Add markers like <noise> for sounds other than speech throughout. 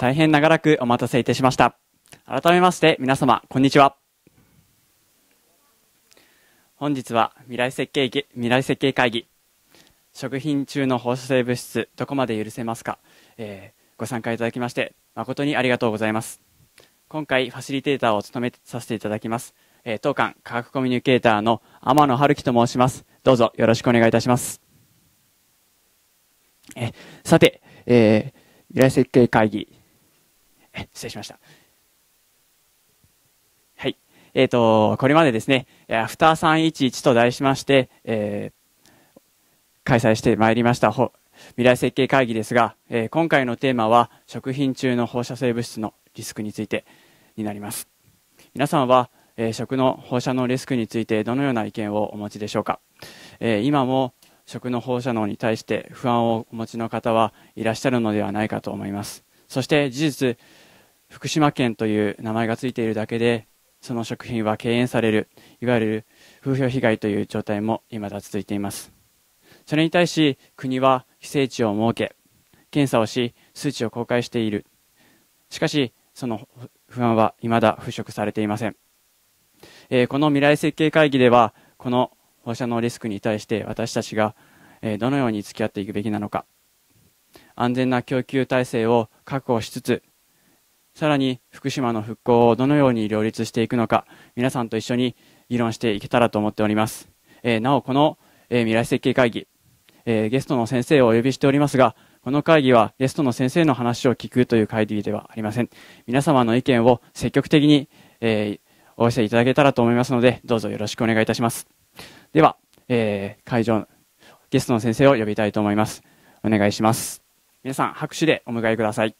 大変長らくお待たせいたしました。改めまして皆様、こんにちは。本日は未来設計未来設計会議、食品中の放射性物質、どこまで許せますか、えー、ご参加いただきまして、誠にありがとうございます。今回、ファシリテーターを務めさせていただきます、えー、当館科学コミュニケーターの天野春樹と申します。どうぞよろしくお願いいたします。えさて、えー、未来設計会議、失礼しました。はい。えっ、ー、と、これまでですね、アフター311と題しまして、えー、開催してまいりました未来設計会議ですが、えー、今回のテーマは食品中の放射性物質のリスクについてになります。皆さんは、え食の放射能リスクについてどのような意見をお持ちでしょうか。え今も食の放射能に対して不安をお持ちの方はいらっしゃるのではないかと思います。そして事実、福島県という名前がついているだけで、その食品は敬遠される、いわゆる風評被害という状態も未だ続いています。それに対し、国は非正規を設け、検査をし、数値を公開している。しかし、その不安は未だ払拭されていません。えー、この未来設計会議では、この放射能リスクに対して私たちが、えー、どのように付き合っていくべきなのか、安全な供給体制を確保しつつ、さらに福島の復興をどのように両立していくのか、皆さんと一緒に議論していけたらと思っております。えー、なお、この、えー、未来設計会議、えー、ゲストの先生をお呼びしておりますが、この会議はゲストの先生の話を聞くという会議ではありません。皆様の意見を積極的に、えお寄せいただけたらと思いますので、どうぞよろしくお願いいたします。では、え会場、ゲストの先生を呼びたいと思います。お願いします。皆さん、拍手でお迎えください。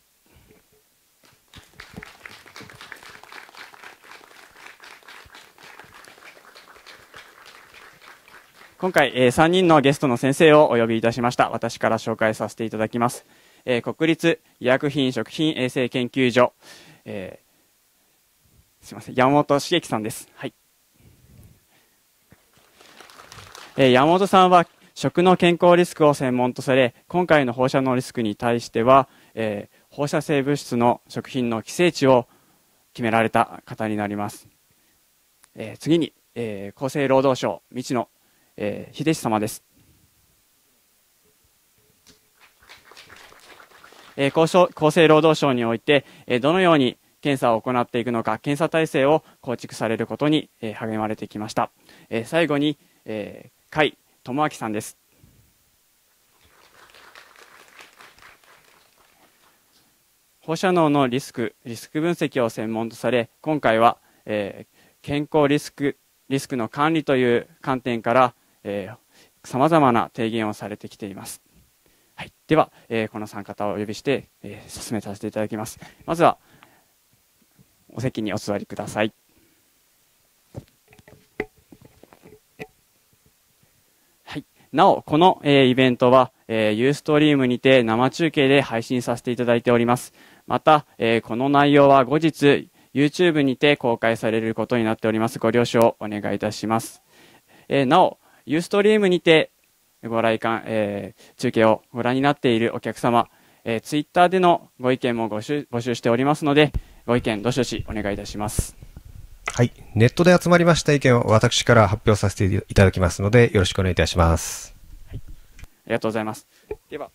今回、えー、3人のゲストの先生をお呼びいたしました。私から紹介させていただきます。えー、国立医薬品食品衛生研究所、えー、すみません、山本茂樹さんです。はい。えー、山本さんは食の健康リスクを専門とされ、今回の放射能リスクに対しては、えー、放射性物質の食品の規制値を決められた方になります。えー、次に、えー、厚生労働省、知のえー、秀司様です。えー、厚厚生労働省において、えー、どのように検査を行っていくのか、検査体制を構築されることに、えー、励まれてきました。えー、最後に、えー、甲斐智明さんです。放射能のリスク、リスク分析を専門とされ、今回は、えー、健康リスク、リスクの管理という観点から、えー、様々な提言をされてきています。はい、では、えー、この3方をお呼びして、えー、進めさせていただきます。まずは、お席にお座りください。はい、なお、この、えー、イベントは、えー、ユーストリームにて生中継で配信させていただいております。また、えー、この内容は後日、YouTube にて公開されることになっております。ご了承お願いいたします。えー、なお、ユーストリームにてご来館、えー、中継をご覧になっているお客様、えー、ツイッターでのご意見も集募集しておりますので、ご意見どしどしお願いいたします。はい。ネットで集まりました意見を私から発表させていただきますので、よろしくお願いいたします。はい、ありがとうございます。では。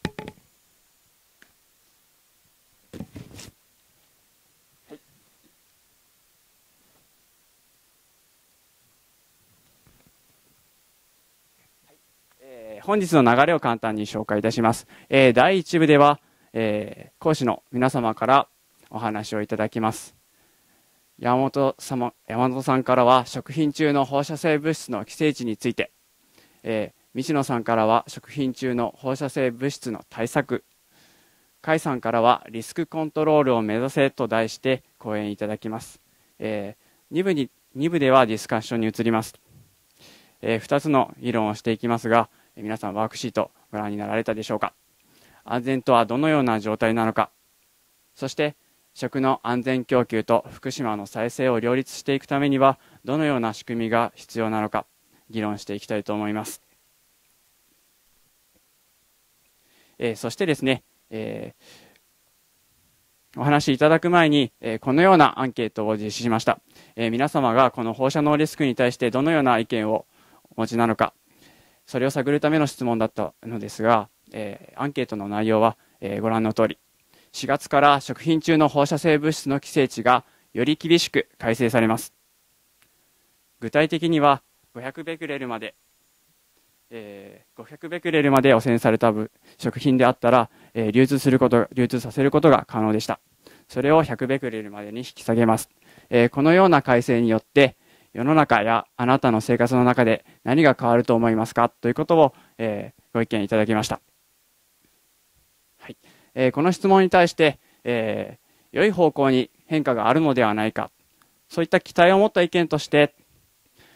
本日の流れを簡単に紹介いたします。えー、第1部では、えー、講師の皆様からお話をいただきます。山本様、山本さんからは食品中の放射性物質の規制値について、えー、野さんからは食品中の放射性物質の対策、甲斐さんからはリスクコントロールを目指せと題して講演いただきます。えー、2部に、2部ではディスカッションに移ります。えー、2つの議論をしていきますが、皆さんワークシートご覧になられたでしょうか安全とはどのような状態なのかそして食の安全供給と福島の再生を両立していくためにはどのような仕組みが必要なのか議論していきたいと思います、えー、そしてですね、えー、お話しいただく前に、えー、このようなアンケートを実施しました、え皆様がこの放射能リスクに対してどのような意見をお持ちなのかそれを探るための質問だったのですが、えー、アンケートの内容は、えー、ご覧の通り、4月から食品中の放射性物質の規制値がより厳しく改正されます。具体的には、500ベクレルまで、えー、500ベクレルまで汚染された食品であったら、えー、流通すること、流通させることが可能でした。それを100ベクレルまでに引き下げます。えー、このような改正によって、世の中やあなたの生活の中で何が変わると思いますかということを、えー、ご意見いただきました。はいえー、この質問に対して、えー、良い方向に変化があるのではないか、そういった期待を持った意見として、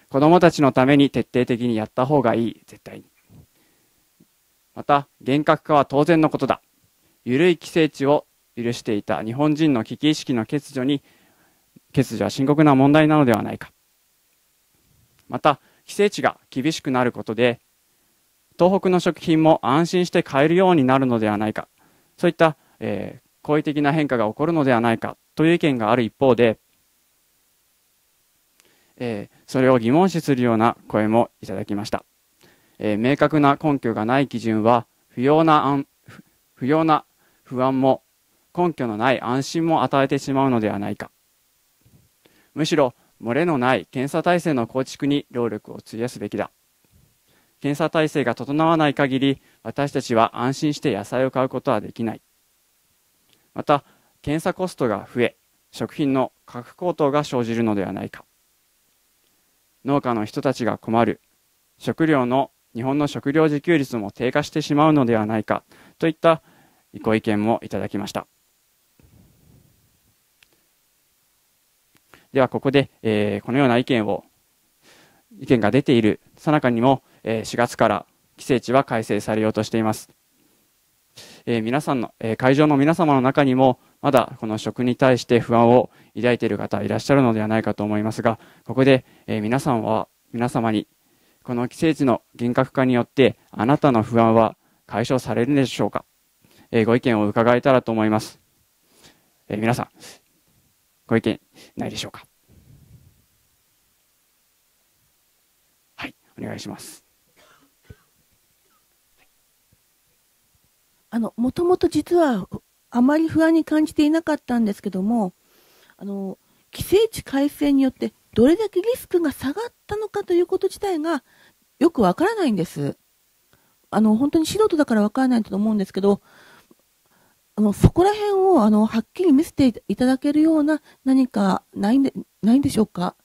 子供たちのために徹底的にやった方がいい、絶対に。また、厳格化は当然のことだ。緩い規制値を許していた日本人の危機意識の欠如に、欠如は深刻な問題なのではないか。また規制値が厳しくなることで東北の食品も安心して買えるようになるのではないかそういった、えー、好意的な変化が起こるのではないかという意見がある一方で、えー、それを疑問視するような声もいただきました、えー、明確な根拠がない基準は不要な不要な不安も根拠のない安心も与えてしまうのではないかむしろ漏れのない検査体制の構築に労力を費やすべきだ。検査体制が整わない限り、私たちは安心して野菜を買うことはできない。また、検査コストが増え、食品の価格高騰が生じるのではないか。農家の人たちが困る。食料の、日本の食料自給率も低下してしまうのではないか。といったご意見もいただきました。ではここで、えー、このような意見を、意見が出ているさなかにも、えー、4月から規制値は改正されようとしています。えー、皆さんの、えー、会場の皆様の中にも、まだこの食に対して不安を抱いている方いらっしゃるのではないかと思いますが、ここで、えー、皆さんは、皆様に、この規制値の厳格化によって、あなたの不安は解消されるでしょうか、えー、ご意見を伺えたらと思います。えー、皆さん、ご意見ないでしょうかはいお願いしますあのもともと実はあまり不安に感じていなかったんですけどもあの規制値改正によってどれだけリスクが下がったのかということ自体がよくわからないんです。あの、本当に素人だからわからないと思うんですけど、あの、そこら辺を、あの、はっきり見せていただけるような何かないんで、ないんでしょうかわ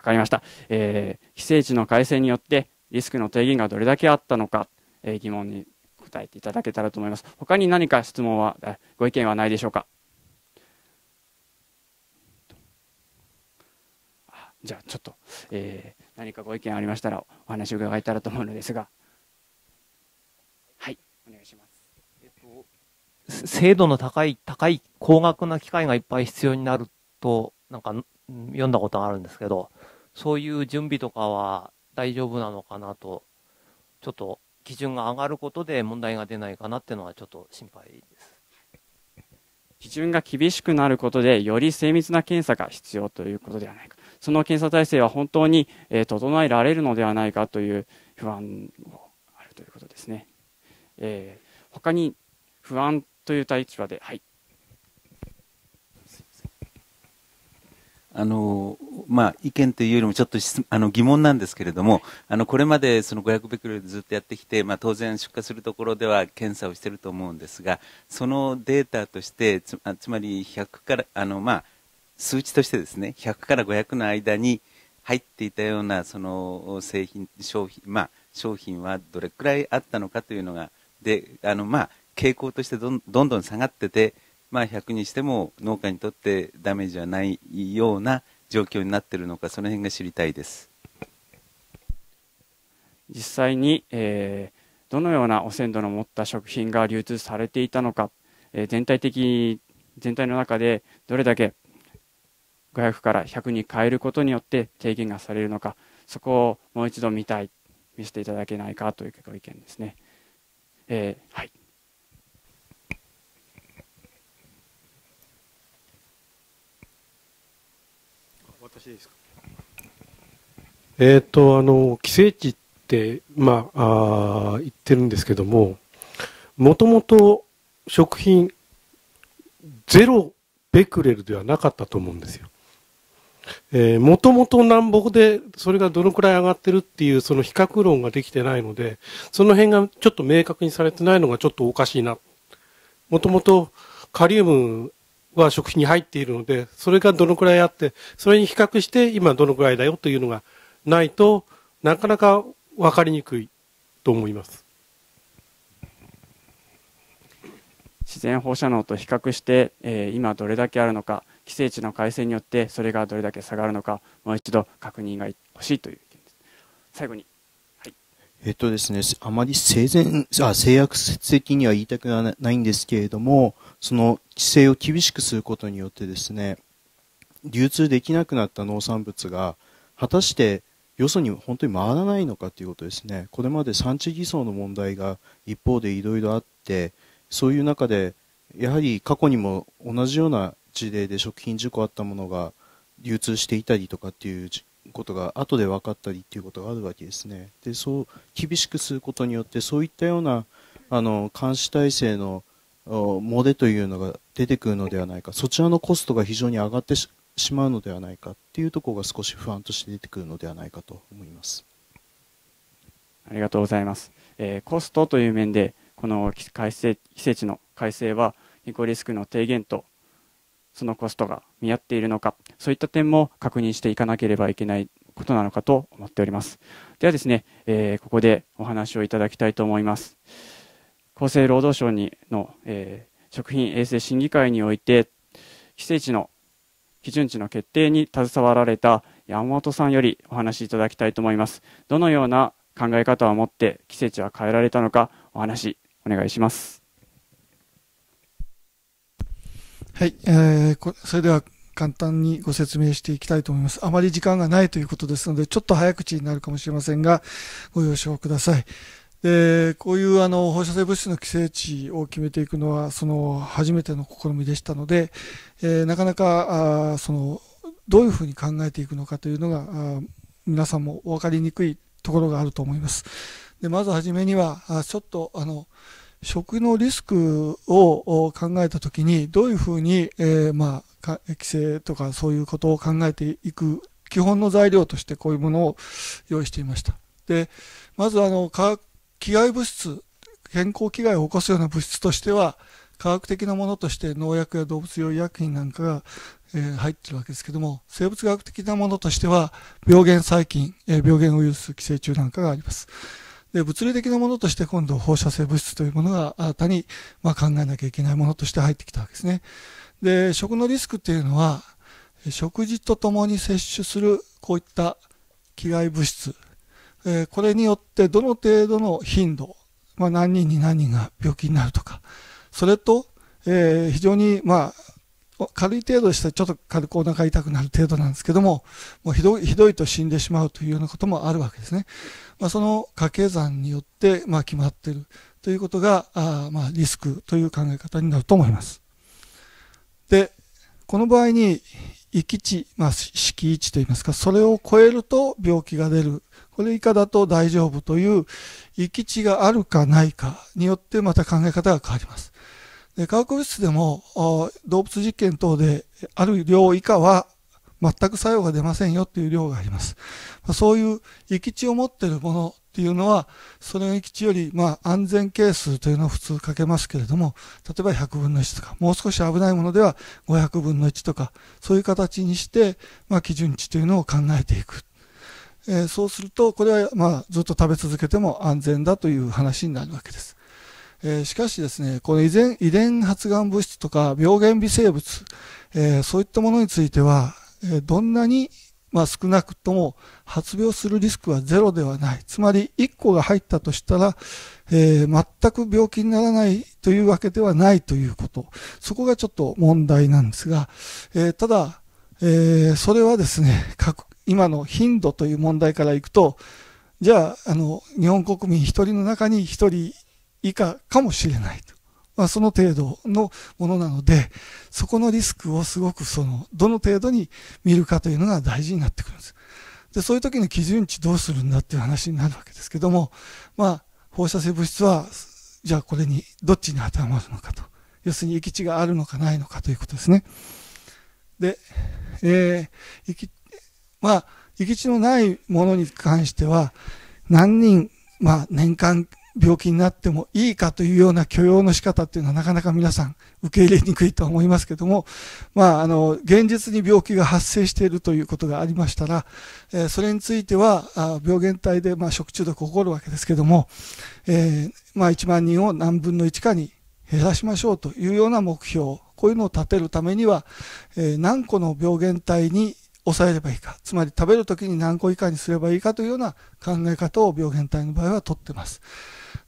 かりました。えー、非正地の改正によって、リスクの定義がどれだけあったのか、えー、疑問に答えていただけたらと思います。他に何か質問は、ご意見はないでしょうかじゃあちょっと、えー、何かご意見ありましたらお話を伺えたらと思うのですが。お願いします。えっと精度の高い、高い、高額な機械がいっぱい必要になると、なんか、読んだことがあるんですけど、そういう準備とかは大丈夫なのかなと、ちょっと基準が上がることで問題が出ないかなっていうのはちょっと心配です。基準が厳しくなることで、より精密な検査が必要ということではないか。その検査体制は本当に、え整えられるのではないかという不安もあるということですね。えー、他に不安という立場で、はい。あのまあ、意見というよりもちょっとあの疑問なんですけれども、あのこれまでその500ベクレルずっとやってきて、まあ、当然、出荷するところでは検査をしていると思うんですが、そのデータとしてつ、つまり100からあの、まあ、数値としてですね100から500の間に入っていたようなその製品商品,、まあ、商品はどれくらいあったのかというのが、であのまあ傾向としてどんどんどん下がってて、まあ、100にしても農家にとってダメージはないような状況になっているのかその辺が知りたいです実際に、えー、どのような汚染度の持った食品が流通されていたのか、えー、全体的全体の中でどれだけ500から100に変えることによって提言がされるのかそこをもう一度見たい見せていただけないかというご意見ですね。えー、はい。私ですか。えっ、ー、とあの寄生地ってまああ言ってるんですけども、もともと食品ゼロベクレルではなかったと思うんですよ。もともと南北でそれがどのくらい上がってるっていうその比較論ができてないので、その辺がちょっと明確にされてないのがちょっとおかしいな。もともとカリウムは食品に入っているので、それがどのくらいあって、それに比較して今どのくらいだよというのがないとなかなかわかりにくいと思います。自然放射能と比較して、えー、今どれだけあるのか、規制値の改正によってそれがどれだけ下がるのかもう一度確認が欲しいという意見です最後に、はい、えっとですねあまり生前あ制約的には言いたくはないんですけれどもその規制を厳しくすることによってですね流通できなくなった農産物が果たしてよそに本当に回らないのかということですね、これまで産地偽装の問題が一方でいろいろあって、そういう中で、やはり過去にも同じような事例で食品事故あったものが流通していたりとかっていうことが後で分かったりっていうことがあるわけですね。でそう厳しくすることによってそういったようなあの監視体制の漏れというのが出てくるのではないかそちらのコストが非常に上がってしまうのではないかっていうところが少し不安として出てくるのではないかと思います。ありがとうございます。えー、コストという面でこの改正規制値の改正はニコリスクの低減とそのコストが見合っているのか、そういった点も確認していかなければいけないことなのかと思っております。ではですね、えー、ここでお話をいただきたいと思います。厚生労働省にの、えー、食品衛生審議会において、規制値の基準値の決定に携わられた山本さんよりお話しいただきたいと思います。どのような考え方を持って規制値は変えられたのかお話お願いします。はい、えー、それでは簡単にご説明していきたいと思います。あまり時間がないということですので、ちょっと早口になるかもしれませんが、ご了承ください。で、こういうあの放射性物質の規制値を決めていくのは、その初めての試みでしたので、えー、なかなかあそのどういうふうに考えていくのかというのが、皆さんも分かりにくいところがあると思います。でまずはじめには、ちょっとあの、食のリスクを考えたときに、どういうふうに、えー、まあ、規制とかそういうことを考えていく、基本の材料としてこういうものを用意していました。で、まずあの、化学、危害物質、健康危害を起こすような物質としては、科学的なものとして農薬や動物用医薬品なんかが、えー、入ってるわけですけども、生物学的なものとしては、病原細菌、えー、病原ウイルス、寄生虫なんかがあります。で、物理的なものとして今度放射性物質というものが新たに、まあ、考えなきゃいけないものとして入ってきたわけですね。で、食のリスクっていうのは、食事とともに摂取するこういった危害物質、えこれによってどの程度の頻度、まあ、何人に何人が病気になるとか、それと、え非常に、まあ、軽い程度でしたらちょっと軽くお腹痛くなる程度なんですけども、もうひどひどいと死んでしまうというようなこともあるわけですね。まあ、その掛け算によって、まあ、決まっているということが、あまあ、リスクという考え方になると思います。で、この場合に、域値、まあ、敷位置といいますか、それを超えると病気が出る。これ以下だと大丈夫という域値があるかないかによってまた考え方が変わります。で化学物質でも動物実験等である量以下は全く作用が出ませんよという量があります。そういう域地を持っているものっていうのは、それの域地より、まあ、安全係数というのを普通かけますけれども、例えば100分の1とか、もう少し危ないものでは500分の1とか、そういう形にして、まあ、基準値というのを考えていく。えー、そうすると、これは、まあ、ずっと食べ続けても安全だという話になるわけです。えー、しかしですね、この遺伝遺伝発がん物質とか病原微生物、えー、そういったものについては、えどんなに、まあ、少なくとも発病するリスクはゼロではない。つまり1個が入ったとしたら、え全く病気にならないというわけではないということ。そこがちょっと問題なんですが、えただ、えそれはですね、今の頻度という問題からいくと、じゃあ、あの、日本国民一人の中に一人以下かもしれないと。まあ、その程度のものなので、そこのリスクをすごくその、どの程度に見るかというのが大事になってくるんです。で、そういう時の基準値どうするんだっていう話になるわけですけども、まあ、放射性物質は、じゃあこれに、どっちに当てはまるのかと。要するに、行地があるのかないのかということですね。で、えー、行き、まあ、行地のないものに関しては、何人、まあ、年間病気になってもいいかというような許容の仕方っていうのはなかなか皆さん受け入れにくいとは思いますけども、まあ、あの、現実に病気が発生しているということがありましたら、えそれについては、病原体で、ま食中毒起こるわけですけども、えー、まあ、1万人を何分の1かに減らしましょうというような目標、こういうのを立てるためには、え何個の病原体に抑えればいいか、つまり食べるときに何個以下にすればいいかというような考え方を病原体の場合はとってます。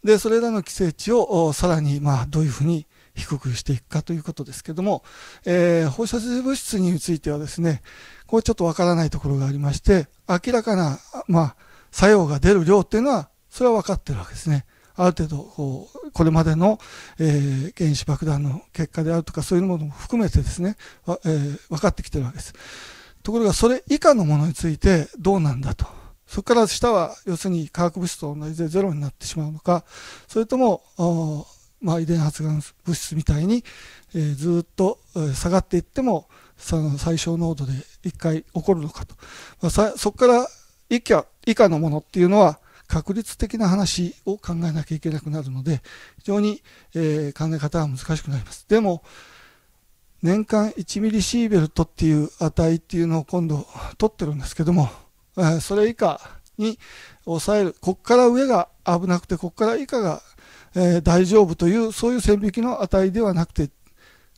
でそれらの規制値をさらにまあどういうふうに低くしていくかということですけども、えー、放射性物質についてはですね、これちょっとわからないところがありまして、明らかな、まあ、作用が出る量っていうのは、それは分かってるわけですね。ある程度、こう、これまでの、えー、原子爆弾の結果であるとか、そういうものも含めてですね、えー、分かってきてるわけです。ところが、それ以下のものについてどうなんだと。そこから下は要するに化学物質と同じでゼロになってしまうのか、それとも、まあ、遺伝発がん物質みたいに、えー、ずっと下がっていってもその最小濃度で1回起こるのかと、まあ、そこから以下以下のものっていうのは確率的な話を考えなきゃいけなくなるので非常に、えー、考え方は難しくなります。でも年間1ミリシーベルトっていう値っていうのを今度取ってるんですけどもそれ以下に抑える、ここから上が危なくて、ここから以下が、え大丈夫という、そういう線引きの値ではなくて、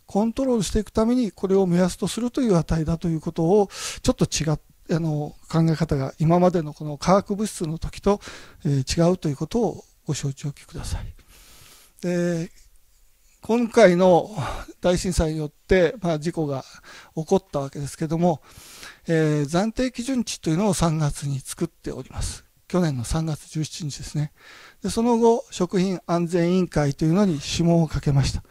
コントロールしていくためにこれを目安とするという値だということを、ちょっと違っあの考え方が今までのこの化学物質の時と、え違うということをご承知おきください。で今回の大震災によって、まあ、事故が起こったわけですけども、えー、暫定基準値というのを3月に作っております。去年の3月17日ですね。でその後、食品安全委員会というのに指紋をかけました。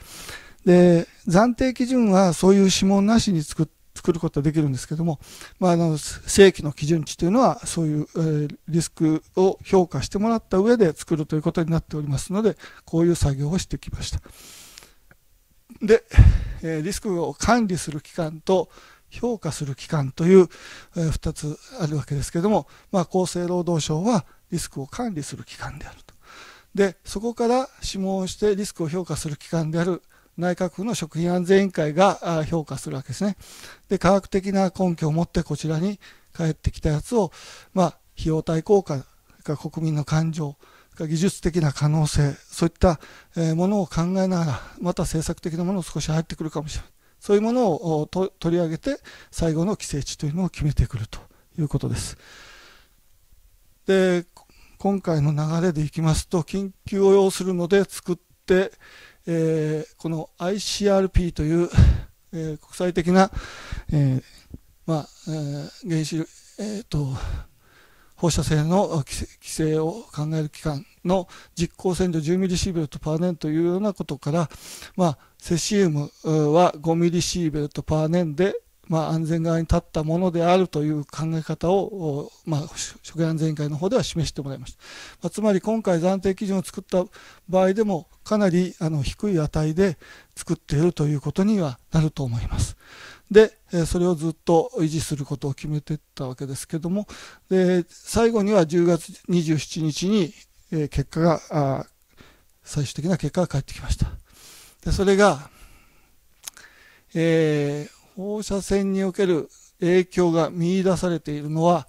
で、暫定基準はそういう指紋なしに作作ることはできるんですけども、まあ、あの正規の基準値というのはそういう、えー、リスクを評価してもらった上で作るということになっておりますのでこういう作業をしてきましたで、えー、リスクを管理する機関と評価する機関という、え2つあるわけですけれども、まあ、厚生労働省はリスクを管理する機関であると。で、そこから諮問をしてリスクを評価する機関である内閣府の食品安全委員会が評価するわけですね。で、科学的な根拠を持ってこちらに返ってきたやつを、まあ、費用対効果、か国民の感情、技術的な可能性、そういったものを考えながら、また政策的なものを少し入ってくるかもしれない。そういうものを取り上げて最後の寄生値というのを決めてくるということです。で今回の流れでいきますと緊急を要するので作って、えー、この ICRP という、えー、国際的な、えー、まあ、えー、原子、えっ、と、放射性の規制を考える期間の実効線量1 0ベルトパーネンというようなことから、まあ、セシウムは5ベルトパーネンで、まあ、安全側に立ったものであるという考え方を、まあ、安全委員会の方では示してもらいました、まあ、つまり今回暫定基準を作った場合でもかなりあの低い値で作っているということにはなると思います。で、それをずっと維持することを決めていったわけですけども、で、最後には10月27日に結果が、最終的な結果が返ってきました。で、それが、えー、放射線における影響が見出されているのは、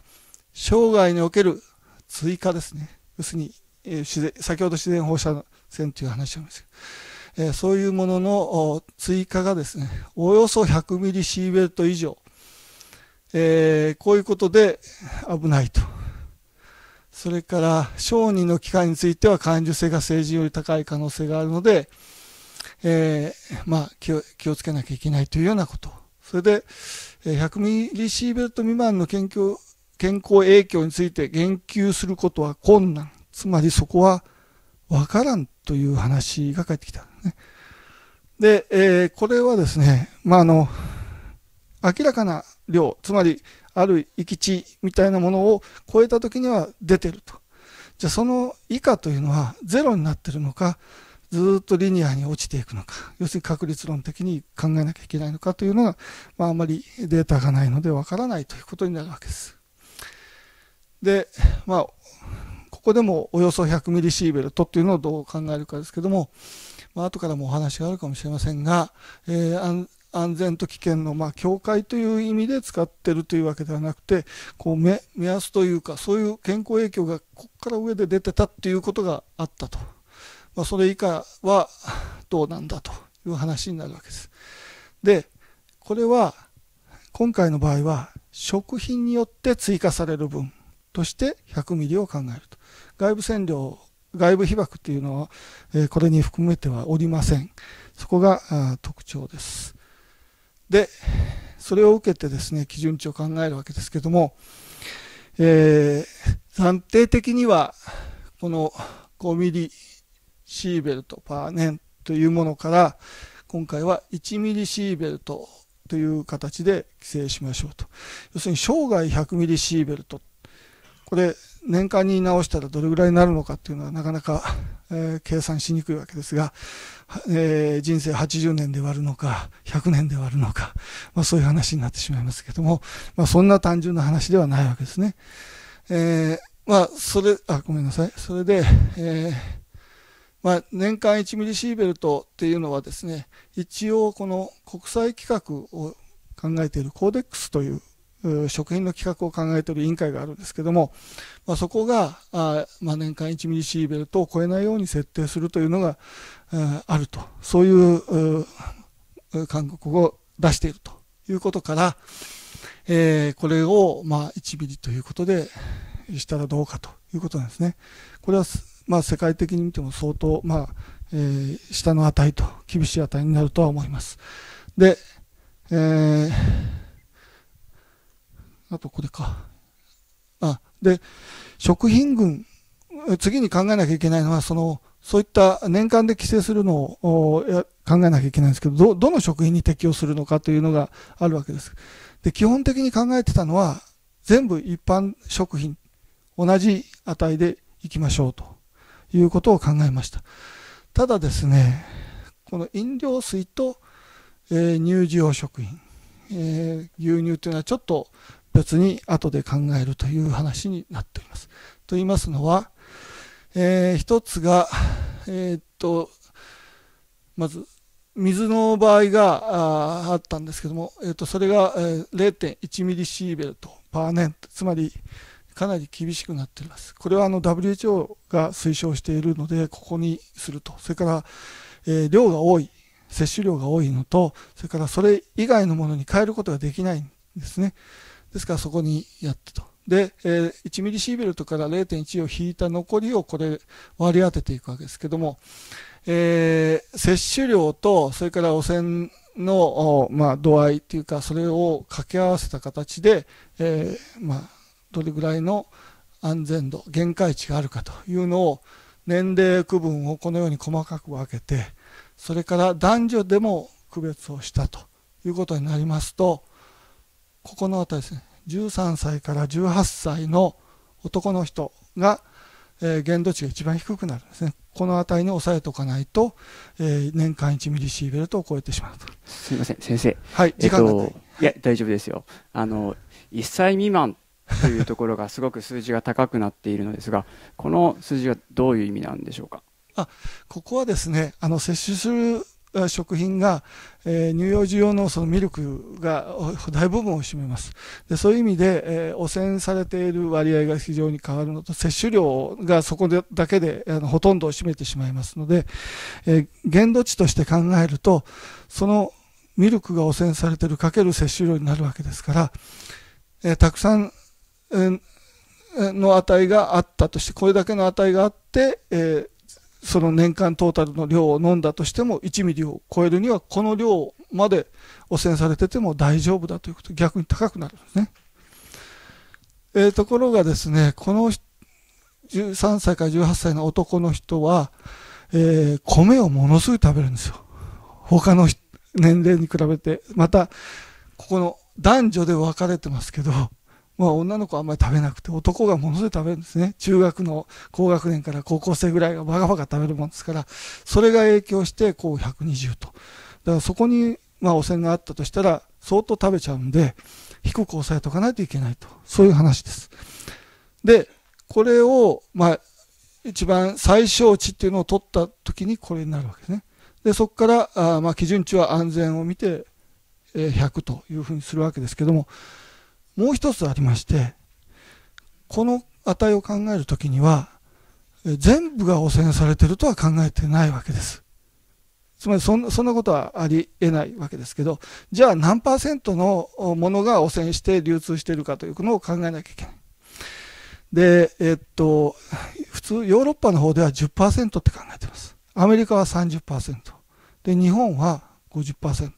生涯における追加ですね。要するに、えー、先ほど自然放射線という話をしました。えそういうものの追加がですね、およそ100ミリシーベルト以上、えー、こういうことで危ないと。それから、小児の機会については感受性が成人より高い可能性があるので、えー、まあ、気を、気をつけなきゃいけないというようなこと。それで、100ミリシーベルト未満の研究、健康影響について言及することは困難。つまりそこはわからんという話が返ってきた、ね。で、えー、これはですね、まあ、あの、明らかな量、つまり、ある域値みたいなものを超えた時には出てると。じゃあその以下というのはゼロになってるのか、ずっとリニアに落ちていくのか、要するに確率論的に考えなきゃいけないのかというのが、まあ、あまりデータがないのでわからないということになるわけです。で、まあ、こでもおよそ1 0 0ミリシーベルトっていうのをどう考えるかですけども、まあ後からもお話があるかもしれませんが、えー、安全と危険の、まあ、境界という意味で使ってるというわけではなくてこう目目安というかそういう健康影響がここから上で出てたっていうことがあったと、まあ、それ以下はどうなんだという話になるわけです。でこれは今回の場合は食品によって追加される分として1 0 0ミリを考えると。外部占領、外部被曝っていうのは、えこれに含めてはおりません。そこが特徴です。で、それを受けてですね、基準値を考えるわけですけども、えー、暫定的には、この5ミリシーベルトパー年というものから、今回は1ミリシーベルトという形で規制しましょうと。要するに生涯100ミリシーベルト。これ、年間に直したらどれぐらいになるのかっていうのはなかなか、えー、計算しにくいわけですが、えー、人生80年で割るのか、100年で割るのか、まあ、そういう話になってしまいますけども、まあ、そんな単純な話ではないわけですね。えー、まあ、それ、あ、ごめんなさい。それで、えーまあ、年間1ミリシーベルトっていうのはですね、一応この国際規格を考えているコーデックスという食品の規格を考えている委員会があるんですけども、まあ、そこがあ、まあ、年間1ミリシーベルトを超えないように設定するというのがあるとそういう勧告を出しているということから、えー、これをまあ1ミリということでしたらどうかということなんですね。これはまあ世界的に見ても相当、まあえー、下の値と厳しい値になるとは思います。で、えーあとこれか。あ、で、食品群、次に考えなきゃいけないのは、その、そういった年間で規制するのを考えなきゃいけないんですけど、ど、どの食品に適用するのかというのがあるわけです。で、基本的に考えてたのは、全部一般食品、同じ値でいきましょうということを考えました。ただですね、この飲料水と、えー、乳児用食品、えー、牛乳というのはちょっと別に後で考えるという話になっております。と言いますのは、えー、一つが、えー、っと、まず、水の場合があったんですけども、えー、っとそれが、えー、0.1ミリシーベルトパーネト、つまりかなり厳しくなっております。これはあの WHO が推奨しているので、ここにすると。それから、えー、量が多い、摂取量が多いのと、それからそれ以外のものに変えることができないんですね。ですからそこにやってと。で、えー、1ミリシーベルトから0.1を引いた残りをこれ割り当てていくわけですけども、えー、摂取量とそれから汚染の、まあ、度合いというかそれを掛け合わせた形で、えー、まあ、どれぐらいの安全度限界値があるかというのを年齢区分をこのように細かく分けてそれから男女でも区別をしたということになりますとこの辺りですね13歳から18歳の男の人が、えー、限度値が一番低くなるんですねこの値りに抑えておかないと、えー、年間1ミリシーベルトを超えてしまうとすみません先生はい時間が、えっと、いや大丈夫ですよあの1歳未満というところがすごく数字が高くなっているのですがこの数字はどういう意味なんでしょうかあここはですねあの接種する食品が、え乳幼児用のそのミルクが大部分を占めますでそういう意味で、え汚染されている割合が非常に変わるのと摂取量がそこでだけであのほとんどを占めてしまいますので、え限度値として考えるとそのミルクが汚染されているかける摂取量になるわけですから、えたくさん、えの値があったとしてこれだけの値があって、えその年間トータルの量を飲んだとしても1ミリを超えるにはこの量まで汚染されてても大丈夫だということ逆に高くなるんですね、えー、ところがですねこの13歳から18歳の男の人は、えー、米をものすごい食べるんですよ他の年齢に比べてまたここの男女で分かれてますけどまあ、女の子はあんまり食べなくて、男がものすごい食べるんですね。中学の高学年から高校生ぐらいがバカバカ食べるもんですから、それが影響して、こう120と。だからそこに、まあ、汚染があったとしたら、相当食べちゃうんで、低く抑えとかないといけないと。そういう話です。で、これを、まあ、一番最小値っていうのを取った時にこれになるわけですね。で、そこから、あまあ、基準値は安全を見て、え100というふうにするわけですけども、もう一つありまして、この値を考えるときには、全部が汚染されてるとは考えてないわけです。つまりそんなことはありえないわけですけど、じゃあ何パーセントのものが汚染して流通しているかというのを考えなきゃいけない。で、えっと、普通ヨーロッパの方では10%って考えてます。アメリカは30%。で、日本は50%。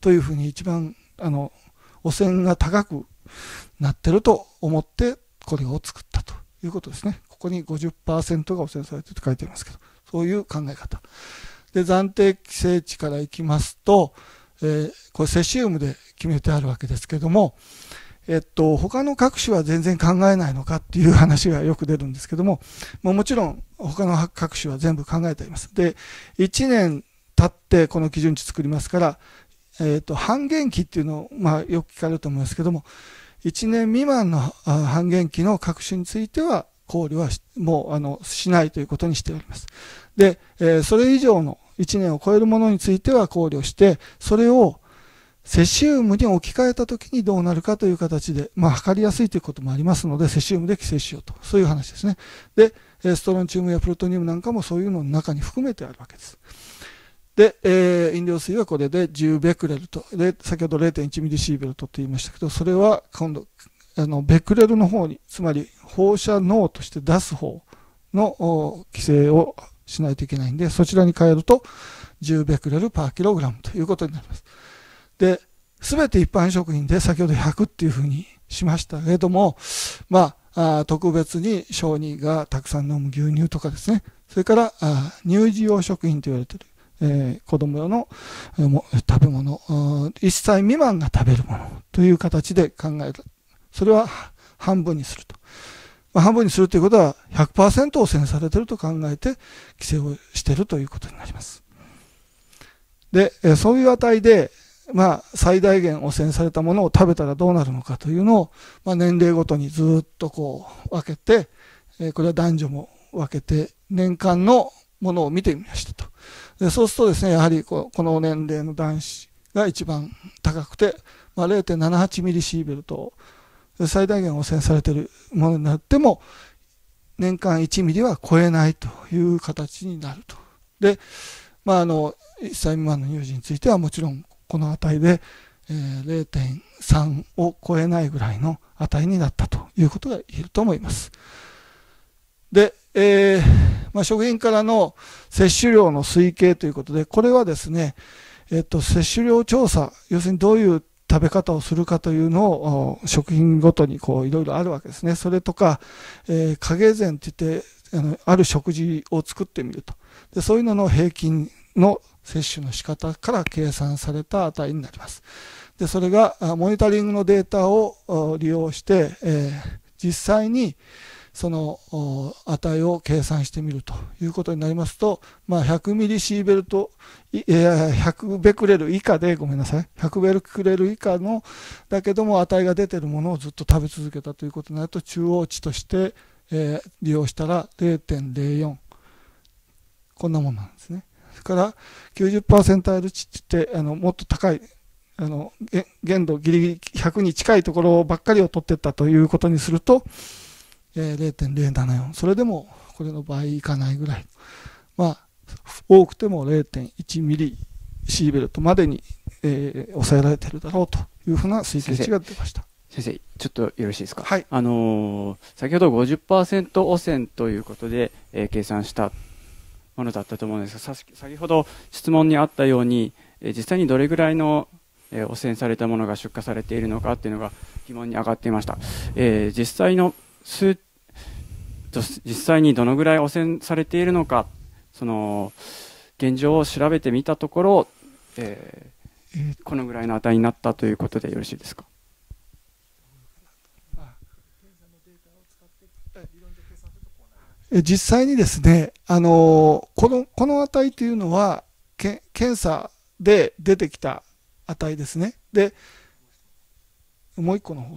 というふうに一番、あの、汚染が高くなってると思ってこれを作ったということですね。ここに50%が汚染されてると書いてありますけど、そういう考え方。で、暫定規制値からいきますと、えー、これセシウムで決めてあるわけですけども、えっと、他の各種は全然考えないのかっていう話がよく出るんですけども、ももちろん他の各種は全部考えています。で、1年経ってこの基準値作りますから、えっ、ー、と、半減期っていうのを、まあ、よく聞かれると思いますけども、1年未満の半減期の各種については、考慮はもう、あの、しないということにしております。で、えー、それ以上の1年を超えるものについては考慮して、それをセシウムに置き換えた時にどうなるかという形で、まあ、測りやすいということもありますので、セシウムで規制しようと。そういう話ですね。で、ストロンチウムやプルトニウムなんかもそういうのの中に含めてあるわけです。で、えー、飲料水はこれで10ベクレルと、で、先ほど0.1ミリシーベルトって言いましたけど、それは今度、あの、ベクレルの方に、つまり放射能として出す方の規制をしないといけないんで、そちらに変えると10ベクレルパーキログラムということになります。で、すべて一般食品で先ほど100っていうふうにしましたけれども、まあ、あ特別に小児がたくさん飲む牛乳とかですね、それから乳児用食品と言われているえー、子供用の食べ物、1歳未満が食べるものという形で考えた。それは半分にすると。まあ、半分にするということは100%汚染されていると考えて規制をしているということになります。で、そういう値で、まあ、最大限汚染されたものを食べたらどうなるのかというのを、まあ、年齢ごとにずっとこう分けて、えこれは男女も分けて年間のものを見てみましたと。でそうするとですね、やはりこの年齢の男子が一番高くて、まあ、0.78ミリシーベルト最大限汚染されているものになっても、年間1ミリは超えないという形になると。で、まあ、あの、1歳未満の乳児についてはもちろんこの値で、えー、0.3を超えないぐらいの値になったということが言えると思います。で、えー、まあ、食品からの摂取量の推計ということで、これはですね、えっと、摂取量調査、要するにどういう食べ方をするかというのを、食品ごとにこう、いろいろあるわけですね。それとか、えー、影前って言って、あの、ある食事を作ってみると。で、そういうのの平均の摂取の仕方から計算された値になります。で、それが、モニタリングのデータを利用して、えー、実際に、その値を計算してみるということになりますと、まあ、100ミリシーベルト、いや100ベクレル以下で、ごめんなさい、100ベクレル以下の、だけども値が出てるものをずっと食べ続けたということになると、中央値として、えー、利用したら0.04。こんなもんなんですね。それから90%アイル値ってあのもっと高いあの限度ギリギリ100に近いところばっかりを取ってったということにすると、0.074それでもこれの倍いかないぐらい、まあ、多くても0.1ミリシーベルトまでに、えー、抑えられてるだろうというふうな推計値が出ました。先生ちょっとよろしいですか、はい、あのー、先ほど50%汚染ということで、えー、計算したものだったと思うんですが先ほど質問にあったように、えー、実際にどれぐらいの、え汚染されたものが出荷されているのかっていうのが疑問に上がっていました、え実際の数と、実際にどのぐらい汚染されているのか、その、現状を調べてみたところ、えー、このぐらいの値になったということでよろしいですか。実際にですね、あのこの、この値というのは、け検査で出てきた値ですね。で、もう一個の方、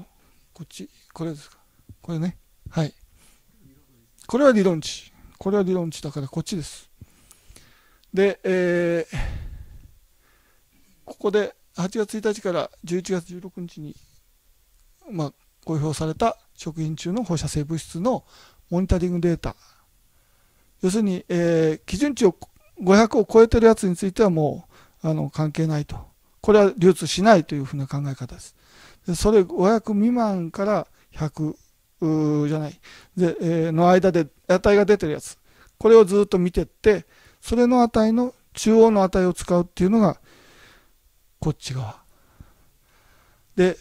こっち、これですか。これね。はい。これは理論値。これは理論値だからこっちです。で、えー、ここで8月1日から11月16日に、まあ、公表された食品中の放射性物質のモニタリングデータ。要するに、えー、基準値を500を超えてるやつについてはもうあの関係ないと。これは流通しないというふうな考え方です。でそれ500未満から100じゃない、でえー、の間で値が出てるやつ、これをずっと見てって、それの値の中央の値を使うっていうのが、こっち側。で、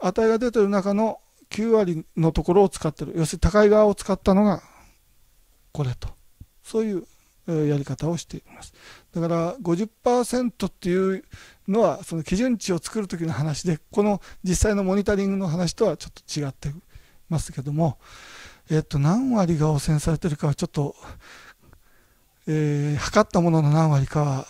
値が出てる中の9割のところを使ってる。要するに高い側を使ったのが、これと。そういうやり方をしています。だから50%っていうのはその基準値を作る時の話でこの実際のモニタリングの話とはちょっと違ってますけども、えっと、何割が汚染されてるかはちょっと、えー、測ったものの何割かは、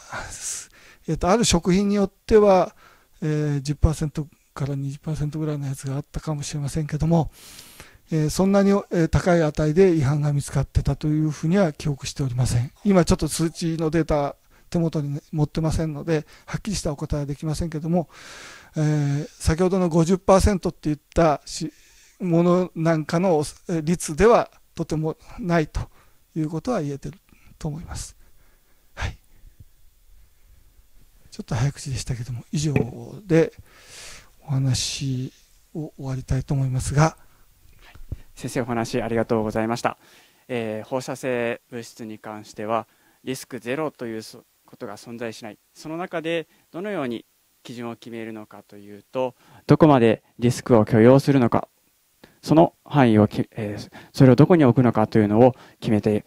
えっと、ある食品によっては、えー、10%から20%ぐらいのやつがあったかもしれませんけども、えー、そんなに、え高い値で違反が見つかってたというふうには記憶しておりません。今ちょっと通知のデータ手元に、ね、持ってませんので、はっきりしたお答えはできませんけども、えー、先ほどの50%って言ったし、ものなんかの率ではとてもないということは言えてると思います。はい、ちょっと早口でしたけども以上でお話を終わりたいと思いますが、先生お話ありがとうございました、えー、放射性物質に関してはリスクゼロということが存在しないその中でどのように基準を決めるのかというとどこまでリスクを許容するのかその範囲を、えー、それをどこに置くのかというのを決めて、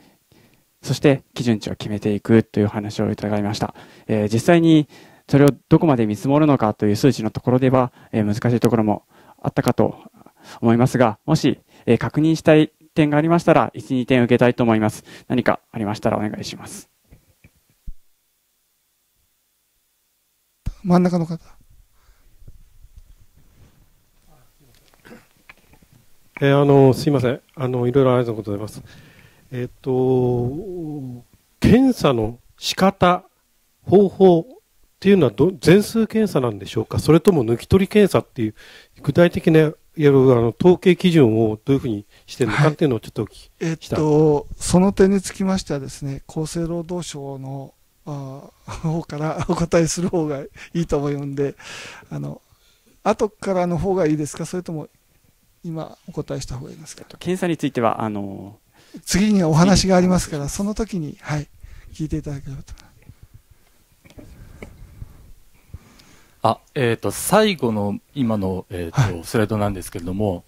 そして基準値を決めていくという話を伺いました。えー、実際にそれをどこまで見積もるのかという数値のところでは、えー、難しいところもあったかと思いますが、もし、えー、確認したい点がありましたら、1、2点受けたいと思います。何かありましたらお願いします。真ん中の方。えー、あのすみませんあのいろいろありがとうございます。えっ、ー、と検査の仕方方法っていうのは全数検査なんでしょうか、それとも抜き取り検査っていう具体的なやるあの統計基準をどういうふうにしてるのかっていうのをちょっと、はい、えっと、その点につきましてはですね、厚生労働省のあ方から <laughs> お答えする方がいいと思うんで、あの後からの方がいいですか、それとも今お答えした方がいいですか、えっと、検査についてはあの次にお話がありますからその時にはい聞いていただければとあ、えっ、ー、と、最後の今の、えっ、ー、と、スライドなんですけれども、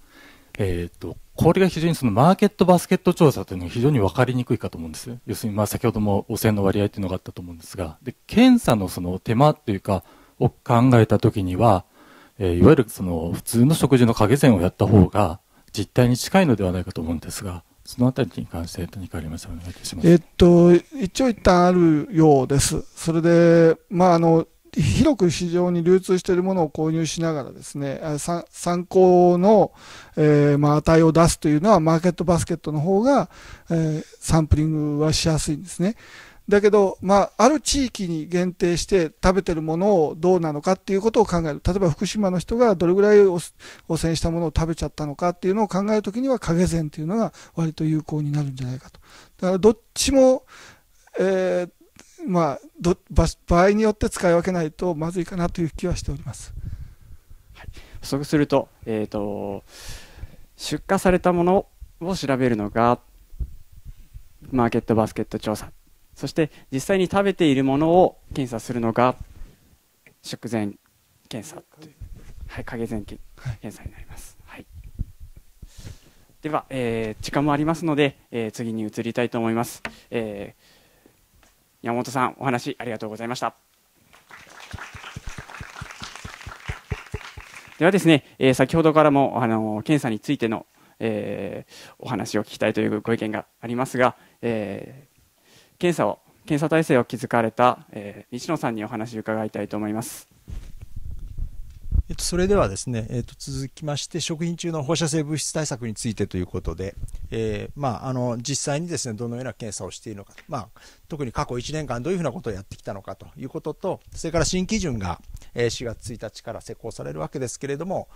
えっ、と、これが非常にそのマーケットバスケット調査というのが非常に分かりにくいかと思うんです。要するに、まあ先ほども汚染の割合というのがあったと思うんですが、で、検査のその手間というか、を考えたときには、えー、いわゆるその普通の食事の影線をやった方が実態に近いのではないかと思うんですが、そのあたりに関して何かありましお願いいたします。えっと、一応一旦あるようです。それで、まあ、あの、広く市場に流通しているものを購入しながらですね、参考の、えー、まあ、値を出すというのはマーケットバスケットの方が、えー、サンプリングはしやすいんですね。だけど、まあ、ある地域に限定して食べてるものをどうなのかっていうことを考える。例えば福島の人がどれぐらい汚染したものを食べちゃったのかっていうのを考えるときには影膳っていうのが割と有効になるんじゃないかと。だからどっちも、えー、まあど場、場合によって使い分けないとまずいかなという気はしております。はい、補足すると,、えーと出荷されたものを調べるのがマーケットバスケット調査そして実際に食べているものを検査するのが食前検査という、はい、影前検査になります。はい、では、えー、時間もありますので、えー、次に移りたいと思います。えー、山本さん、お話ありがとうございました。ではですね、えー、先ほどからもあの検査についての、えー、お話を聞きたいというご意見がありますが、えー検査を検査体制を築かれた、えー、西野さんにお話を伺いたいと思います。えっと、それではですね、えっと、続きまして食品中の放射性物質対策についてということで、えーまあ、あの実際にですねどのような検査をしているのか、まあ、特に過去1年間どういうふうなことをやってきたのかということとそれから新基準が4月1日から施行されるわけですけれども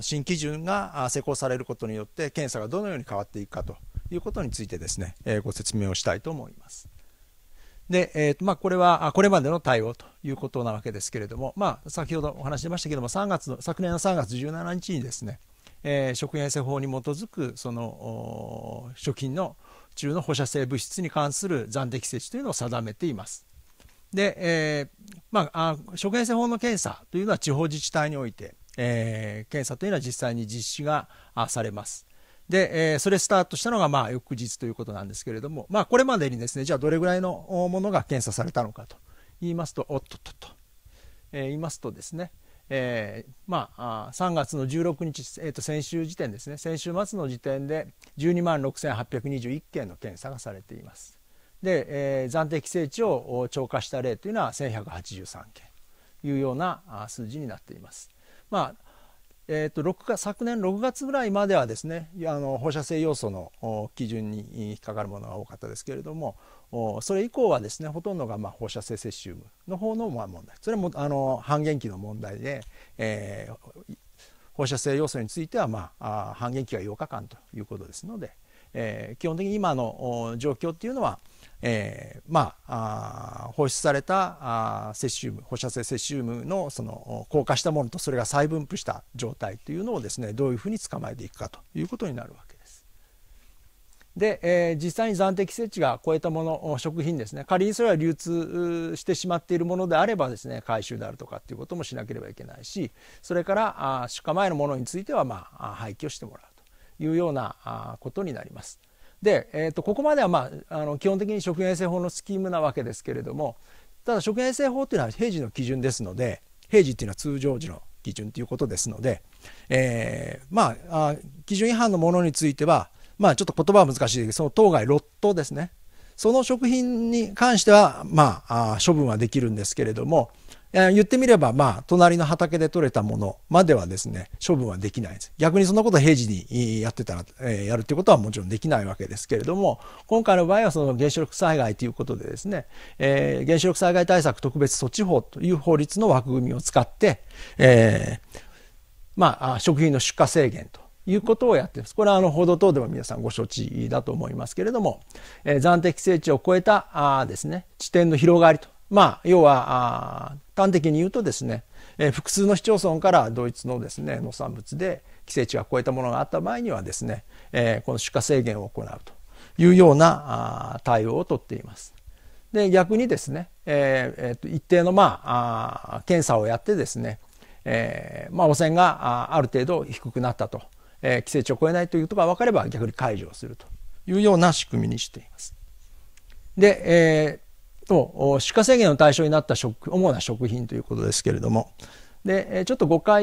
新基準が施行されることによって検査がどのように変わっていくかということについてですね、えご説明をしたいと思います。で、えーまあ、これはあ、これまでの対応ということなわけですけれども、まあ、先ほどお話ししましたけれども3月の昨年の3月17日にですね、えー、食品衛生法に基づくその食品の中の放射性物質に関する残定規制というのを定めています。で、えーまあ、あ食品衛生法の検査というのは地方自治体において、えー、検査というのは実際に実施がされます。で、えー、それスタートしたのが、まあ、翌日ということなんですけれども、まあ、これまでにですね、じゃあどれぐらいのものが検査されたのかと言いますと、おっとっとっと、えー、言いますとですね、えー、まあ、3月の16日、えー、と先週時点ですね、先週末の時点で12万6821件の検査がされています。で、えー、暫定規制値を超過した例というのは1183件というような数字になっています。まあえーと、昨年6月ぐらいまではですねあの放射性要素の基準に引っかかるものが多かったですけれどもそれ以降はですねほとんどがまあ放射性セシウムの方のまあ問題それもあの半減期の問題で、えー、放射性要素については、まあ、半減期は8日間ということですので、えー、基本的に今の状況っていうのはえー、まあ放出されたあセシウム放射性セシウムのその硬化したものとそれが再分布した状態というのをですねどういうふうに捕まえていくかということになるわけです。で、えー、実際に暫定規制値が超えたもの食品ですね仮にそれは流通してしまっているものであればですね回収であるとかっていうこともしなければいけないしそれからあ出荷前のものについては、まあ、廃棄をしてもらうというようなことになります。で、えー、とここまでは、まあ、あの基本的に食品衛生法のスキームなわけですけれどもただ食品衛生法というのは平時の基準ですので平時っていうのは通常時の基準ということですので、えー、まあ基準違反のものについては、まあ、ちょっと言葉は難しいですけどその当該ロットですねその食品に関しては、まあ、あ処分はできるんですけれども、え言ってみれば、まあ、隣の畑で採れたものまではですね、処分はできないです。逆にそんなことを平時にやってたら、えー、やるっていうことはもちろんできないわけですけれども、今回の場合はその原子力災害ということでですね、えー、原子力災害対策特別措置法という法律の枠組みを使って、えー、まあ、食品の出荷制限ということをやっています。これはあの報道等でも皆さんご承知だと思いますけれども、えー、暫定規制値を超えたあですね、地点の広がりとまあ、要は端的に言うとですね、えー、複数の市町村からドイツのですね農産物で規制値が超えたものがあった場合にはですね、えー、この出荷制限を行うというような対応をとっています。で逆にですね、えーえー、と一定の、まあ、検査をやってですね、えーまあ、汚染がある程度低くなったと、えー、規制値を超えないということが分かれば逆に解除をするというような仕組みにしています。で、えー、と出荷制限の対象になった食主な食品ということですけれどもでちょっと誤解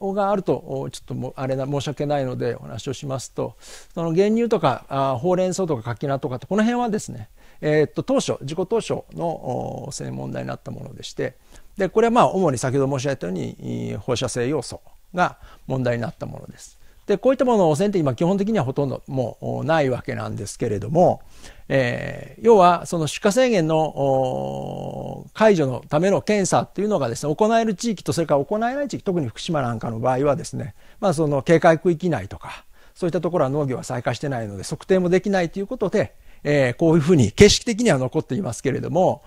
があるとちょっともあれな申し訳ないのでお話をしますとその原乳とかあほうれん草とか柿菜とかってこの辺はですね、えー、っと当初自己当初の専問題になったものでしてでこれはまあ主に先ほど申し上げたように放射性要素が問題になったものです。で、こういったものを汚染って今基本的にはほとんどもうないわけなんですけれども、えー、要はその出荷制限の解除のための検査っていうのがですね、行える地域とそれから行えない地域、特に福島なんかの場合はですね、まあその警戒区域内とか、そういったところは農業は再開してないので測定もできないということで、えー、こういうふうに形式的には残っていますけれども、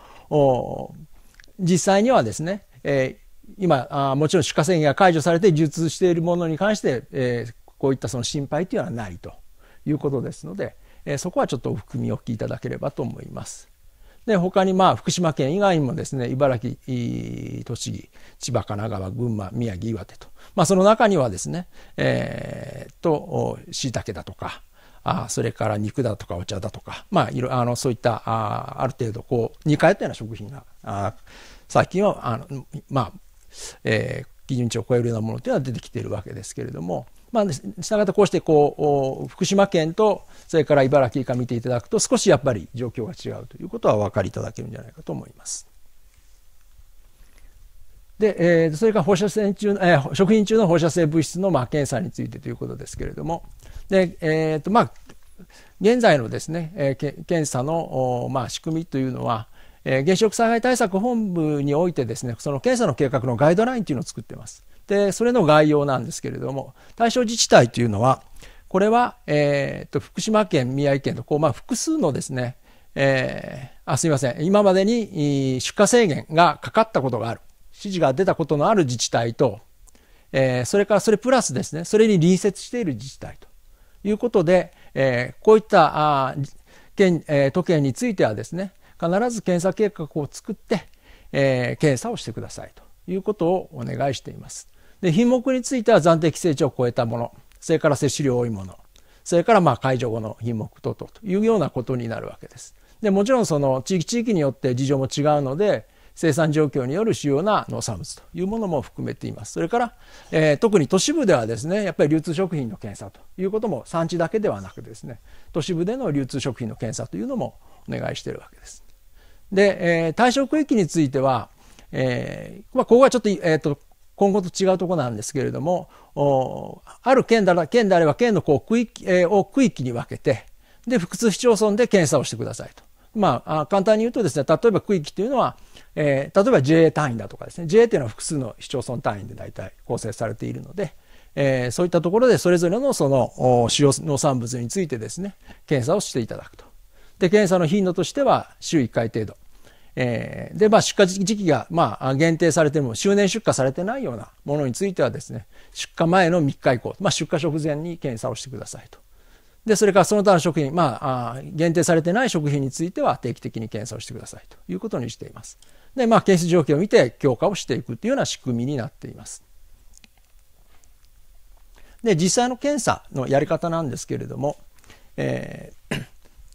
実際にはですね、えー今あもちろん出荷制限が解除されて流通しているものに関して、えー、こういったその心配というのはないということですので、えそこはちょっとお含みおきいただければと思います。で他にまあ福島県以外にもですね茨城栃木千葉神奈川群馬宮城岩手と、まあ、その中にはですねえー、っとしいたけだとかあそれから肉だとかお茶だとか、まあ、いろあのそういったあある程度こう似通ったような食品があ最近はあの、まあえー、基準値を超えるようなものというのは出てきているわけですけれども、まあ、したがってこうしてこう福島県とそれから茨城以下見ていただくと少しやっぱり状況が違うということはお分かりいただけるんじゃないかと思います。で、えー、それから放射線中、えー、食品中の放射性物質の、まあ、検査についてということですけれども、で、えっ、ー、と、まあ、現在のですね、えー、検査の、まあ、仕組みというのは、えー、原子力災害対策本部においてですね、その検査の計画のガイドラインというのを作っています。で、それの概要なんですけれども、対象自治体というのは、これは、えー、っと、福島県、宮城県と、こう、まあ、複数のですね、えー、あ、すみません。今までに出荷制限がかかったことがある。指示が出たことのある自治体と、えー、それからそれプラスですね、それに隣接している自治体ということで、えー、こういったあ県、えー、都県についてはですね、必ず検査計画を作って、えー、検査をしてくださいということをお願いしています。で品目については暫定規制値を超えたものそれから摂取量多いものそれからまあ解除後の品目等々というようなことになるわけです。でもちろんその地域地域によって事情も違うので生産状況による主要な農産物というものも含めています。それから、えー、特に都市部ではですねやっぱり流通食品の検査ということも産地だけではなくですね都市部での流通食品の検査というのもお願いしているわけです。で、えー、対象区域については、えーまあ、ここはちょっと,、えーと、と今後と違うとこなんですけれども、ある県だら、県であれば県のこう区域、えー、を区域に分けて、で、複数市町村で検査をしてくださいと。まあ、簡単に言うとですね、例えば区域というのは、えー、例えば JA 単位だとかですね、JA というのは複数の市町村単位で大体構成されているので、えー、そういったところでそれぞれのその主要農産物についてですね、検査をしていただくと。で、検査の頻度としては週1回程度。えー、で、まあ、出荷時期が、まあ、限定されても、周年出荷されてないようなものについてはですね、出荷前の3日以降、まあ、出荷直前に検査をしてくださいと。で、それからその他の食品、まあ、限定されてない食品については定期的に検査をしてくださいということにしています。で、まあ、検出状況を見て強化をしていくというような仕組みになっています。で、実際の検査のやり方なんですけれども、えー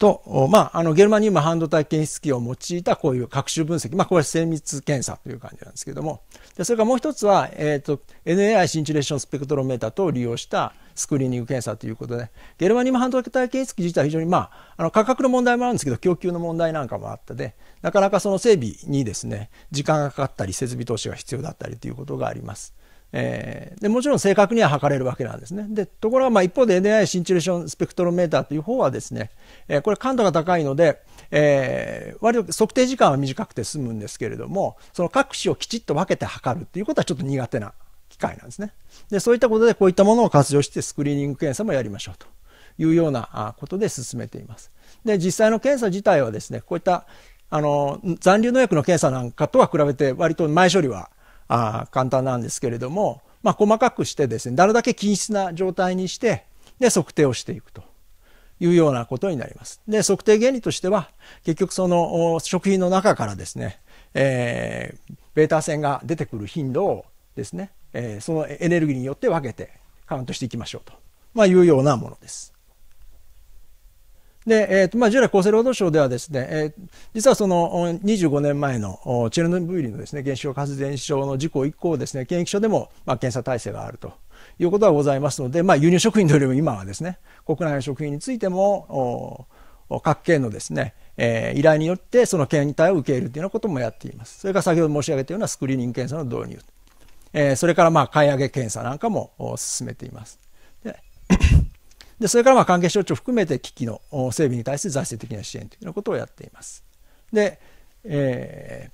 と、まあ、あの、ゲルマニウム半導体検出機を用いたこういう各種分析。まあ、これは精密検査という感じなんですけども。で、それからもう一つは、えっ、ー、と、NAI シンチュレーションスペクトロメーターとを利用したスクリーニング検査ということで、ゲルマニウム半導体検出機自体は非常に、まあ、あの、価格の問題もあるんですけど、供給の問題なんかもあったで、なかなかその整備にですね、時間がかかったり、設備投資が必要だったりということがあります。えー、でもちろん正確には測れるわけなんですね。でところがまあ一方で NI シンチュレーションスペクトロメーターという方はですね、えー、これ感度が高いので、えー、割と測定時間は短くて済むんですけれどもその各種をきちっと分けて測るっていうことはちょっと苦手な機械なんですね。でそういったことでこういったものを活用してスクリーニング検査もやりましょうというようなことで進めています。で実際の検査自体はですねこういったあの残留農薬の検査なんかとは比べて割と前処理はあ簡単なんですけれども、まあ、細かくしてですね、なるだけ均質な状態にして、で、測定をしていくというようなことになります。で、測定原理としては、結局その食品の中からですね、えー、ベータ線が出てくる頻度をですね、えー、そのエネルギーによって分けてカウントしていきましょうと、まあ、いうようなものです。で、えーとまあ、従来厚生労働省ではですね、えー、実はその25年前のチェルノブイリのですね原子力発電所の事故以降ですね検疫所でも、まあ、検査体制があるということはございますので、まあ、輸入食品というよりも今はですね国内の食品についても各県のですね、えー、依頼によってその検体を受け入れるというようなこともやっています。それから先ほど申し上げたようなスクリーニング検査の導入、えー、それからまあ買い上げ検査なんかも進めています。で、それからまあ関係省庁含めて危機の整備に対する財政的な支援というようなことをやっています。で、え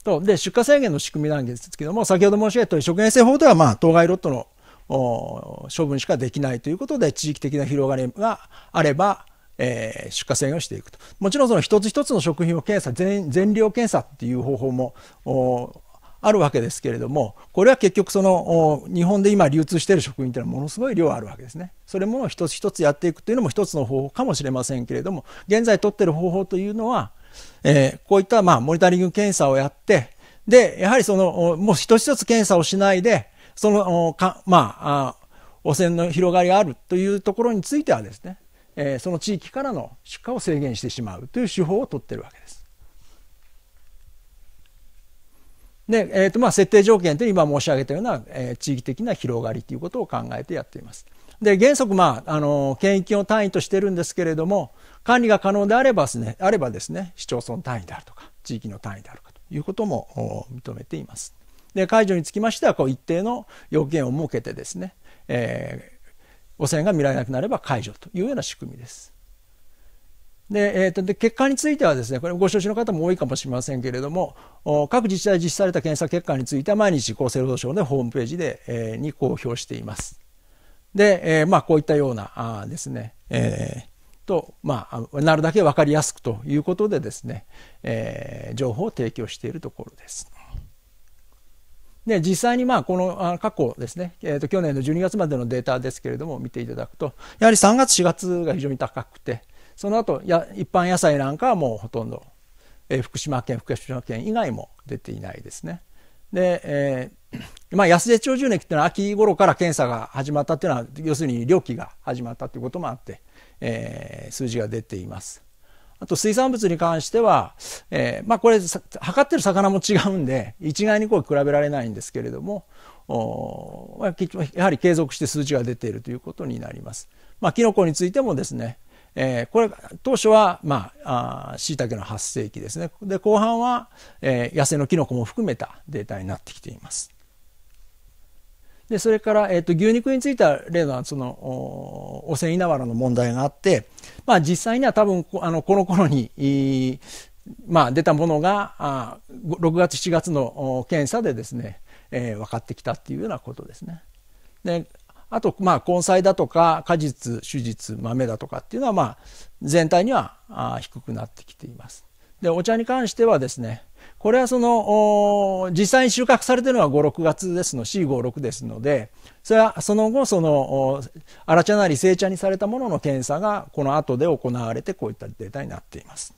ー、と、で、出荷制限の仕組みなんですけども、先ほど申し上げたように食塩制法では、まあ、当該ロットの処分しかできないということで、地域的な広がりがあれば、えー、出荷制限をしていくと。もちろんその一つ一つの食品を検査、全量検査っていう方法も、あるわけですけれどもこれは結局その日本で今流通している食品というのはものすごい量あるわけですね。それも一つ一つやっていくというのも一つの方法かもしれませんけれども現在取っている方法というのは、えー、こういったまあモニタリング検査をやってでやはりそのもう一つ一つ検査をしないでそのかまあ汚染の広がりがあるというところについてはですね、えー、その地域からの出荷を制限してしまうという手法を取っているわけです。で、えーとまあ、設定条件という今申し上げたような、えー、地域的な広がりということを考えてやっています。で、原則、まあ、あの、県域を単位としてるんですけれども、管理が可能であればですね、あればですね、市町村単位であるとか、地域の単位であるかということも認めています。で、解除につきましては、こう、一定の要件を設けてですね、えー、汚染が見られなくなれば解除というような仕組みです。で、えーと、で結果についてはですね、これご承知の方も多いかもしれませんけれども、各自治体実施された検査結果については毎日厚生労働省のホームページで、えー、に公表しています。で、えー、まあこういったようなあですね、えー、と、まあ、なるだけ分かりやすくということでですね、えー、情報を提供しているところです。で実際にまあこの過去ですね、えー、と去年の12月までのデータですけれども見ていただくとやはり3月4月が非常に高くてその後や一般野菜なんかはもうほとんど、えー、福島県福島県以外も出ていないですね。で、えー、まあ、安出鳥獣歴っていうのは秋頃から検査が始まったっていうのは要するに漁期が始まったっていうこともあって、えー、数字が出ています。あと水産物に関しては、えー、まあこれ測ってる魚も違うんで一概にこう比べられないんですけれどもやはり継続して数字が出ているということになります。まあ、キノコについてもですね、えー、これ当初はまあしいたけの発生期ですねで後半は、えー、野生のキノコも含めたデータになってきています。でそれから、えーと、牛肉については例のその汚染稲わらの問題があって、まあ、実際には多分こあのこの頃に、えー、まあ、出たものがあ6月7月の検査でですね、えー、分かってきたっていうようなことですね。であと、まあ、根菜だとか、果実、手術、豆だとかっていうのは、まあ、全体には低くなってきています。で、お茶に関してはですね、これはその、実際に収穫されてるのは5、6月ですの、C5、6ですので、それはその後、その、荒茶なり製茶にされたものの検査が、この後で行われて、こういったデータになっています。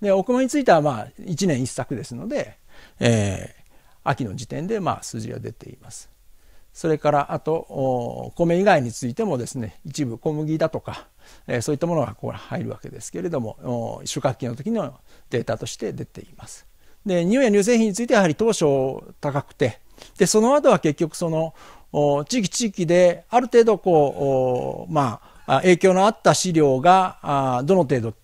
で、お米については、まあ、1年1作ですので、えー、秋の時点で、まあ、数字が出ています。それからあと米以外についてもですね一部小麦だとか、えそういったものがここ入るわけですけれども収穫期の時のデータとして出ています。で乳や乳製品についてはやはり当初高くてでその後は結局その地域地域である程度こうまあ影響のあった飼料がどの程度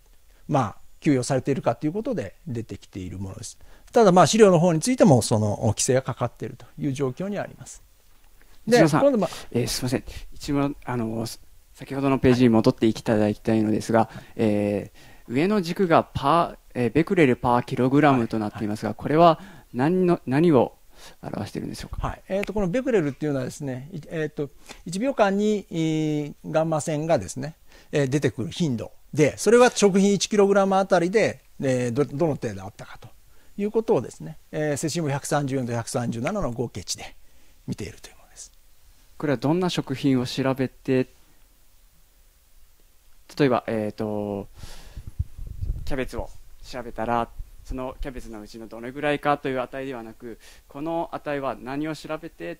まあ給与されているかということで出てきているものです。ただまあ飼料の方についてもその規制がかかっているという状況にあります。で、今度えー、すみません。一番、あの、先ほどのページに戻っていただきたいのですが、はい、えー、上の軸がパー、えー、ベクレルパーキログラムとなっていますが、はいはい、これは何の、何を表しているんでしょうか、はいえーと、このベクレルっていうのはですね、えーと、一1秒間に、えガンマ線がですね、えー、出てくる頻度でそれは食品1ラムあたりで、えー、どどの程度あったかということをですね、えー、セシウム130と137の合計値で見ているというこれはどんな食品を調べて例えば、えーと、キャベツを調べたらそのキャベツのうちのどれぐらいかという値ではなくこの値は何を調べて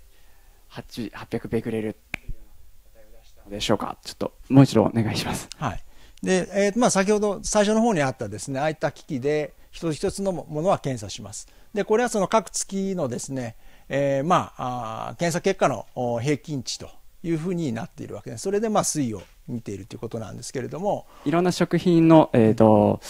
800ベクレルという値を出したのでしょうかちょっともう一度お願いします。はいでえーまあ、先ほど最初の方にあったですねああいった機器で一つ一つのものは検査します。でこれはその各月のですねえー、まあ検査結果の平均値というふうになっているわけです。それでまあ推移を見ているということなんですけれども。いろんな食品の、えーと、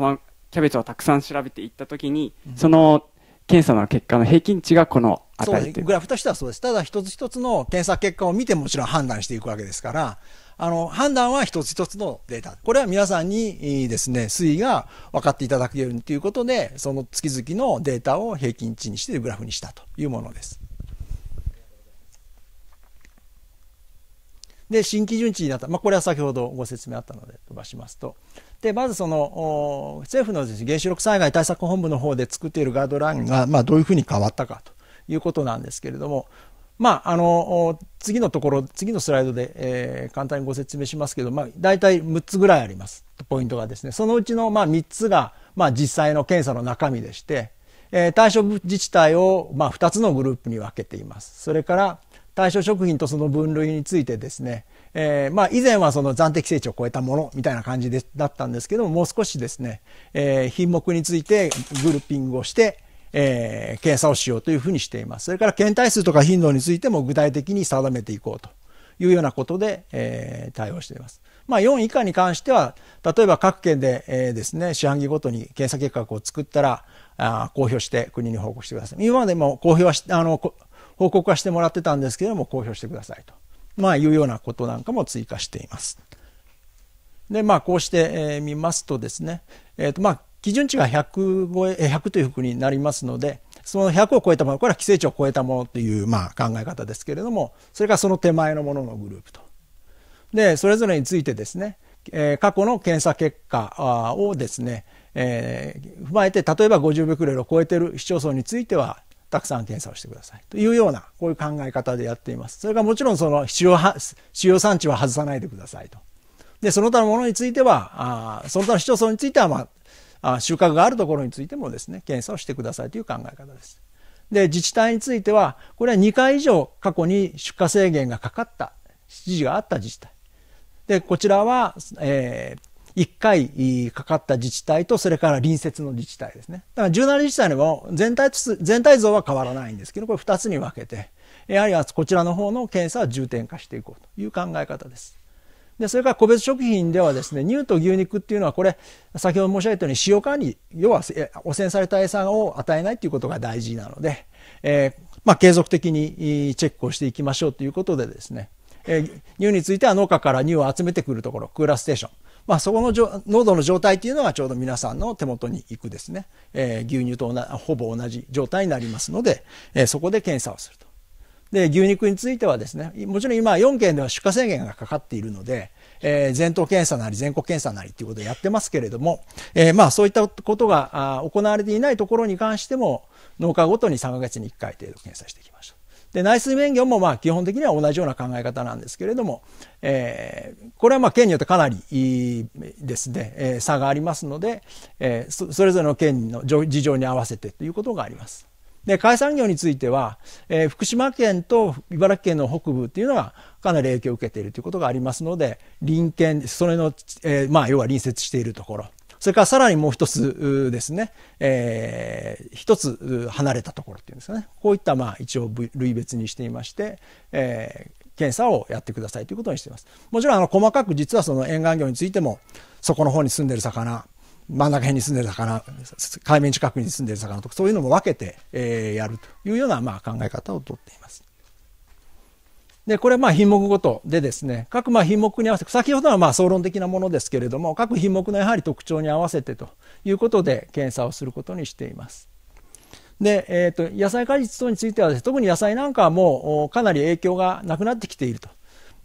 ま、キャベツをたくさん調べていったときに、うん、その検査の結果の平均値がこの値というグラフとしてはそうです。ただ一つ一つの検査結果を見てもちろん判断していくわけですから、あの、判断は一つ一つのデータ。これは皆さんにですね、推移が分かっていただけるということで、その月々のデータを平均値にしてグラフにしたというものです。で、新基準値になった。まあ、これは先ほどご説明あったので飛ばしますと。で、まずその、政府のです、ね、原子力災害対策本部の方で作っているガイドラインが、まあ、どういうふうに変わったかということなんですけれども、まあ、あの、次のところ、次のスライドで、えー、簡単にご説明しますけど、まあ、大体6つぐらいあります。ポイントがですね。そのうちの、まあ、3つが、まあ、実際の検査の中身でして、えー、対象自治体を、まあ、2つのグループに分けています。それから、対象食品とその分類についてですね、えー、まあ、以前はその暫定成長を超えたものみたいな感じでだったんですけども、もう少しですね、えー、品目についてグルーピングをして、えー、検査をしようというふうにしています。それから検体数とか頻度についても具体的に定めていこうというようなことで、えー、対応しています。まあ、4以下に関しては、例えば各県で、えー、ですね、市販議ごとに検査結果を作ったら、あ公表して国に報告してください。今までも公表はし、あの、報告はしてもらってたんですけれども、公表してくださいと。まあ、いうようなことなんかも追加しています。で、まあ、こうしてえ見ますとですね、えっ、ー、と、まあ、基準値が 100, 超え100というふうになりますのでその100を超えたものこれは規制値を超えたものというまあ考え方ですけれどもそれがその手前のもののグループと。でそれぞれについてですね、えー、過去の検査結果をですね、えー、踏まえて例えば50ベクレルを超えている市町村についてはたくさん検査をしてくださいというようなこういう考え方でやっています。それからもちろんその主要主要産地は外さないでくださいと。でその他のものについてはあその他の市町村についてはまああ収穫があるところについてもですね、検査をしてくださいという考え方です。で、自治体については、これは2回以上過去に出荷制限がかかった、指示があった自治体。で、こちらは、えー、1回かかった自治体と、それから隣接の自治体ですね。だから17自治体の全体全体像は変わらないんですけど、これ2つに分けて、やはりこちらの方の検査は重点化していこうという考え方です。でそれから個別食品ではですね乳と牛肉っていうのはこれ先ほど申し上げたように使用管理要は汚染された餌を与えないということが大事なので、えー、まあ、継続的にチェックをしていきましょうということでですね、えー、乳については農家から乳を集めてくるところクーラーステーション、まあ、そこの濃度の状態っていうのがちょうど皆さんの手元に行くですね、えー、牛乳とほぼ同じ状態になりますので、えそこで検査をすると。で、牛肉についてはですね、もちろん今4県では出荷制限がかかっているので、えー、全頭検査なり全国検査なりっていうことをやってますけれども、えー、まあそういったことが行われていないところに関しても、農家ごとに3ヶ月に1回程度検査してきましう。で、内水面許もまあ基本的には同じような考え方なんですけれども、えー、これはまあ県によってかなりですね、えー、差がありますので、えー、それぞれの県の事情に合わせてということがあります。で、海産業については、えー、福島県と茨城県の北部っていうのはかなり影響を受けているということがありますので、隣県、それの、えー、まあ、要は隣接しているところ。それからさらにもう一つですね、えー、一つ離れたところっていうんですかね。こういった、まあ、一応類別にしていまして、えー、検査をやってくださいということにしています。もちろん、あの、細かく実はその沿岸業についても、そこの方に住んでる魚、真ん中辺に住んでる魚海面近くに住んでる魚とかそういうのも分けて、えー、やるというような、まあ、考え方をとっています。でこれはまあ品目ごとでですね各まあ品目に合わせて先ほどはまあ総論的なものですけれども各品目のやはり特徴に合わせてということで検査をすることにしています。で、えーと、野菜果実等については特に野菜なんかはもうかなり影響がなくなってきていると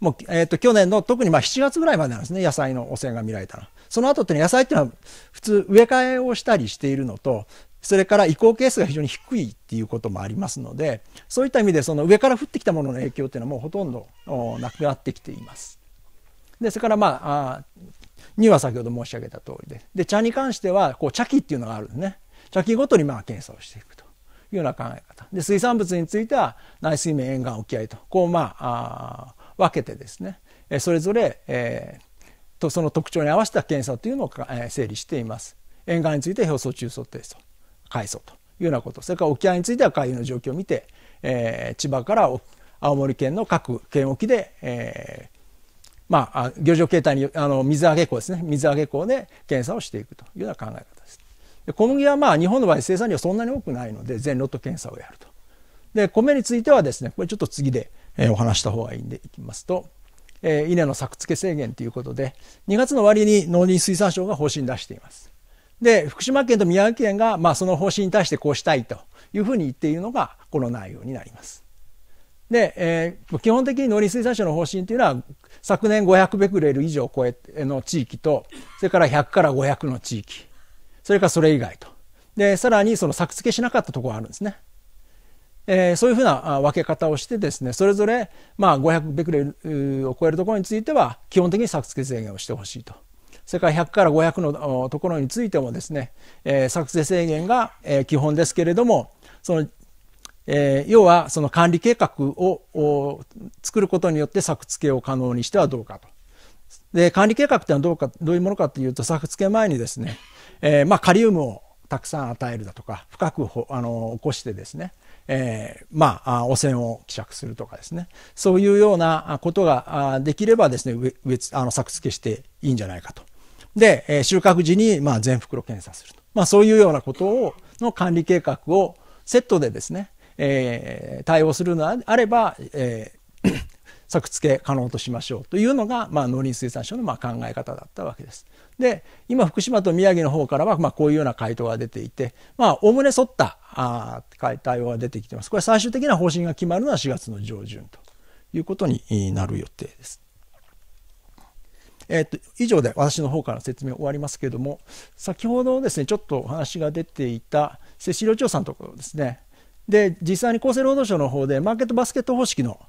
もう、えーと、去年の特にまあ7月ぐらいまでなんですね野菜の汚染が見られたのその後ってね、野菜っていうのは普通植え替えをしたりしているのと、それから移行係数が非常に低いっていうこともありますので、そういった意味でその上から降ってきたものの影響っていうのはもうほとんどなくなってきています。で、それからまあ、には先ほど申し上げた通りで。で、茶に関しては、こう、茶器っていうのがあるんですね。茶器ごとにまあ検査をしていくというような考え方。で、水産物については、内水面、沿岸、沖合と、こうまあ、あ分けてですね、それぞれ、えー、とその特徴に合わせた検査というのをえ整理しています。沿岸について表層中層低層海層というようなことそれから沖合については海流の状況を見て、えー、千葉から青森県の各県沖で、えー、まあ、漁場形態にあの水揚げ港ですね水揚げ港で検査をしていくというような考え方ですで小麦はまあ日本の場合生産量そんなに多くないので全ロット検査をやるとで米についてはですねこれちょっと次で、えー、お話した方がいいんでいきますとえー、稲の作付け制限ということで、2月の終わりに農林水産省が方針出しています。で、福島県と宮城県が、まあ、その方針に対してこうしたいというふうに言っているのが、この内容になります。で、えー、基本的に農林水産省の方針というのは、昨年500ベクレル以上超えの地域と、それから100から500の地域、それからそれ以外と。で、さらにその作付けしなかったところがあるんですね。えー、そういうふうな分け方をしてですね、それぞれ、まあ、500ベクレルを超えるところについては、基本的に作付制限をしてほしいと。それから100から500のところについてもですね、えー、作成制限が、え基本ですけれども、その、えー、要はその管理計画を作ることによって作付けを可能にしてはどうかと。で、管理計画ってのはどうか、どういうものかっていうと、作付け前にですね、えー、まあ、カリウムをたくさん与えるだとか、深くあの起こしてですね、えー、まあ、汚染を希釈するとかですね。そういうようなことができればですね、植あの作付けしていいんじゃないかと。で、え収穫時に、まあ、全袋検査すると。まあ、そういうようなことを、の管理計画をセットでですね、えー、対応するのであれば、えー、<coughs> 作付け可能としましょうというのが、まあ、農林水産省のまあ考え方だったわけです。で、今福島と宮城の方からは、まあこういうような回答が出ていて、まあおおむね沿ったあ対応が出てきてます。これ最終的な方針が決まるのは4月の上旬ということになる予定です。えっ、と、以上で私の方から説明終わりますけれども、先ほどですね、ちょっとお話が出ていた摂取量調査のところですね。で、実際に厚生労働省の方でマーケットバスケット方式の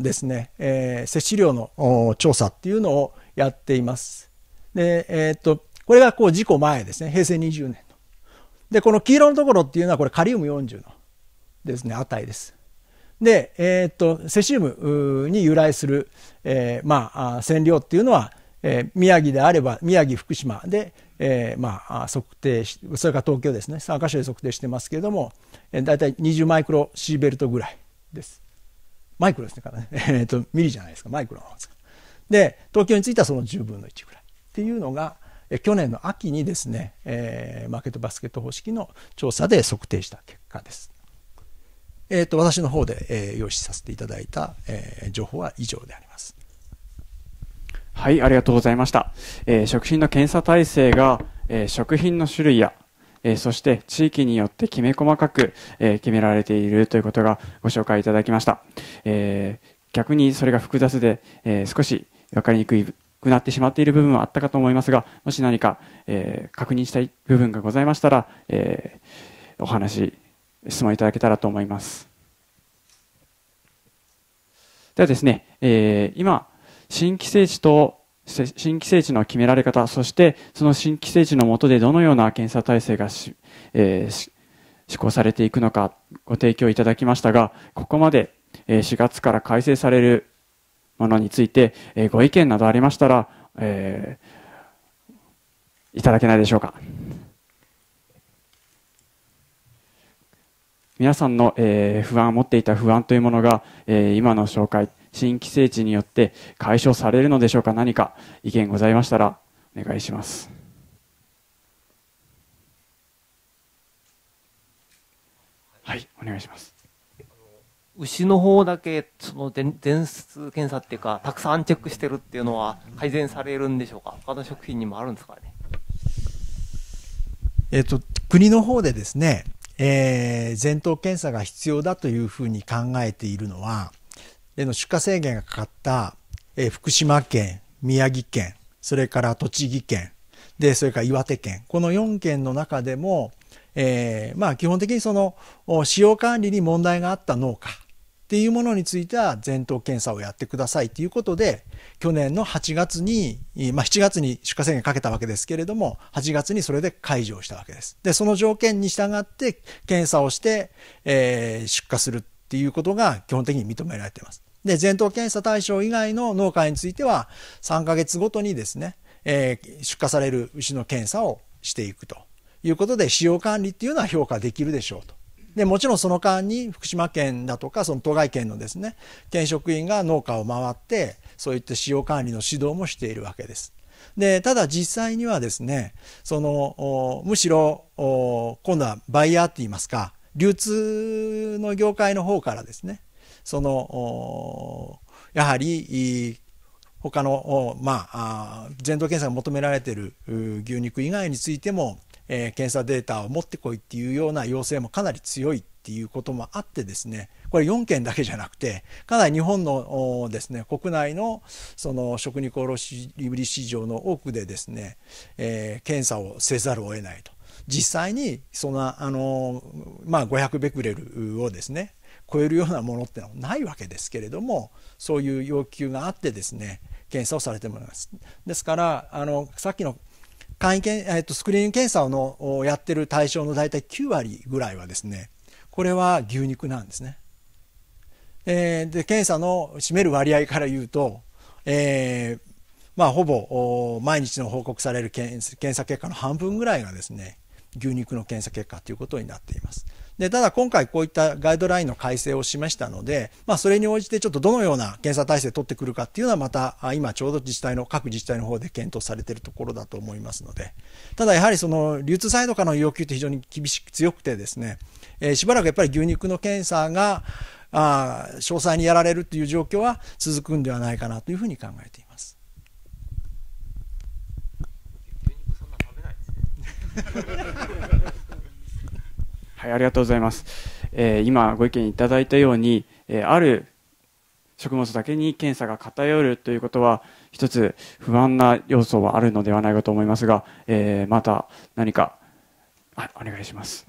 ですね、えー、摂取量の調査っていうのをやっています。で、えー、っと、これがこう事故前ですね。平成20年の。で、この黄色のところっていうのはこれカリウム40のですね、値です。で、えー、っと、セシウムに由来する、えー、まあ、染料っていうのは、えー、宮城であれば、宮城、福島で、えー、まあ、測定し、それから東京ですね、3カ所で測定してますけれども、えー、大体20マイクロシーベルトぐらいです。マイクロですね、からね。<laughs> えっと、ミリじゃないですか、マイクロのんです。で、東京についてはその10分の1ぐらい。っていうのが去年の秋にですね、えー、マーケットバスケット方式の調査で測定した結果です。えーと、私の方で、えー、用意させていただいた、えー、情報は以上であります。はい、ありがとうございました。えー、食品の検査体制が、えー、食品の種類や、えー、そして地域によってきめ細かく、えー、決められているということがご紹介いただきました。えー、逆にそれが複雑で、えー、少し分かりにくいくなってしまっている部分はあったかと思いますが、もし何か、えー、確認したい部分がございましたら、えー、お話、質問いただけたらと思います。ではですね、えー、今、新規制値と新規制値の決められ方、そしてその新規制値の下でどのような検査体制がし、えー、施行されていくのかご提供いただきましたが、ここまで4月から改正されるものについて、えご意見などありましたら、えいただけないでしょうか。皆さんの、え不安を持っていた不安というものが、え今の紹介、新規制地によって解消されるのでしょうか何か意見ございましたらお願いします。はい、お願いします。牛の方だけ、その全数検査っていうか、たくさんチェックしてるっていうのは改善されるんでしょうか他の食品にもあるんですかねえっ、と、国の方でですね、えー、前頭検査が必要だというふうに考えているのは、での出荷制限がかかった、えー、福島県、宮城県、それから栃木県、で、それから岩手県、この4県の中でも、えー、まあ基本的にその、使用管理に問題があった農家、っていうものについては前頭検査をやってくださいということで、去年の8月に、まあ、7月に出荷制限かけたわけですけれども、8月にそれで解除をしたわけです。で、その条件に従って検査をして、えー、出荷するっていうことが基本的に認められています。で、前頭検査対象以外の農家については、3ヶ月ごとにですね、えー、出荷される牛の検査をしていくということで、使用管理っていうのは評価できるでしょうと。で、もちろんその間に福島県だとか、その当該県のですね、県職員が農家を回って、そういった使用管理の指導もしているわけです。で、ただ実際にはですね、その、むしろ、今度はバイヤーって言いますか、流通の業界の方からですね、その、やはり、他の、まあ、全土検査が求められている牛肉以外についても、えー、検査データを持ってこいっていうような要請もかなり強いっていうこともあってですねこれ4件だけじゃなくてかなり日本のですね国内のその食肉卸売市場の多くでですね、えー、検査をせざるを得ないと。実際にそのあの、まあ、500ベクレルをですね超えるようなものってのはないわけですけれどもそういう要求があってですね検査をされてもらいます。ですからあのさっきの簡易検、えっと、スクリーニング検査のやってる対象の大体9割ぐらいはですね、これは牛肉なんですね。えー、で、検査の占める割合から言うと、えー、まあ、ほぼ毎日の報告される検査結果の半分ぐらいがですね、牛肉の検査結果ということになっています。で、ただ今回こういったガイドラインの改正をしましたので、まあそれに応じてちょっとどのような検査体制を取ってくるかっていうのはまた今ちょうど自治体の、各自治体の方で検討されているところだと思いますので、ただやはりその流通サイドからの要求って非常に厳しく強くてですね、えー、しばらくやっぱり牛肉の検査があ詳細にやられるという状況は続くんではないかなというふうに考えています。牛肉そんな食べないですねはい、ありがとうございます。えー、今ご意見いただいたように、えー、ある食物だけに検査が偏るということは、一つ不安な要素はあるのではないかと思いますが、えー、また何か、はい、お願いします。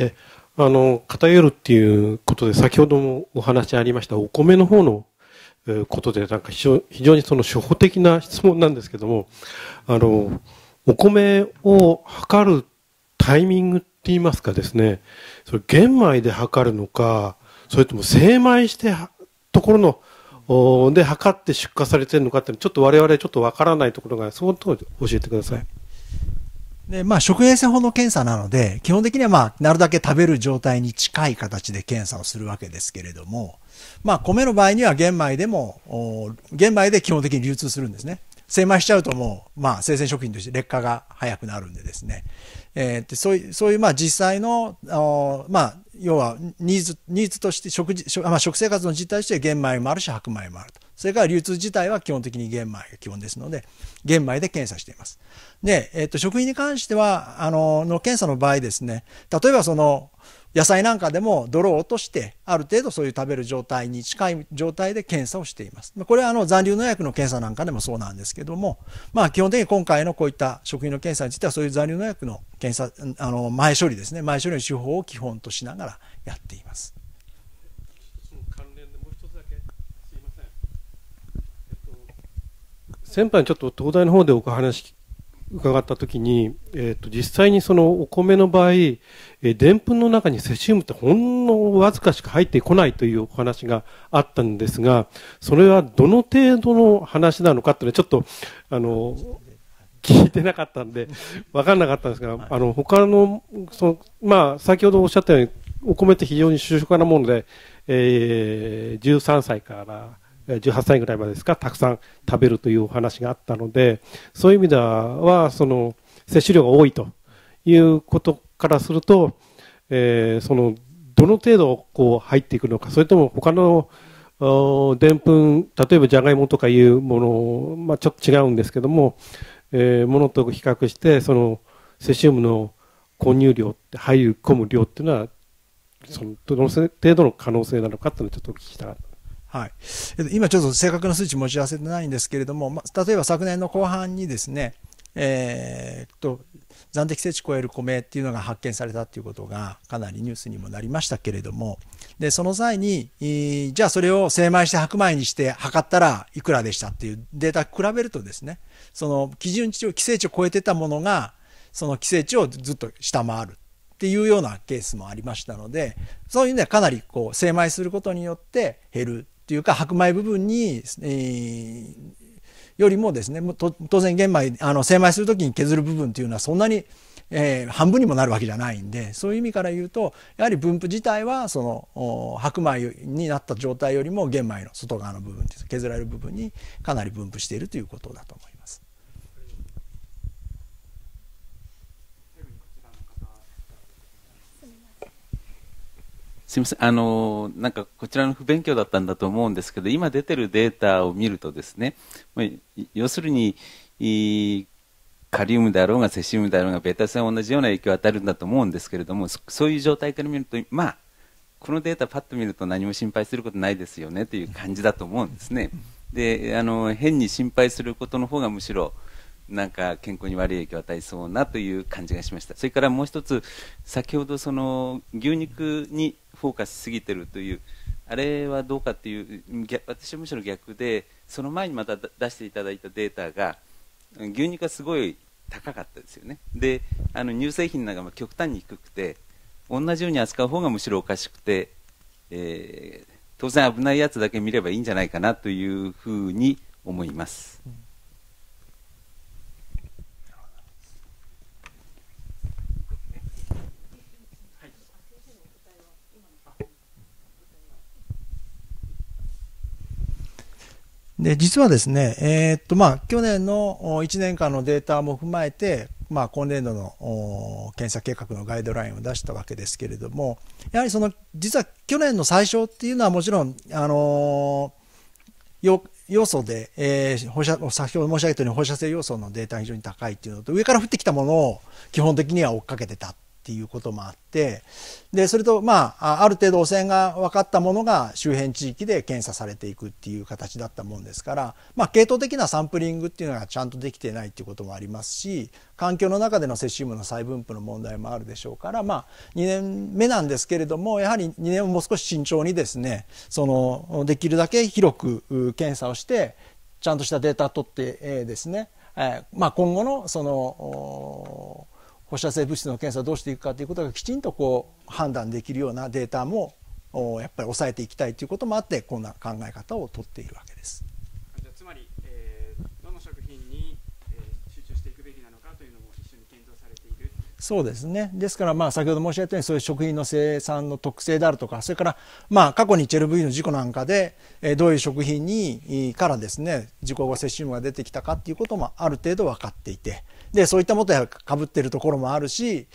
えあの偏るっていうことで先ほどもお話ありましたお米の方のことで、なんか非常非常にその初歩的な質問なんですけども、あの、お米を測るタイミングって言いますかですね、それ玄米で測るのか、それとも精米してところので測って出荷されてるのかってちょっと我々ちょっとわからないところがそのとり教えてください。で、まあ、食衛生法の検査なので、基本的にはまあ、なるだけ食べる状態に近い形で検査をするわけですけれども、まあ、米の場合には玄米でも、玄米で基本的に流通するんですね。精米しちゃうともう、まあ、生鮮食品として劣化が早くなるんでですね。えー、そういう、そういう、まあ、実際の、まあ、要は、ニーズ、ニーズとして食事、食,、まあ、食生活の実態として玄米もあるし、白米もあると。それから流通自体は基本的に玄米が基本ですので、玄米で検査しています。で、えっ、と、食品に関しては、あの、の検査の場合ですね、例えばその、野菜なんかでも泥を落としてある程度そういう食べる状態に近い状態で検査をしていますこれはあの残留農薬の検査なんかでもそうなんですけどもまあ基本的に今回のこういった食品の検査についてはそういう残留農薬の検査あの前処理ですね前処理の手法を基本としながらやっています。先般ちょっと東大の方でお話伺った時に、えーと、実際にそのお米の場合でんぷんの中にセシウムってほんのわずかしか入ってこないというお話があったんですがそれはどの程度の話なのかっていうのはちょっとあの聞いてなかったんで分からなかったんですが、あの他のその、まあ、先ほどおっしゃったようにお米って非常に主食なもので、えー、13歳から18歳ぐらいまでですかたくさん食べるというお話があったのでそういう意味ではその摂取量が多いということからすると、えー、そのどの程度こう入っていくのかそれとも他のでんぷん例えばじゃがいもとかいうもの、まあ、ちょっと違うんですけども、えー、ものと比較してそのセシウムの混入量って入り込む量っていうのはそのどの程度の可能性なのかっていうのをちょっとお聞きしたかった。はい、今ちょっと正確な数値持ち合わせてないんですけれども、まあ、例えば昨年の後半にですね、えー、っと暫定規制値超える米っていうのが発見されたっていうことがかなりニュースにもなりましたけれどもでその際に、えー、じゃあそれを精米して白米にして測ったらいくらでしたっていうデータ比べるとですねその基準値を規制値を超えてたものがその規制値をずっと下回るっていうようなケースもありましたのでそういうねかなりこう精米することによって減るっていうか白米部分に、えー、よりもですね当然玄米あの精米する時に削る部分っていうのはそんなに、えー、半分にもなるわけじゃないんでそういう意味から言うとやはり分布自体はその白米になった状態よりも玄米の外側の部分削られる部分にかなり分布しているということだと思います。すみません、あのなんかこちらの不勉強だったんだと思うんですけど、今出てるデータを見るとですね、要するに、カリウムであろうがセシウムであろうが、ベータ線は同じような影響を与えるんだと思うんですけれども、そういう状態から見ると、まあ、このデータパッと見ると何も心配することないですよねという感じだと思うんですね。で、あの変に心配することの方がむしろ、なんか健康に悪い影響を与えそうなという感じがしましたそれからもう一つ先ほどその牛肉にフォーカスしすぎてるというあれはどうかっていう私はむしろ逆でその前にまた出していただいたデータが牛肉がすごい高かったですよねであの乳製品なんかも極端に低くて同じように扱う方がむしろおかしくて、えー、当然危ないやつだけ見ればいいんじゃないかなというふうに思います。うんで、実はですね、えー、っと、まあ、去年の1年間のデータも踏まえて、まあ、今年度の検査計画のガイドラインを出したわけですけれども、やはりその、実は去年の最初っていうのはもちろん、あのー、要素で、えー、放射先ほど申し上げたように放射性要素のデータが非常に高いっていうのと上から降ってきたものを基本的には追っかけてたっていうこともあってでそれとまあある程度汚染が分かったものが周辺地域で検査されていくっていう形だったもんですから、まあ、系統的なサンプリングっていうのがちゃんとできてないっていうこともありますし環境の中でのセシウムの再分布の問題もあるでしょうから、まあ、2年目なんですけれどもやはり2年ももう少し慎重にですねそのできるだけ広く検査をしてちゃんとしたデータを取ってですね、えーまあ、今後のその放射性物質の検査をどうしていくかということがきちんとこう判断できるようなデータもやっぱり抑えていきたいということもあってこんな考え方をとっているわけです。じゃつまり、えー、どの食品に、えー、集中していくべきなのかというのも一緒に検討されているそうですねですからまあ先ほど申し上げたようにそういう食品の生産の特性であるとかそれからまあ過去にチェルブイの事故なんかで、えー、どういう食品にからですね事故後接シウムが出てきたかっていうこともある程度分かっていて。でそういったもとやかぶっているところもあるし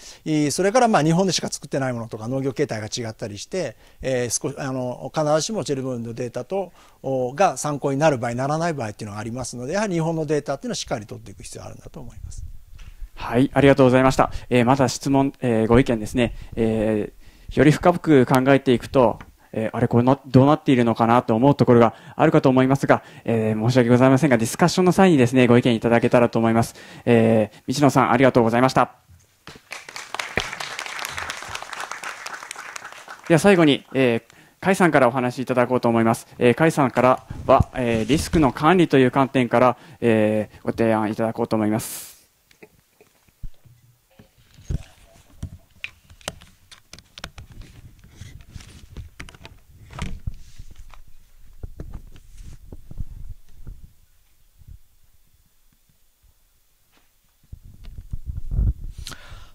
それからまあ日本でしか作ってないものとか農業形態が違ったりして、えー、少あの必ずしもチェルノブイリのデータとが参考になる場合ならない場合っていうのがありますのでやはり日本のデータっていうのはしっかり取っていく必要があるんだと思います。はい、ありがとうございました。えー、また質問、えー、ご意見ですね。えー、より深く考えていくと、えー、あれこれな、どうなっているのかなと思うところがあるかと思いますが、えー、申し訳ございませんが、ディスカッションの際にですね、ご意見いただけたらと思います。えー、道野さん、ありがとうございました。では最後に、えー、甲斐さんからお話しいただこうと思います。えー、甲斐さんからは、えー、リスクの管理という観点から、えー、ご提案いただこうと思います。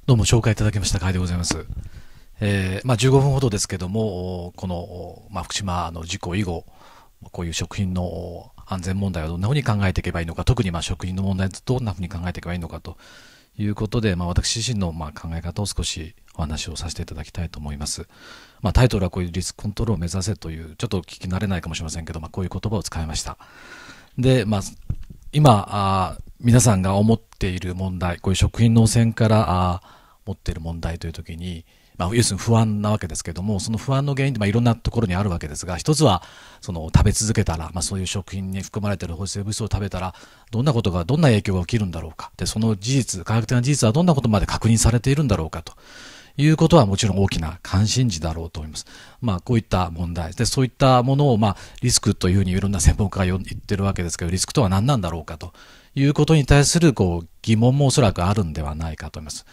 どうも紹介いただきました会でございます。えー、まあ、15分ほどですけども、この、まあ、福島の事故以後、こういう食品の安全問題はどんなふうに考えていけばいいのか、特にまあ食品の問題どんなふうに考えていけばいいのかということで、まあ、私自身のまあ考え方を少しお話をさせていただきたいと思います。まあ、タイトルはこういうリスクコントロールを目指せという、ちょっと聞き慣れないかもしれませんけど、まあ、こういう言葉を使いました。で、まあ、今あ、皆さんが思っている問題、こういう食品の汚染から、あ持っている問題という時に、まあ、要するに不安なわけですけどもその不安の原因ってまあいろんなところにあるわけですが一つはその食べ続けたら、まあ、そういう食品に含まれている放射性物質を食べたらどんなことがどんな影響が起きるんだろうかでその事実科学的な事実はどんなことまで確認されているんだろうかと。いうことはもちろん大きな関心事だろうと思います。まあ、こういった問題。で、そういったものを、まあ、リスクというふうにいろんな専門家が言ってるわけですけど、リスクとは何なんだろうかということに対する、こう、疑問もおそらくあるんではないかと思います。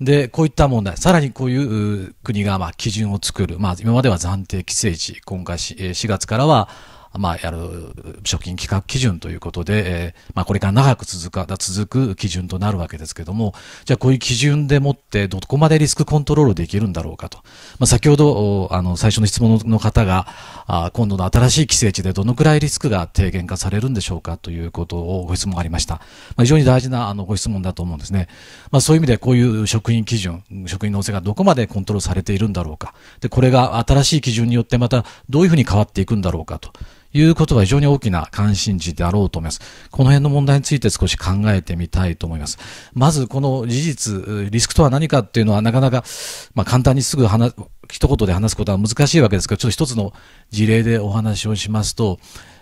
で、こういった問題、さらにこういう国がまあ基準を作る、まあ、今までは暫定規制値、今回4月からは、まあ、やる、貯金規格基準ということで、えー、まあ、これから長く続か、続く基準となるわけですけども、じゃあ、こういう基準でもって、どこまでリスクコントロールできるんだろうかと。まあ、先ほど、あの、最初の質問の方が、あ今度の新しい規制値でどのくらいリスクが低減化されるんでしょうかということをご質問がありました。まあ、非常に大事なあのご質問だと思うんですね。まあ、そういう意味でこういう職員基準、職員の性がどこまでコントロールされているんだろうか。で、これが新しい基準によってまたどういうふうに変わっていくんだろうかということは非常に大きな関心事であろうと思います。この辺の問題について少し考えてみたいと思います。まず、この事実、リスクとは何かっていうのはなかなか、まあ、簡単にすぐ話、一言で話すことは難しいわけですけど、ちょっと一つの事例でお話をしますと、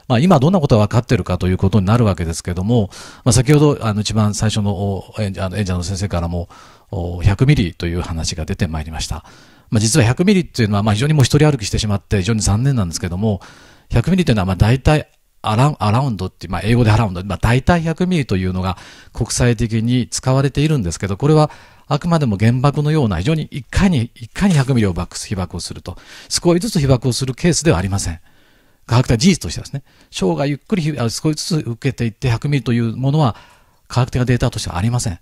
まあ、今どんなことが分かってるかということになるわけですけども、まあ、先ほどあの一番最初の演者の先生からも100ミリという話が出てまいりました。まあ、実は100ミリっていうのはまあ非常にもう一人歩きしてしまって非常に残念なんですけども、100ミリというのは、まあ大体アラアラウンドって、まあ、英語でアラウンド、まあ、大体100ミリというのが国際的に使われているんですけど、これはあくまでも原爆のような非常に一回に、一回に100ミリを被爆をすると、少しずつ被爆をするケースではありません。科学的事実としてですね、生涯ゆっくり少しずつ受けていって100ミリというものは科学的なデータとしてはありません。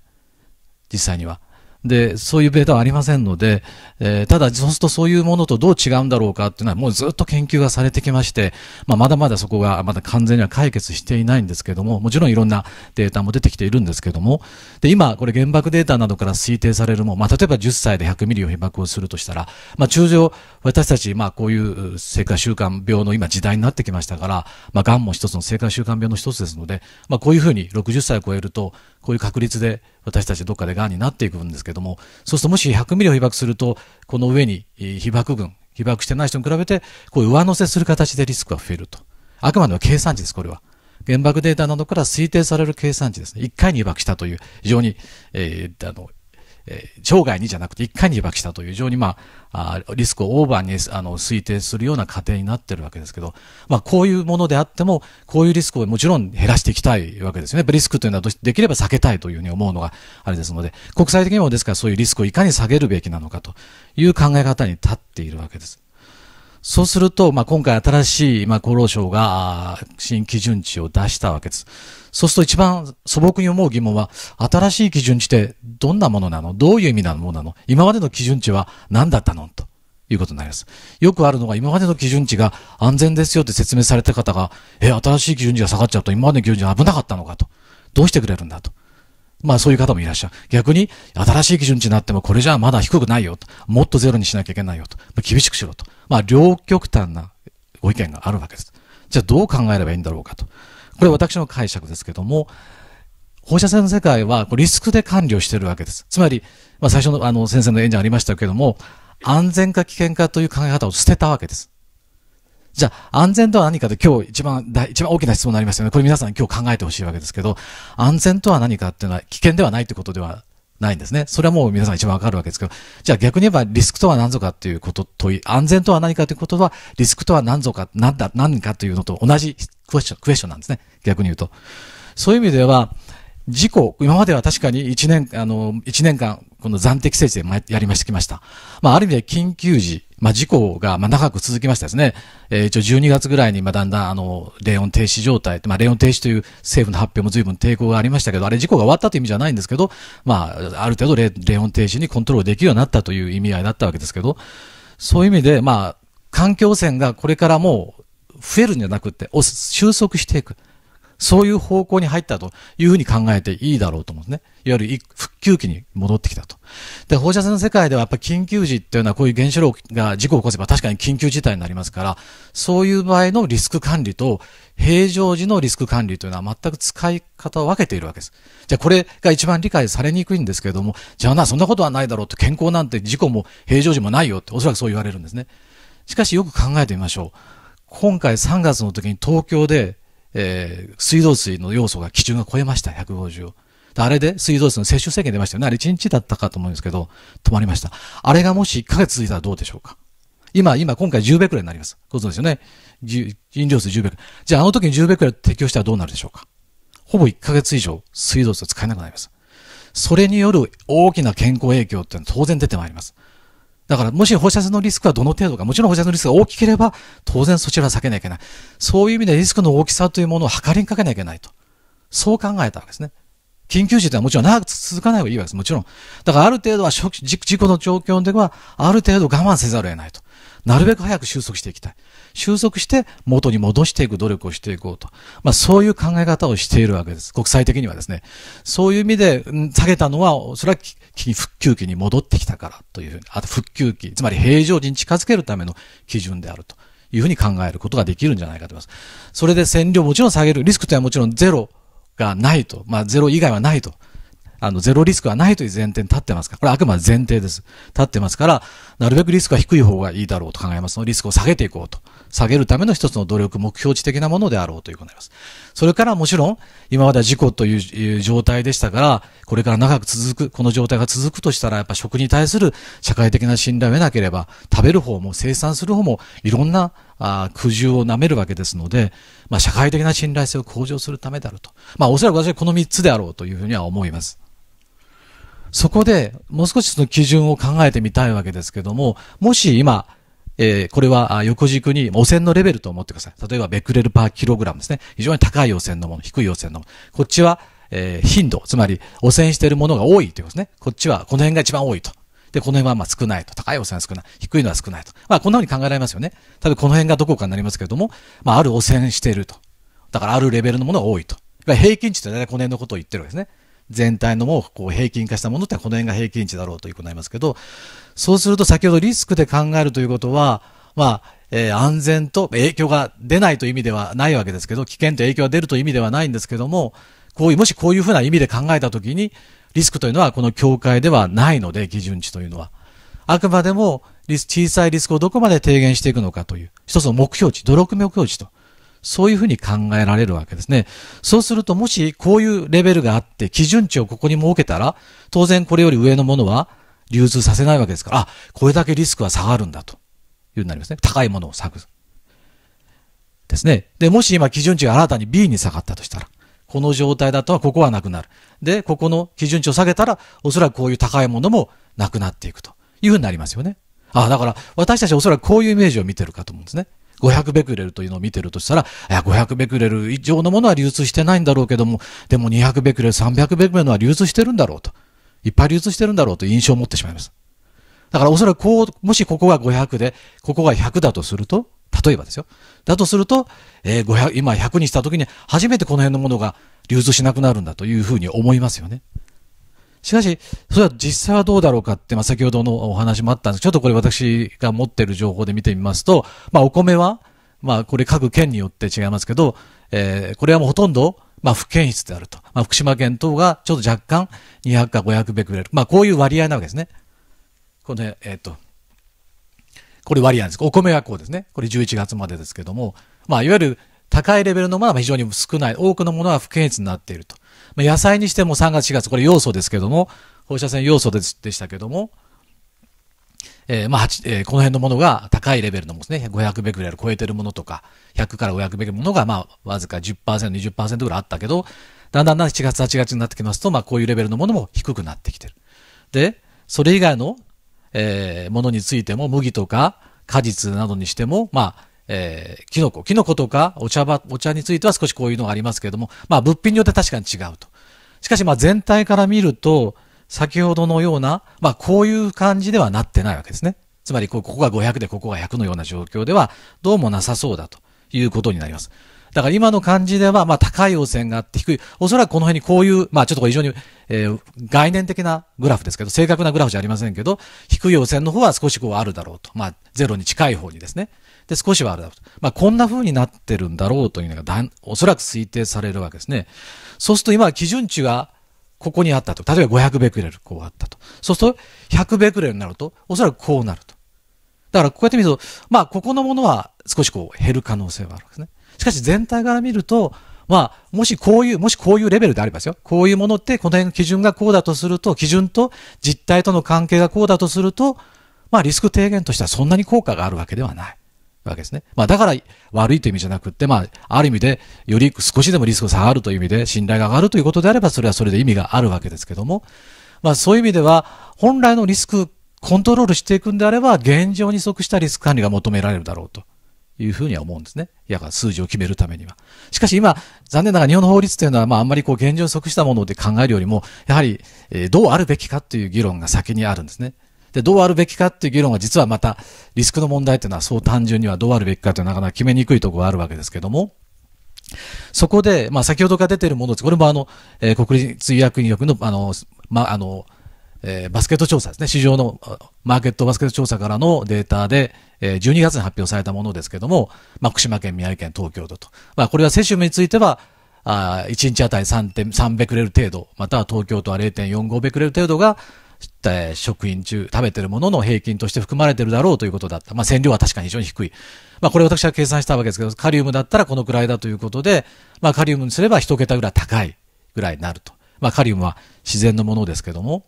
実際には。で、そういうデータはありませんので、えー、ただ、そうするとそういうものとどう違うんだろうかっていうのは、もうずっと研究がされてきまして、まあ、まだまだそこが、まだ完全には解決していないんですけども、もちろんいろんなデータも出てきているんですけども、で、今、これ原爆データなどから推定されるも、まあ、例えば10歳で100ミリを被爆をするとしたら、まあ、通常、私たち、まあ、こういう生活習慣病の今時代になってきましたから、まあ、癌も一つの生活習慣病の一つですので、まあ、こういうふうに60歳を超えると、こういう確率で私たちどっかで癌になっていくんですけども、そうするともし100ミリを被爆すると、この上に被爆群、被爆してない人に比べて、こう上乗せする形でリスクが増えると。あくまでも計算値です、これは。原爆データなどから推定される計算値ですね。1回に被爆したという、非常に、えー、あの、えー、生涯にじゃなくて1回に被爆したという非常に、まあ、あリスクをオーバーにあの推定するような過程になってるわけですけど、まあ、こういうものであっても、こういうリスクをもちろん減らしていきたいわけですよね。やっぱリスクというのはできれば避けたいというふうに思うのがあれですので、国際的にもですからそういうリスクをいかに下げるべきなのかという考え方に立っているわけです。そうすると、まあ、今回新しい、まあ、厚労省が新基準値を出したわけです。そうすると一番素朴に思う疑問は、新しい基準値ってどんなものなのどういう意味なものなの今までの基準値は何だったのということになります。よくあるのが今までの基準値が安全ですよって説明された方が、え、新しい基準値が下がっちゃうと今までの基準値は危なかったのかと。どうしてくれるんだと。まあそういう方もいらっしゃる。逆に、新しい基準値になってもこれじゃまだ低くないよと。もっとゼロにしなきゃいけないよと。厳しくしろと。まあ、両極端なご意見があるわけです。じゃあどう考えればいいんだろうかと。これは私の解釈ですけども、放射線の世界はリスクで管理をしているわけです。つまり、まあ、最初のあの先生の演者ありましたけども、安全か危険かという考え方を捨てたわけです。じゃあ、安全とは何かで今日一番大、一番大きな質問になりましたよね。これ皆さん今日考えてほしいわけですけど、安全とは何かっていうのは危険ではないってことではないんですね。それはもう皆さん一番わかるわけですけど、じゃあ逆に言えばリスクとは何ぞかっていうこととい、安全とは何かということは、リスクとは何ぞか、なんだ、何かというのと同じクエスチョン、クエスチョンなんですね。逆に言うと。そういう意味では、事故、今までは確かに1年、あの、1年間、この暫定規制でやりましてきました。まあ、ある意味で緊急時、まあ、事故が、まあ、長く続きましたですね。えー、一応12月ぐらいに、まあ、だんだん、あの、オ温停止状態、まあ、オ温停止という政府の発表も随分抵抗がありましたけど、あれ事故が終わったという意味じゃないんですけど、まあ、ある程度レオ温停止にコントロールできるようになったという意味合いだったわけですけど、そういう意味で、まあ、環境汚染がこれからもう増えるんじゃなくて、収束していく。そういう方向に入ったというふうに考えていいだろうと思うんですね。いわゆる復旧期に戻ってきたと。で、放射線の世界ではやっぱ緊急時っていうのはこういう原子炉が事故を起こせば確かに緊急事態になりますから、そういう場合のリスク管理と平常時のリスク管理というのは全く使い方を分けているわけです。じゃあこれが一番理解されにくいんですけれども、じゃあな、そんなことはないだろうと健康なんて事故も平常時もないよっておそらくそう言われるんですね。しかしよく考えてみましょう。今回3月の時に東京でえー、水道水の要素が基準が超えました、150を。あれで水道水の摂取制限出ましたよね。あれ1日だったかと思うんですけど、止まりました。あれがもし1ヶ月続いたらどうでしょうか。今、今、今回10ベクレになります。ご存知ですよね。飲料水10ベクレじゃあ、あの時に10ベクレ適用したらどうなるでしょうか。ほぼ1ヶ月以上、水道水を使えなくなります。それによる大きな健康影響っていうのは当然出てまいります。だからもし放射線のリスクはどの程度か、もちろん放射線のリスクが大きければ、当然そちらは避けなきゃいけない。そういう意味でリスクの大きさというものを測りにかけなきゃいけないと。そう考えたわけですね。緊急時ではもちろん長く続かない方がいいわけです。もちろん。だからある程度は事故の状況では、ある程度我慢せざるを得ないと。なるべく早く収束していきたい。収束して元に戻していく努力をしていこうと。まあそういう考え方をしているわけです。国際的にはですね。そういう意味で下げたのは、それは復旧期に戻ってきたからというふうに、あと復旧期、つまり平常時に近づけるための基準であるというふうに考えることができるんじゃないかと思います。それで占領もちろん下げる、リスクというのはもちろんゼロがないと、まあゼロ以外はないと。あの、ゼロリスクはないという前提に立ってますから、これはあくまで前提です。立ってますから、なるべくリスクは低い方がいいだろうと考えますので、リスクを下げていこうと。下げるための一つの努力、目標値的なものであろうということになります。それからもちろん、今までは事故という状態でしたから、これから長く続く、この状態が続くとしたら、やっぱ食に対する社会的な信頼を得なければ、食べる方も生産する方もいろんなあ苦渋をなめるわけですので、まあ、社会的な信頼性を向上するためであると。まあ、おそらく私はこの3つであろうというふうには思います。そこでもう少しその基準を考えてみたいわけですけども、もし今、えー、これは横軸に汚染のレベルと思ってください。例えばベクレルパーキログラムですね。非常に高い汚染のもの、低い汚染のもの。こっちは、えー、頻度、つまり汚染しているものが多いということですね。こっちはこの辺が一番多いと。で、この辺はまあ少ないと。高い汚染は少ない。低いのは少ないと。まあこんなうに考えられますよね。多分この辺がどこかになりますけれども、まあある汚染していると。だからあるレベルのものが多いと。平均値って大体この辺のことを言ってるわけですね。全体のもこう平均化したものってこの辺が平均値だろうということになりますけど、そうすると先ほどリスクで考えるということは、まあ、えー、安全と影響が出ないという意味ではないわけですけど、危険と影響が出るという意味ではないんですけども、こういう、もしこういうふうな意味で考えたときに、リスクというのはこの境界ではないので、基準値というのは。あくまでもリス、小さいリスクをどこまで低減していくのかという、一つの目標値、努力目標値とそういうふうに考えられるわけですね。そうすると、もしこういうレベルがあって、基準値をここに設けたら、当然これより上のものは流通させないわけですから、あ、これだけリスクは下がるんだというふうになりますね。高いものを探。ぐ。ですね。で、もし今基準値が新たに B に下がったとしたら、この状態だとはここはなくなる。で、ここの基準値を下げたら、おそらくこういう高いものもなくなっていくというふうになりますよね。あ、だから私たちはおそらくこういうイメージを見てるかと思うんですね。500ベクレルというのを見てるとしたら、500ベクレル以上のものは流通してないんだろうけども、でも200ベクレル、300ベクレルのは流通してるんだろうと。いっぱい流通してるんだろうという印象を持ってしまいます。だからおそらくこう、もしここが500で、ここが100だとすると、例えばですよ。だとすると、えー、500今100にした時に初めてこの辺のものが流通しなくなるんだというふうに思いますよね。しかし、それは実際はどうだろうかって、まあ、先ほどのお話もあったんですけど、ちょっとこれ私が持っている情報で見てみますと、まあ、お米は、まあ、これ各県によって違いますけど、えー、これはもうほとんど、まあ、不検出であると。まあ、福島県等がちょっと若干200か500ベクレル。まあ、こういう割合なわけですね。この、ね、えっ、と、これ割合です。お米はこうですね。これ11月までですけども、まあ、いわゆる高いレベルのものは非常に少ない。多くのものは不検出になっていると。まあ、野菜にしても3月4月、これ要素ですけども、放射線要素ででしたけども、えー、まあ、えー、この辺のものが高いレベルのものですね、500ベクレル超えてるものとか、100から500ベクレルものが、まあ、わずか10%、20%ぐらいあったけど、だんだんだん7月、8月になってきますと、まあ、こういうレベルのものも低くなってきてる。で、それ以外の、えー、ものについても、麦とか果実などにしても、まあ、えー、キノコ。キノコとかお茶ば、お茶については少しこういうのがありますけれども、まあ物品によって確かに違うと。しかしまあ全体から見ると、先ほどのような、まあこういう感じではなってないわけですね。つまりここが500でここが100のような状況では、どうもなさそうだということになります。だから今の感じでは、まあ高い汚染があって低い。おそらくこの辺にこういう、まあちょっとこれ非常に、えー、概念的なグラフですけど、正確なグラフじゃありませんけど、低い汚染の方は少しこうあるだろうと。まあゼロに近い方にですね。で、少しはあれだと。まあ、こんな風になってるんだろうというのがだん、おそらく推定されるわけですね。そうすると今、基準値がここにあったと。例えば500ベクレル、こうあったと。そうすると、100ベクレルになると、おそらくこうなると。だから、こうやって見ると、まあ、ここのものは少しこう減る可能性はあるんですね。しかし、全体から見ると、まあ、もしこういう、もしこういうレベルであればすよ。こういうものって、この辺の基準がこうだとすると、基準と実態との関係がこうだとすると、まあ、リスク低減としてはそんなに効果があるわけではない。わけですね。まあ、だから悪いという意味じゃなくって、まあ、ある意味で、より少しでもリスクが下がるという意味で、信頼が上がるということであれば、それはそれで意味があるわけですけども、まあ、そういう意味では、本来のリスク、コントロールしていくんであれば、現状に即したリスク管理が求められるだろうというふうには思うんですね。いや、数字を決めるためには。しかし今、残念ながら日本の法律というのは、まあ、あんまりこう、現状に即したもので考えるよりも、やはり、えどうあるべきかという議論が先にあるんですね。で、どうあるべきかっていう議論は実はまた、リスクの問題っていうのはそう単純にはどうあるべきかというのはなかなか決めにくいところがあるわけですけども、そこで、まあ先ほどから出ているものです。これもあの、えー、国立医薬品局の、あの、まあ、あの、えー、バスケット調査ですね。市場の、マーケットバスケット調査からのデータで、えー、12月に発表されたものですけども、まあ、福島県、宮城県、東京都と。まあ、これは接種については、あ1日あたり3.3ベクレル程度、または東京都は0.45ベクレル程度が、え品中、食べてるものの平均として含まれてるだろうということだった。まあ、線量は確かに非常に低い。まあ、これ私は計算したわけですけど、カリウムだったらこのくらいだということで、まあ、カリウムにすれば一桁ぐらい高いぐらいになると。まあ、カリウムは自然のものですけども。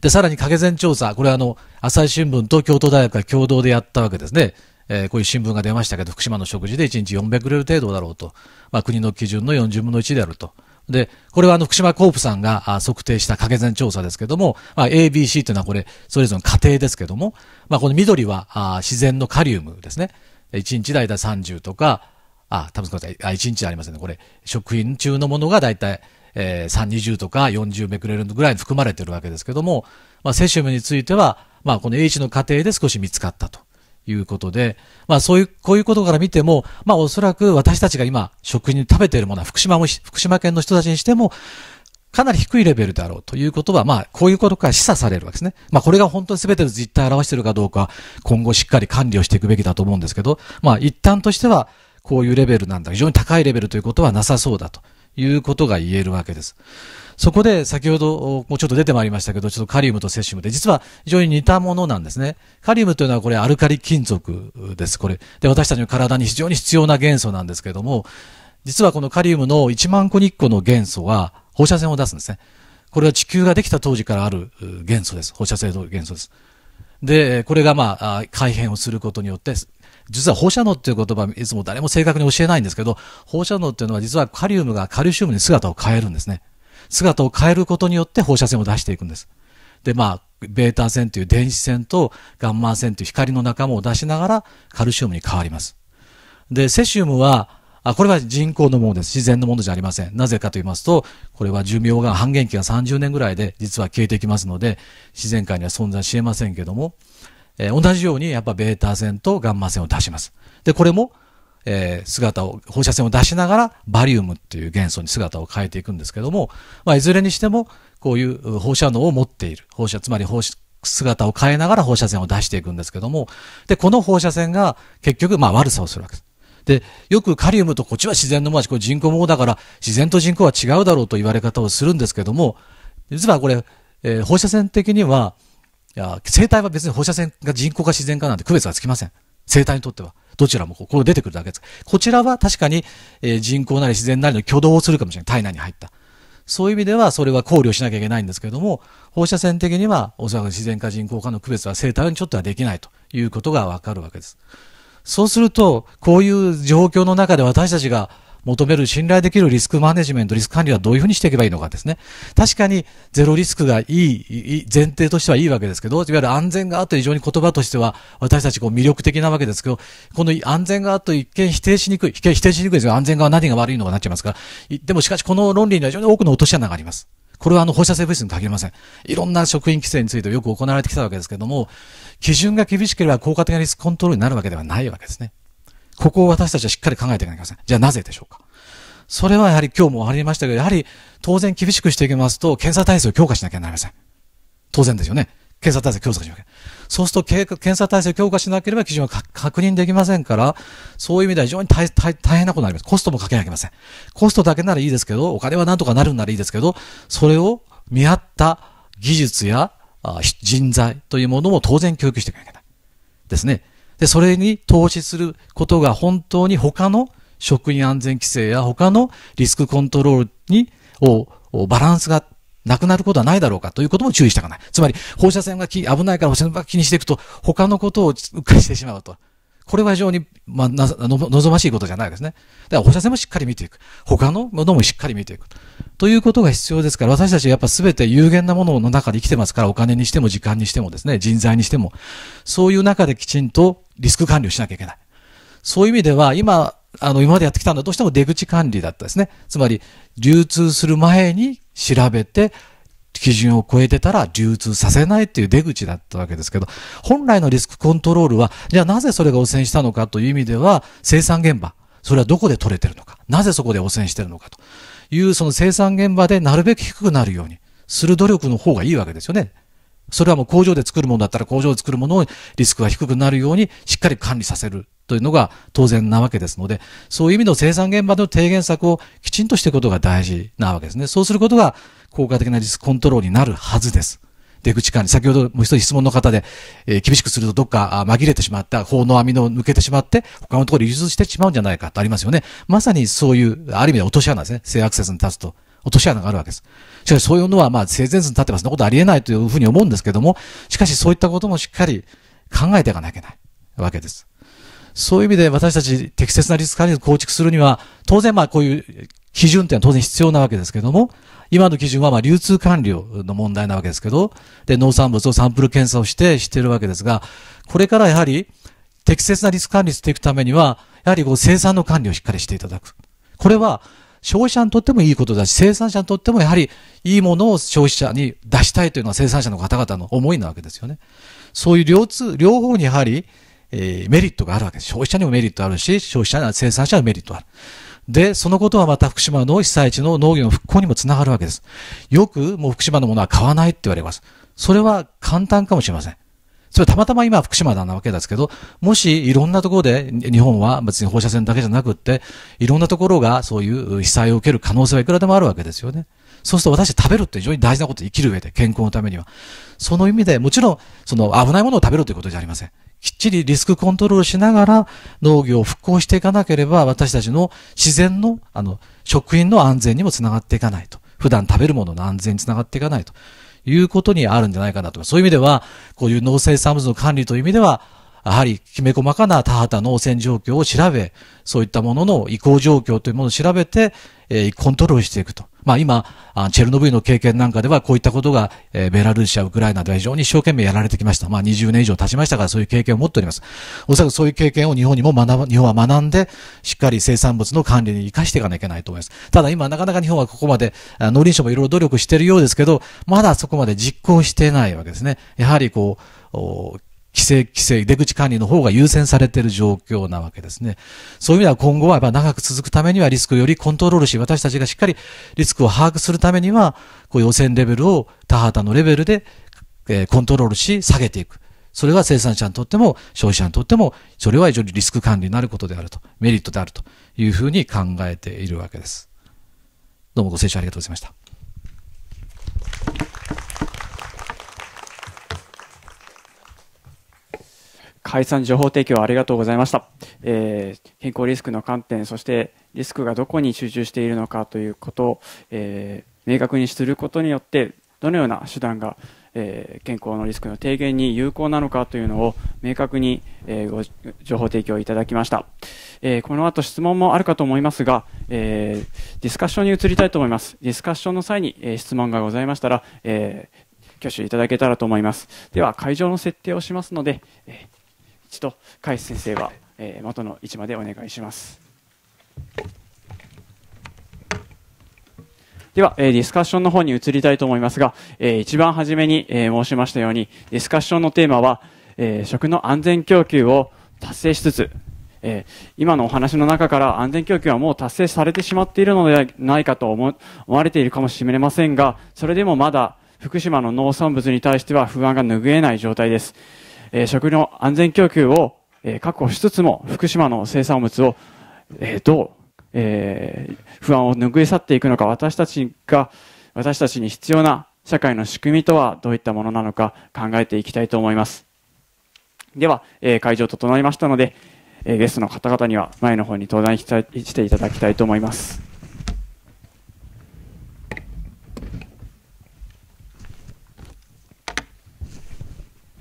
で、さらにけ前調査、これはあの、朝日新聞と京都大学が共同でやったわけですね。えー、こういう新聞が出ましたけど、福島の食事で1日400レル程度だろうと。まあ、国の基準の40分の1であると。で、これはあの福島コープさんが測定した掛け算調査ですけども、まあ、ABC というのはこれ、それぞれの過程ですけども、まあ、この緑はあ自然のカリウムですね。1日だいたい30とか、あ、多分ごめんなさあ、1日ありませんね。これ、食品中のものがだいたい、えー、320とか40メクレルぐらいに含まれているわけですけども、まあ、セシウムについては、まあ、この H の過程で少し見つかったと。いうことで、まあそういう、こういうことから見ても、まあおそらく私たちが今食に食べているものは福島も、福島県の人たちにしても、かなり低いレベルだろうということは、まあ、こういうことから示唆されるわけですね。まあ、これが本当に全ての実態を表しているかどうか、今後しっかり管理をしていくべきだと思うんですけど、まあ、一旦としては、こういうレベルなんだ。非常に高いレベルということはなさそうだということが言えるわけです。そこで先ほどもうちょっと出てまいりましたけど、ちょっとカリウムとセシウムで、実は非常に似たものなんですね。カリウムというのはこれアルカリ金属です。これ。で、私たちの体に非常に必要な元素なんですけれども、実はこのカリウムの1万個に1個の元素は放射線を出すんですね。これは地球ができた当時からある元素です。放射性元素です。で、これがまあ、改変をすることによって、実は放射能っていう言葉、いつも誰も正確に教えないんですけど、放射能っていうのは実はカリウムがカリシウムに姿を変えるんですね。姿を変えることによって放射線を出していくんです。で、まあ、ベータ線という電子線とガンマ線という光の仲間を出しながらカルシウムに変わります。で、セシウムは、あこれは人工のものです。自然のものじゃありません。なぜかと言いますと、これは寿命が半減期が30年ぐらいで実は消えてきますので、自然界には存在し得ませんけども、えー、同じようにやっぱベータ線とガンマ線を出します。で、これもえー、姿を、放射線を出しながら、バリウムっていう元素に姿を変えていくんですけども、まあ、いずれにしても、こういう放射能を持っている。放射、つまり放射、姿を変えながら放射線を出していくんですけども、で、この放射線が結局、まあ悪さをするわけです。で、よくカリウムとこっちは自然の町、これ人工ものだから自然と人工は違うだろうと言われ方をするんですけども、実はこれ、えー、放射線的には、いや生体は別に放射線が人工か自然かなんて区別がつきません。生体にとっては。どちらもここ出てくるだけです。こちらは確かに、えー、人口なり自然なりの挙動をするかもしれない。体内に入った。そういう意味ではそれは考慮しなきゃいけないんですけれども、放射線的にはおそらく自然か人工かの区別は生体にちょっとはできないということがわかるわけです。そうすると、こういう状況の中で私たちが求める信頼できるリスクマネジメント、リスク管理はどういうふうにしていけばいいのかですね。確かにゼロリスクがいい、前提としてはいいわけですけど、いわゆる安全があって非常に言葉としては私たちこう魅力的なわけですけど、この安全があと一見否定しにくい、否定しにくいですよ。安全側何が悪いのかなっちゃいますから。でもしかしこの論理には非常に多くの落とし穴があります。これはあの放射性物質に限りません。いろんな職員規制についてよく行われてきたわけですけども、基準が厳しければ効果的なリスクコントロールになるわけではないわけですね。ここを私たちはしっかり考えていかなきゃいけません。じゃあなぜでしょうかそれはやはり今日もありましたけど、やはり当然厳しくしていきますと、検査体制を強化しなきゃなりません。当然ですよね。検査体制強化しなきゃ。そうすると、検査体制を強化しなければ基準は確認できませんから、そういう意味では非常に大変なことになります。コストもかけなきゃいけません。コストだけならいいですけど、お金はなんとかなるならいいですけど、それを見合った技術や人材というものも当然供給していかなきゃいけない。ですね。で、それに投資することが本当に他の食品安全規制や他のリスクコントロールに、を、バランスがなくなることはないだろうかということも注意したかない。つまり、放射線が危ないから放射線ばっか気にしていくと、他のことをうっかりしてしまうと。これは非常に、まあ、望ましいことじゃないですね。だから放射線もしっかり見ていく。他のものもしっかり見ていく。ということが必要ですから、私たちはやっぱ全て有限なものの中で生きてますから、お金にしても時間にしてもですね、人材にしても、そういう中できちんとリスク管理をしなきゃいけない。そういう意味では、今、あの、今までやってきたのはどうしても出口管理だったですね。つまり、流通する前に調べて、基準を超えてたら流通させないっていう出口だったわけですけど、本来のリスクコントロールは、じゃあなぜそれが汚染したのかという意味では、生産現場、それはどこで取れてるのか、なぜそこで汚染してるのかという、その生産現場でなるべく低くなるようにする努力の方がいいわけですよね。それはもう工場で作るものだったら工場で作るものをリスクが低くなるようにしっかり管理させるというのが当然なわけですので、そういう意味の生産現場の低減策をきちんとしていくことが大事なわけですね。そうすることが効果的なリスクコントロールになるはずです。出口管理。先ほどもう一人質問の方で、えー、厳しくするとどっか紛れてしまった、法の網の抜けてしまって、他のところに流通してしまうんじゃないかとありますよね。まさにそういう、ある意味で落とし穴ですね。性アクセスに立つと。落とし穴があるわけです。しかしそういうのは、まあ、性善説に立ってます。そんなことありえないというふうに思うんですけども、しかしそういったこともしっかり考えていかなきゃいけないわけです。そういう意味で私たち適切なリスク管理を構築するには、当然まあこういう基準っていうのは当然必要なわけですけども、今の基準はま流通管理の問題なわけですけど、で、農産物をサンプル検査をしてしてるわけですが、これからやはり適切なリスク管理していくためには、やはりこう生産の管理をしっかりしていただく。これは消費者にとってもいいことだし、生産者にとってもやはりいいものを消費者に出したいというのは生産者の方々の思いなわけですよね。そういう両通、両方にやはり、えー、メリットがあるわけです。消費者にもメリットあるし、消費者には生産者にもメリットある。で、そのことはまた福島の被災地の農業の復興にもつながるわけです。よくもう福島のものは買わないって言われます。それは簡単かもしれません。それたまたま今福島なわけですけど、もしいろんなところで日本は別に放射線だけじゃなくって、いろんなところがそういう被災を受ける可能性はいくらでもあるわけですよね。そうすると私食べるって非常に大事なこと、生きる上で、健康のためには。その意味で、もちろん、その危ないものを食べるということじゃありません。きっちりリスクコントロールしながら農業を復興していかなければ私たちの自然のあの食品の安全にもつながっていかないと。普段食べるものの安全につながっていかないということにあるんじゃないかなと。そういう意味では、こういう農政産物の管理という意味では、やはりきめ細かな田畑の汚染状況を調べ、そういったものの移行状況というものを調べて、えコントロールしていくと。まあ今、チェルノブイリの経験なんかではこういったことが、えベラルーシやウクライナでは非常に一生懸命やられてきました。まあ20年以上経ちましたからそういう経験を持っております。おそらくそういう経験を日本にも学日本は学んで、しっかり生産物の管理に生かしていかなきゃいけないと思います。ただ今なかなか日本はここまで、農林省もいろいろ努力しているようですけど、まだそこまで実行してないわけですね。やはりこう、規制、規制、出口管理の方が優先されている状況なわけですね。そういう意味では今後はやっぱ長く続くためにはリスクをよりコントロールし、私たちがしっかりリスクを把握するためには、こう予選レベルを田畑のレベルで、えー、コントロールし、下げていく。それが生産者にとっても消費者にとっても、それは非常にリスク管理になることであると、メリットであるというふうに考えているわけです。どうもご清聴ありがとうございました。解散情報提供ありがとうございました。えー、健康リスクの観点、そしてリスクがどこに集中しているのかということを、えー、明確にすることによって、どのような手段が、えー、健康のリスクの低減に有効なのかというのを明確に、えー、ご情報提供いただきました。えー、この後質問もあるかと思いますが、えー、ディスカッションに移りたいと思います。ディスカッションの際に、えー、質問がございましたら、えー、挙手いただけたらと思います。では、会場の設定をしますので、えー一と海津先生は、えー、元の位置までお願いしますでは、えー、ディスカッションの方に移りたいと思いますが、えー、一番初めに、えー、申しましたようにディスカッションのテーマは、えー、食の安全供給を達成しつつえー、今のお話の中から安全供給はもう達成されてしまっているのではないかと思われているかもしれませんが、それでもまだ福島の農産物に対しては不安が拭えない状態です。え食料安全供給を、え確保しつつも、福島の生産物を、えどう、え不安を拭い去っていくのか、私たちが、私たちに必要な社会の仕組みとはどういったものなのか考えていきたいと思います。では、え会場整いましたので、えゲストの方々には前の方に登壇していただきたいと思います。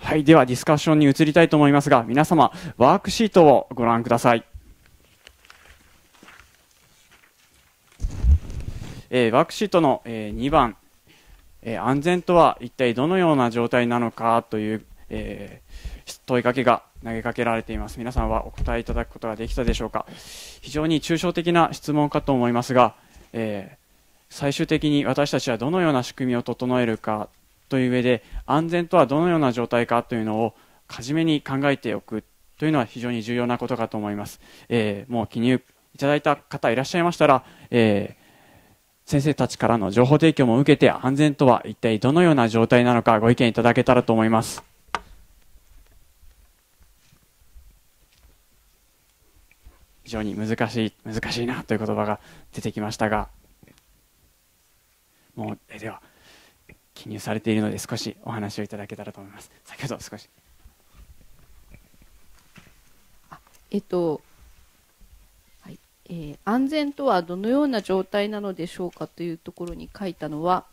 はい、ではディスカッションに移りたいと思いますが、皆様、ワークシートをご覧ください。えー、ワークシートの、えー、2番、えー、安全とは一体どのような状態なのかという、えー、問いかけが投げかけられています。皆さんはお答えいただくことができたでしょうか。非常に抽象的な質問かと思いますが、えー、最終的に私たちはどのような仕組みを整えるかという上で安全とはどのような状態かというのを初めに考えておくというのは非常に重要なことかと思います、えー、もう記入いただいた方いらっしゃいましたら、えー、先生たちからの情報提供も受けて安全とは一体どのような状態なのかご意見いただけたらと思います非常に難しい難しいなという言葉が出てきましたがもうえでは記入されているので少しお話をいただけたらと思います先ほど少しえっと、はいえー、安全とはどのような状態なのでしょうかというところに書いたのは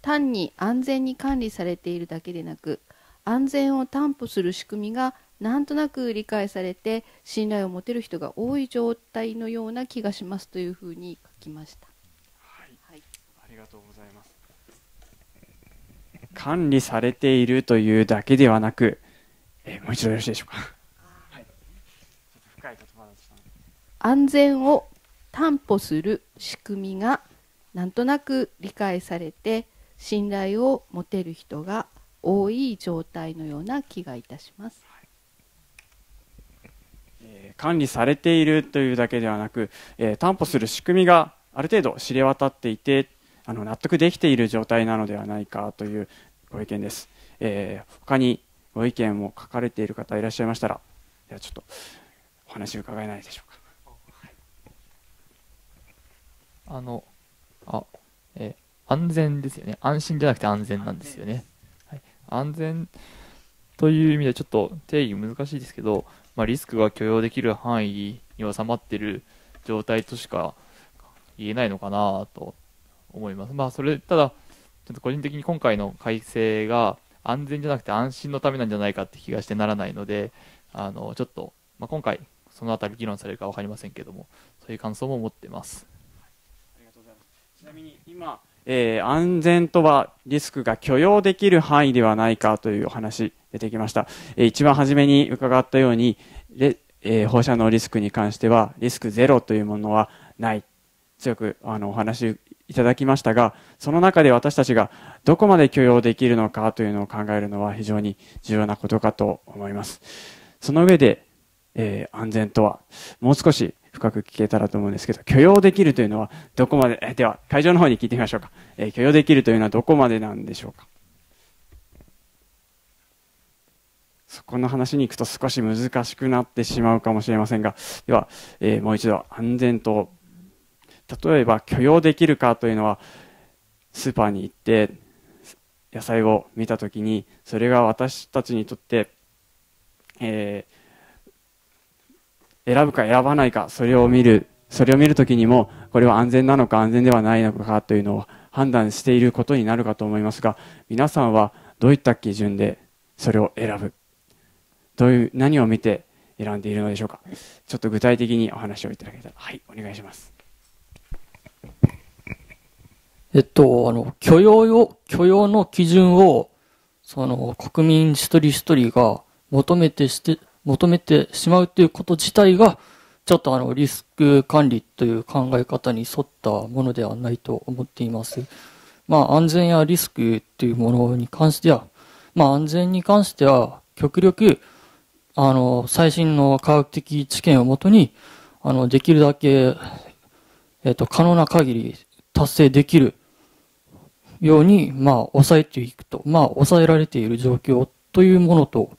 単に安全に管理されているだけでなく安全を担保する仕組みがなんとなく理解されて信頼を持てる人が多い状態のような気がしますというふうに書きました。管理されているというだけではなく、えー、もう一度よろしいでしょうか。安全を担保する仕組みがなんとなく理解されて信頼を持てる人が多い状態のような気がいたします、管理されているというだけではなく、えー、担保する仕組みがある程度知れ渡っていてあの納得できている状態なのではないかというご意見です。えー、他にご意見を書かれている方いらっしゃいましたら、ではちょっとお話伺えないでしょうか。あの、あ、えー、安全ですよね。安心じゃなくて安全なんですよね。はい、安全という意味でちょっと定義難しいですけど、まあ、リスクが許容できる範囲に収まっている状態としか言えないのかなと思います。まあ、それ、ただ、ちょっと個人的に今回の改正が安全じゃなくて安心のためなんじゃないかって気がしてならないので、あの、ちょっと、まあ、今回、そのあたり議論されるか分かりませんけども、そういう感想も持ってます。ありがとうございます。ちなみに今、えー、安全とはリスクが許容できる範囲ではないかというお話出てきました。えー、一番初めに伺ったように、えー、放射能リスクに関してはリスクゼロというものはない。強くあのお話いただきましたが、その中で私たちがどこまで許容できるのかというのを考えるのは非常に重要なことかと思います。その上で、えー、安全とは、もう少し深く聞けたらと思うんですけど、許容できるというのはどこまで、えー、では会場の方に聞いてみましょうか、えー、許容できるというのはどこまでなんでしょうか。そこの話に行くと少し難しくなってしまうかもしれませんが、では、えー、もう一度安全と例えば許容できるかというのはスーパーに行って野菜を見た時にそれが私たちにとって、えー、選ぶか選ばないかそれを見るそれを見る時にもこれは安全なのか安全ではないのかというのを判断していることになるかと思いますが皆さんはどういった基準でそれを選ぶどういう何を見て選んでいるのでしょうかちょっと具体的にお話をいただけたらはいお願いしますえっと、あの、許容を、許容の基準を、その、国民一人一人が求めてして、求めてしまうということ自体が、ちょっとあの、リスク管理という考え方に沿ったものではないと思っています。まあ、安全やリスクというものに関しては、まあ、安全に関しては、極力、あの、最新の科学的知見をもとに、あの、できるだけえっと、可能な限り達成できるように、まあ、抑えていくと、まあ、抑えられている状況というものと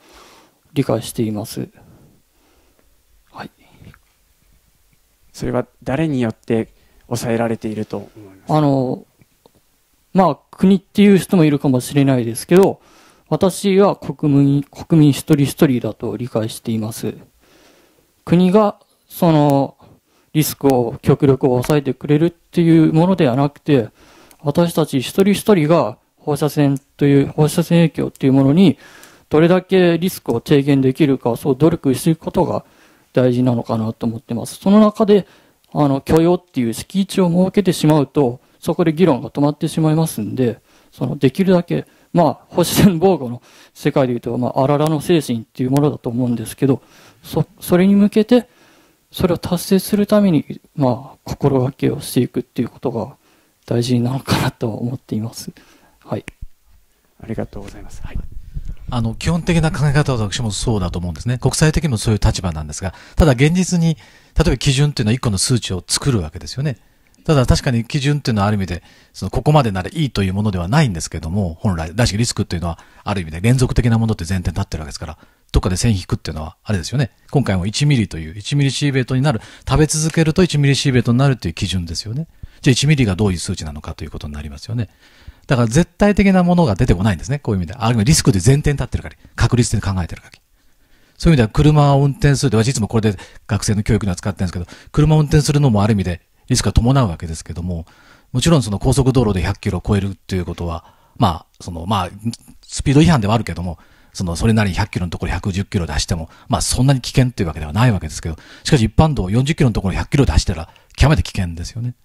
理解しています。はい。それは誰によって抑えられているとあの、まあ、国っていう人もいるかもしれないですけど、私は国民、国民一人一人だと理解しています。国が、その、リスクを極力抑えてくれるっていうものではなくて、私たち一人一人が放射線という、放射線影響っていうものに、どれだけリスクを低減できるか、そう努力していくことが大事なのかなと思ってます。その中で、あの、許容っていう敷地を設けてしまうと、そこで議論が止まってしまいますんで、その、できるだけ、まあ、放射線防護の世界でいうと、まあ、あららの精神っていうものだと思うんですけど、そ、それに向けて、それを達成するために、まあ、心がけをしていくっていうことが大事なのかなと思っています。はい。ありがとうございます。はい。あの、基本的な考え方は私もそうだと思うんですね。国際的にもそういう立場なんですが、ただ現実に、例えば基準っていうのは一個の数値を作るわけですよね。ただ確かに基準っていうのはある意味で、そのここまでならいいというものではないんですけども、本来、だしリスクっていうのはある意味で連続的なものって前提に立ってるわけですから、どっかで線引くっていうのは、あれですよね。今回も1ミリという、1ミリシーベートになる、食べ続けると1ミリシーベートになるっていう基準ですよね。じゃあ1ミリがどういう数値なのかということになりますよね。だから絶対的なものが出てこないんですね。こういう意味で。あるいはリスクで前提に立ってるから、確率で考えてるかり。そういう意味では車を運転するで、私いつもこれで学生の教育には使ってるんですけど、車を運転するのもある意味でリスクが伴うわけですけども、もちろんその高速道路で100キロを超えるっていうことは、まあ、その、まあ、スピード違反ではあるけども、そのそれなりに100キロのところ110キロ出しても、まあ、そんなに危険っていうわけではないわけですけど、しかし一般道40キロのところ100キロ出したら、極めて危険ですよね。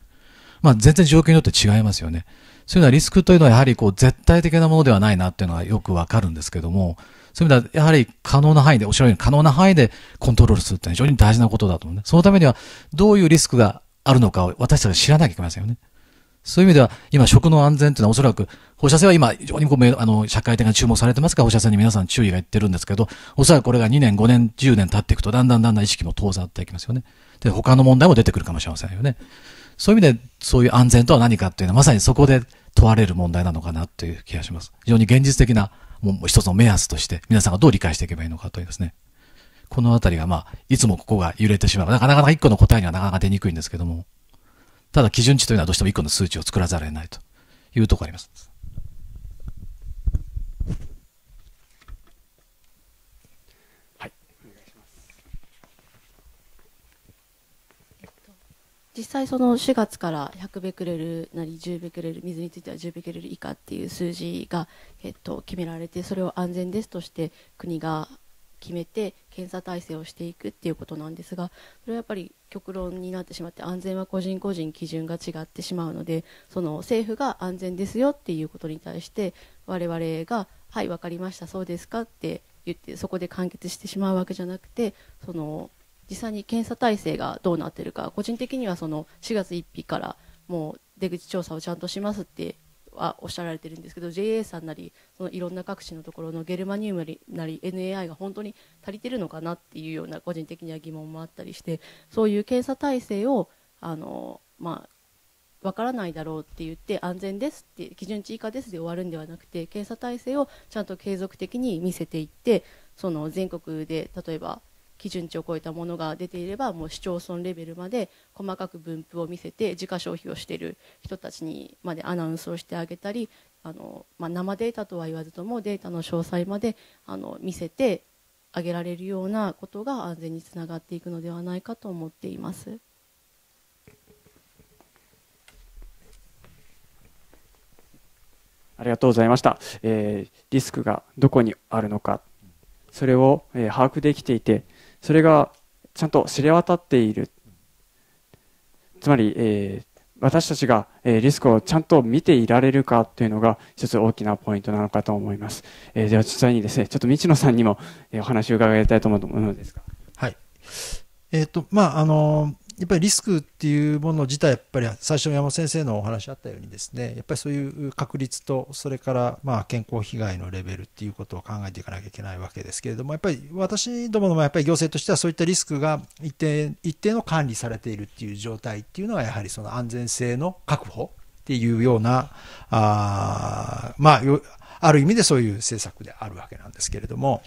まあ、全然状況によって違いますよね。そういうのはリスクというのはやはりこう絶対的なものではないなっていうのはよくわかるんですけども、そういう意味ではやはり可能な範囲で、おっしゃるように可能な範囲でコントロールするって非常に大事なことだと思うね。そのためにはどういうリスクがあるのかを私たちは知らなきゃいけませんよね。そういう意味では、今、食の安全というのはおそらく、放射線は今、非常にこう、あの、社会的な注目されてますから、放射線に皆さん注意がいってるんですけど、おそらくこれが2年、5年、10年経っていくと、だんだんだんだん意識も遠ざっていきますよね。で、他の問題も出てくるかもしれませんよね。そういう意味で、そういう安全とは何かっていうのは、まさにそこで問われる問題なのかなっていう気がします。非常に現実的な、もう一つの目安として、皆さんがどう理解していけばいいのかというですね。このあたりが、まあ、いつもここが揺れてしまう。なかなか一個の答えにはなかなか出にくいんですけども。ただ基準値というのはどうしても1個の数値を作らざるを得ないというところがあります。実際その4月から100ベクレルなり10ベクレル水については10ベクレル以下っていう数字が、えっと、決められてそれを安全ですとして国が決めて検査体制をしていくっていうことなんですがそれはやっぱり極論になってしまって安全は個人個人基準が違ってしまうのでその政府が安全ですよっていうことに対して我々が「はい分かりましたそうですか」って言ってそこで完結してしまうわけじゃなくてその実際に検査体制がどうなってるか個人的にはその4月1日からもう出口調査をちゃんとしますってあおっしゃられてるんですけど JA さんなりそのいろんな各地のところのゲルマニウムなり NAI が本当に足りてるのかなっていうような個人的には疑問もあったりしてそういう検査体制をあの、まあ、分からないだろうって言って安全ですって基準値以下ですで終わるんではなくて検査体制をちゃんと継続的に見せていってその全国で例えば基準値を超えたものが出ていればもう市町村レベルまで細かく分布を見せて自家消費をしている人たちにまでアナウンスをしてあげたりあの、まあ、生データとは言わずともデータの詳細まであの見せてあげられるようなことが安全につながっていくのではないかと思っています。ありがとうございました。えー、リスクがどこにあるのか、それを、えー、把握できていて、それがちゃんと知れ渡っているつまり、えー、私たちが、えー、リスクをちゃんと見ていられるかというのが一つ大きなポイントなのかと思います、えー、では実際にですねちょっと道野さんにも、えお話を伺いたいと思うのですがはいえっ、とまああのやっぱりリスクっていうもの自体やっぱり最初の山本先生のお話あったようにですねやっぱりそういう確率とそれからまあ健康被害のレベルっていうことを考えていかなきゃいけないわけですけれどもやっぱり私どものやっぱり行政としてはそういったリスクが一定一定の管理されているっていう状態っていうのはやはりその安全性の確保っていうようなあまあある意味でそういう政策であるわけなんですけれども、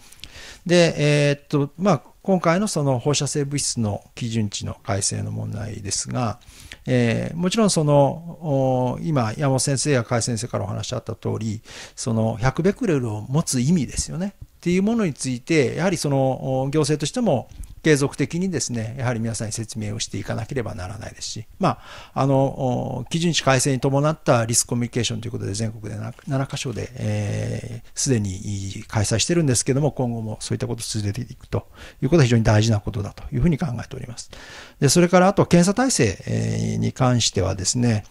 で、えー、っと、まあ、今回のその放射性物質の基準値の改正の問題ですが、えー、もちろんその、今、山本先生や甲斐先生からお話しあった通り、その100ベクレルを持つ意味ですよね。っていうものについて、やはりその行政としても継続的にですね、やはり皆さんに説明をしていかなければならないですし、まあ、あの、基準値改正に伴ったリスクコミュニケーションということで全国で 7, 7カ所で、えー、すでに開催してるんですけども、今後もそういったことを続けていくということは非常に大事なことだというふうに考えております。で、それからあと検査体制に関してはですね、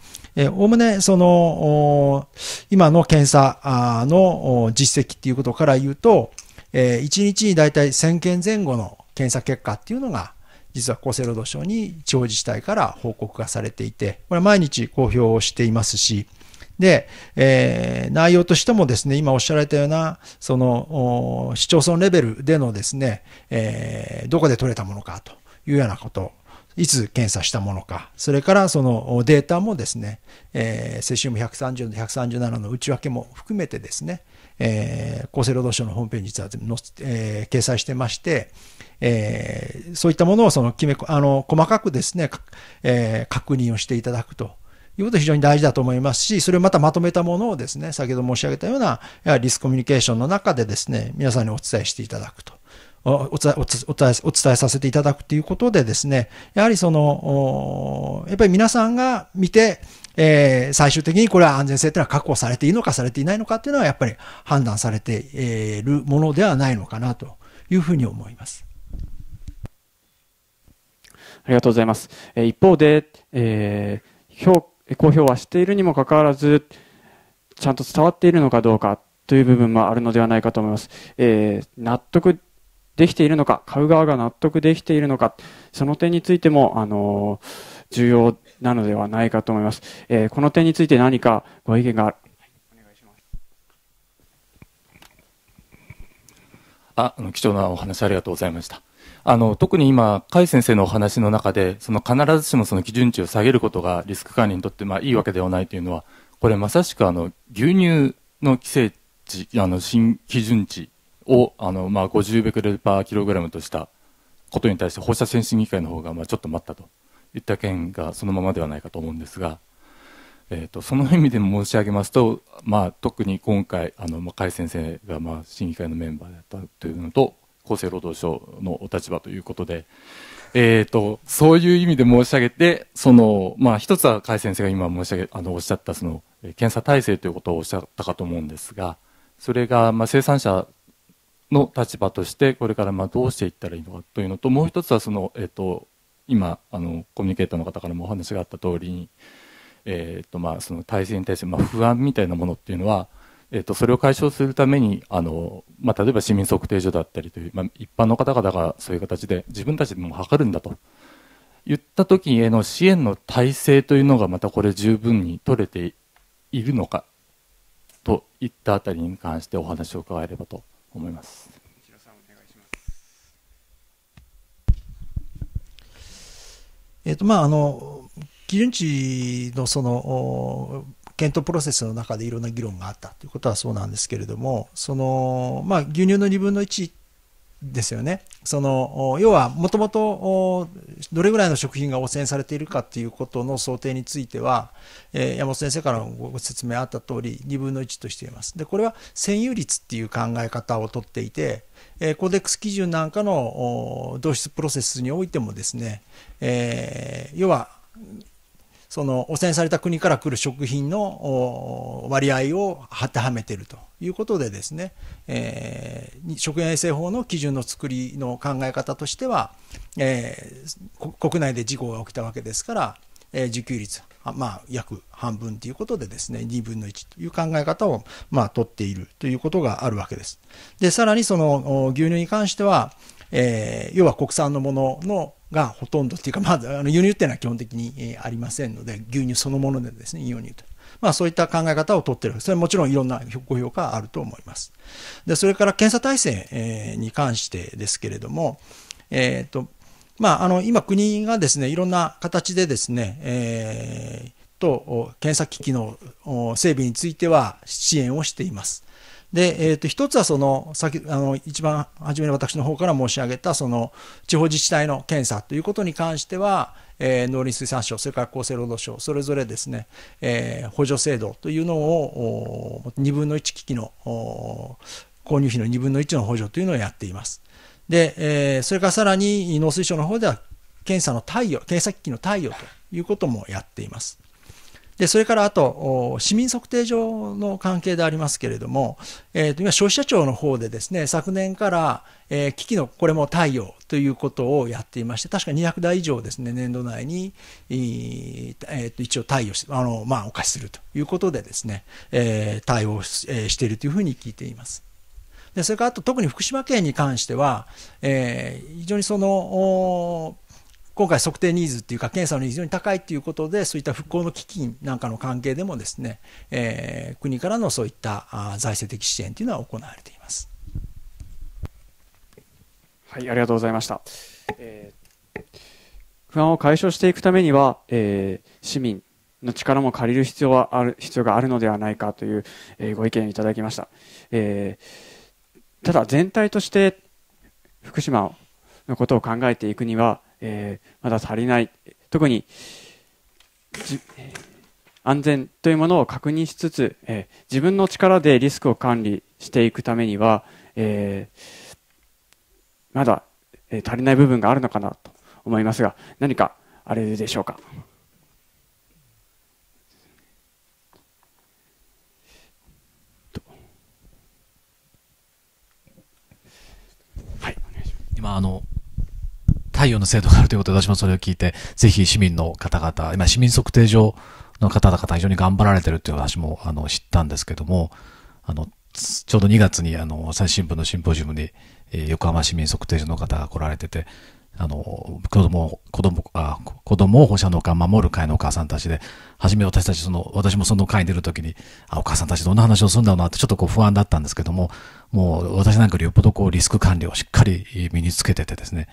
おおむね、その、今の検査の実績っていうことから言うと、1日にだいたい1000件前後の検査結果っていうのが、実は厚生労働省に地方自治体から報告がされていて、これ毎日公表をしていますし、で、えー、内容としてもですね、今おっしゃられたような、その、市町村レベルでのですね、えー、どこで取れたものかというようなこと、いつ検査したものか、それからそのデータもですね、えー、セシウム130の137の内訳も含めてですね、えー、厚生労働省のホームページに実は載、えー、掲載してまして、えー、そういったものをその決め、あの、細かくですね、えー、確認をしていただくということ非常に大事だと思いますし、それをまたまとめたものをですね、先ほど申し上げたような、やはりリスコミュニケーションの中でですね、皆さんにお伝えしていただくと。お伝え、お伝え、お伝えさせていただくということでですね、やはりその、やっぱり皆さんが見て、えー、最終的にこれは安全性というのは確保されていいのかされていないのかというのはやっぱり判断されているものではないのかなというふうに思います。ありがとうございます。え一方で、えー、評公表はしているにもかかわらず、ちゃんと伝わっているのかどうかという部分もあるのではないかと思います。えー、納得できているのか、買う側が納得できているのか、その点についても、あのー、重要なのではないかと思います。えー、この点について何かご意見があの貴重なお話ありがとうございました。あの、特に今、甲斐先生のお話の中で、その必ずしもその基準値を下げることがリスク管理にとってまあいいわけではないというのは、これまさしくあの、牛乳の規制値、あの、新基準値を、あの、まあ50ベクレルパーキログラムとしたことに対して放射線審議会の方がまあちょっと待ったといった件がそのままではないかと思うんですが、えーと、その意味でも申し上げますと、まあ、特に今回あの、まあ、甲斐先生が、まあ、審議会のメンバーだったというのと厚生労働省のお立場ということで、えっ、ー、と、そういう意味で申し上げて、その、まあ、一つは甲斐先生が今申し上げ、あの、おっしゃった、その、検査体制ということをおっしゃったかと思うんですが、それが、まあ、生産者の立場として、これから、まあ、どうしていったらいいのかというのと、もう一つは、その、えっ、ー、と、今、あの、コミュニケーターの方からもお話があった通りに、えっ、ー、と、まあ、その、体制に対して、まあ、不安みたいなものっていうのは、えーと、それを解消するためにあの、まあ、例えば市民測定所だったりという、まあ、一般の方々がそういう形で自分たちでも測るんだと言った時への支援の体制というのがまたこれ十分に取れているのかといったあたりに関してお話を伺えればと思います。えーとまあ、あの基準値のその検討プロセスの中でいろんな議論があったということはそうなんですけれども、その、まあ、牛乳の2分の1ですよね。その、要は、もともと、どれぐらいの食品が汚染されているかということの想定については、えー、山本先生からのご説明あった通り、2分の1としています。で、これは占有率とていう考え方をとっていて、えー、コデックス基準なんかの導出プロセスにおいてもですね、えー、要は、その汚染された国から来る食品の割合を当てはめているということでですね、えー、食品衛生法の基準の作りの考え方としては、えー、国内で事故が起きたわけですから、えー、自給率まあ、約半分ということでですね、2分の1という考え方を、まあ、取っているということがあるわけです。で、さらにその牛乳に関しては、えー、要は国産のもののがほとんどっていうか、まず、あの輸入っていうのは基本的に、えありませんので、牛乳そのものでですね、輸入と。まあそういった考え方をとってるそれはもちろんいろんなご評価あると思います。で、それから検査体制、えに関してですけれども、えっ、ー、と、まあ、あの、今国がですね、いろんな形でですね、えー、と、検査機器の整備については支援をしています。で、えー、と一つはその先あの一番初めに私の方から申し上げたその地方自治体の検査ということに関しては、えー、農林水産省それから厚生労働省それぞれですね、えー、補助制度というのを2分の1機器の購入費の2分の1の補助というのをやっています。で、えー、それからさらに農水省の方では検査の対応検査機器の対応ということもやっています。で、それからあと、市民測定所の関係でありますけれども、えー、と今消費者庁の方でですね、昨年から、えー、機器のこれも対応ということをやっていまして、確か200台以上ですね、年度内に、えー、と一応対応して、あの、まあ、お貸しするということでですね、えー、対応し,、えしているというふうに聞いています。で、それからあと特に福島県に関しては、えー、非常にその、今回測定ニーズっていうか検査のニーズ非常に高いということでそういった復興の基金なんかの関係でもですね、えー、国からのそういった財政的支援というのは行われています。はい、ありがとうございました。えー、不安を解消していくためには、えー、市民の力も借りる必要はある必要があるのではないかという、えー、ご意見いただきました。えー、ただ全体として福島のことを考えていくには、えー、まだ足りない。特に、安全というものを確認しつつ、えー、自分の力でリスクを管理していくためには、えー、まだ、えー、足りない部分があるのかなと思いますが何かあれでしょうか。はい、今あの太陽の制度があるということで、私もそれを聞いて、ぜひ市民の方々、今市民測定所の方々非常に頑張られてるっていう話も、あの、知ったんですけども、あの、ちょうど2月に、あの、朝日新聞のシンポジウムに、え横浜市民測定所の方が来られてて、あの、子供子供あ、子供を保護者のおか守る会のお母さんたちで、初め私たちその、私もその会に出るときに、あ、お母さんたちどんな話をするんだろうなってちょっとこう不安だったんですけども、もう私なんかよっぽどこうリスク管理をしっかり身につけててですね、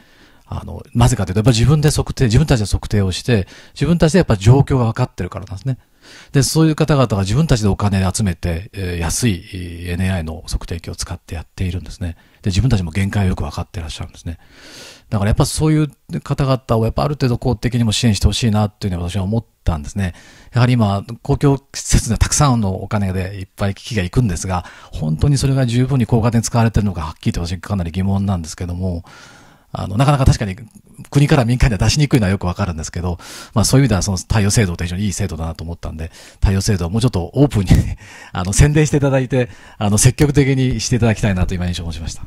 あの、なぜかというと、やっぱ自分で測定、自分たちで測定をして、自分たちでやっぱ状況が分かってるからなんですね。で、そういう方々が自分たちでお金集めて、えー、安い NAI の測定器を使ってやっているんですね。で、自分たちも限界をよく分かってらっしゃるんですね。だからやっぱそういう方々をやっぱある程度公的にも支援してほしいなっていうのは私は思ったんですね。やはり今、公共施設ではたくさんのお金でいっぱい機器が行くんですが、本当にそれが十分に効果的に使われてるのかはっきりと私かなり疑問なんですけども、あの、なかなか確かに国から民間には出しにくいのはよくわかるんですけど、まあそういう意味ではその対応制度って非常にいい制度だなと思ったんで、対応制度をもうちょっとオープンに <laughs> あの、宣伝していただいて、あの、積極的にしていただきたいなと今印象を持ちました。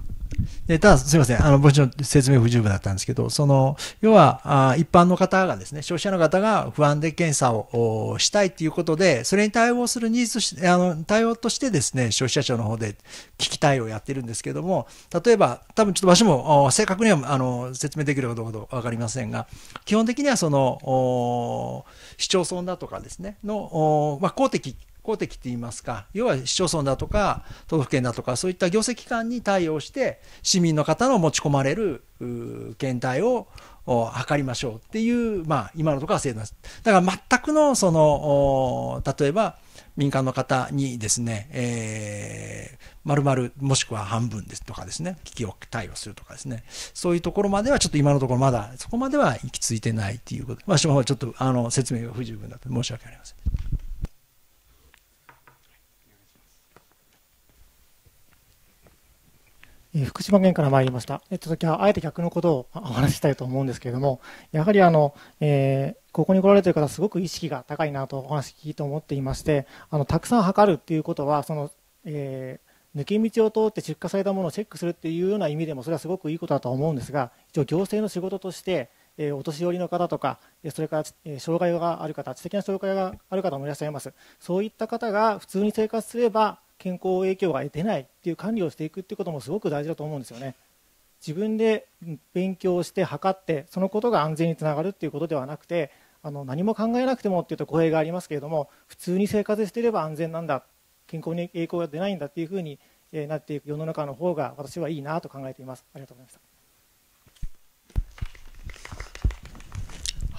でただ、すみません、あのもちろん説明不十分だったんですけど、その要はあ一般の方がですね、消費者の方が不安で検査をしたいということで、それに対応するニーズとしあの対応としてですね、消費者庁の方で危機対応をやってるんですけども、例えば、多分ちょっと場所も正確にはあの説明できるかどうか分かりませんが、基本的にはその市町村だとかですね、の、まあ、公的公的って言いますか、要は市町村だとか、都道府県だとか、そういった行政機関に対応して、市民の方の持ち込まれる検体を測りましょうっていう、まあ、今のところは制度です。だから全くの、その、例えば、民間の方にですね、えー、丸々もしくは半分ですとかですね、危機を対応するとかですね、そういうところまではちょっと今のところまだそこまでは行き着いてないということ、まあ、ちょっとあの説明が不十分だと申し訳ありません。福島県から参りました。えっと、今日はあえて逆のことをお話ししたいと思うんですけれども、やはりあの、えー、ここに来られてる方、すごく意識が高いなとお話聞いて思っていまして、あの、たくさん測るっていうことは、その、えー、抜け道を通って出荷されたものをチェックするっていうような意味でも、それはすごくいいことだと思うんですが、一応行政の仕事として、えお年寄りの方とか、それから、え障害がある方、知的な障害がある方もいらっしゃいます。そういった方が普通に生活すれば、健康影響が出ないっていう管理をしていくっていうこともすごく大事だと思うんですよね。自分で勉強して測ってそのことが安全につながるっていうことではなくてあの何も考えなくてもっていうと語弊がありますけれども普通に生活していれば安全なんだ健康に影響が出ないんだっていうふうになっていく世の中の方が私はいいなと考えていますありがとうございました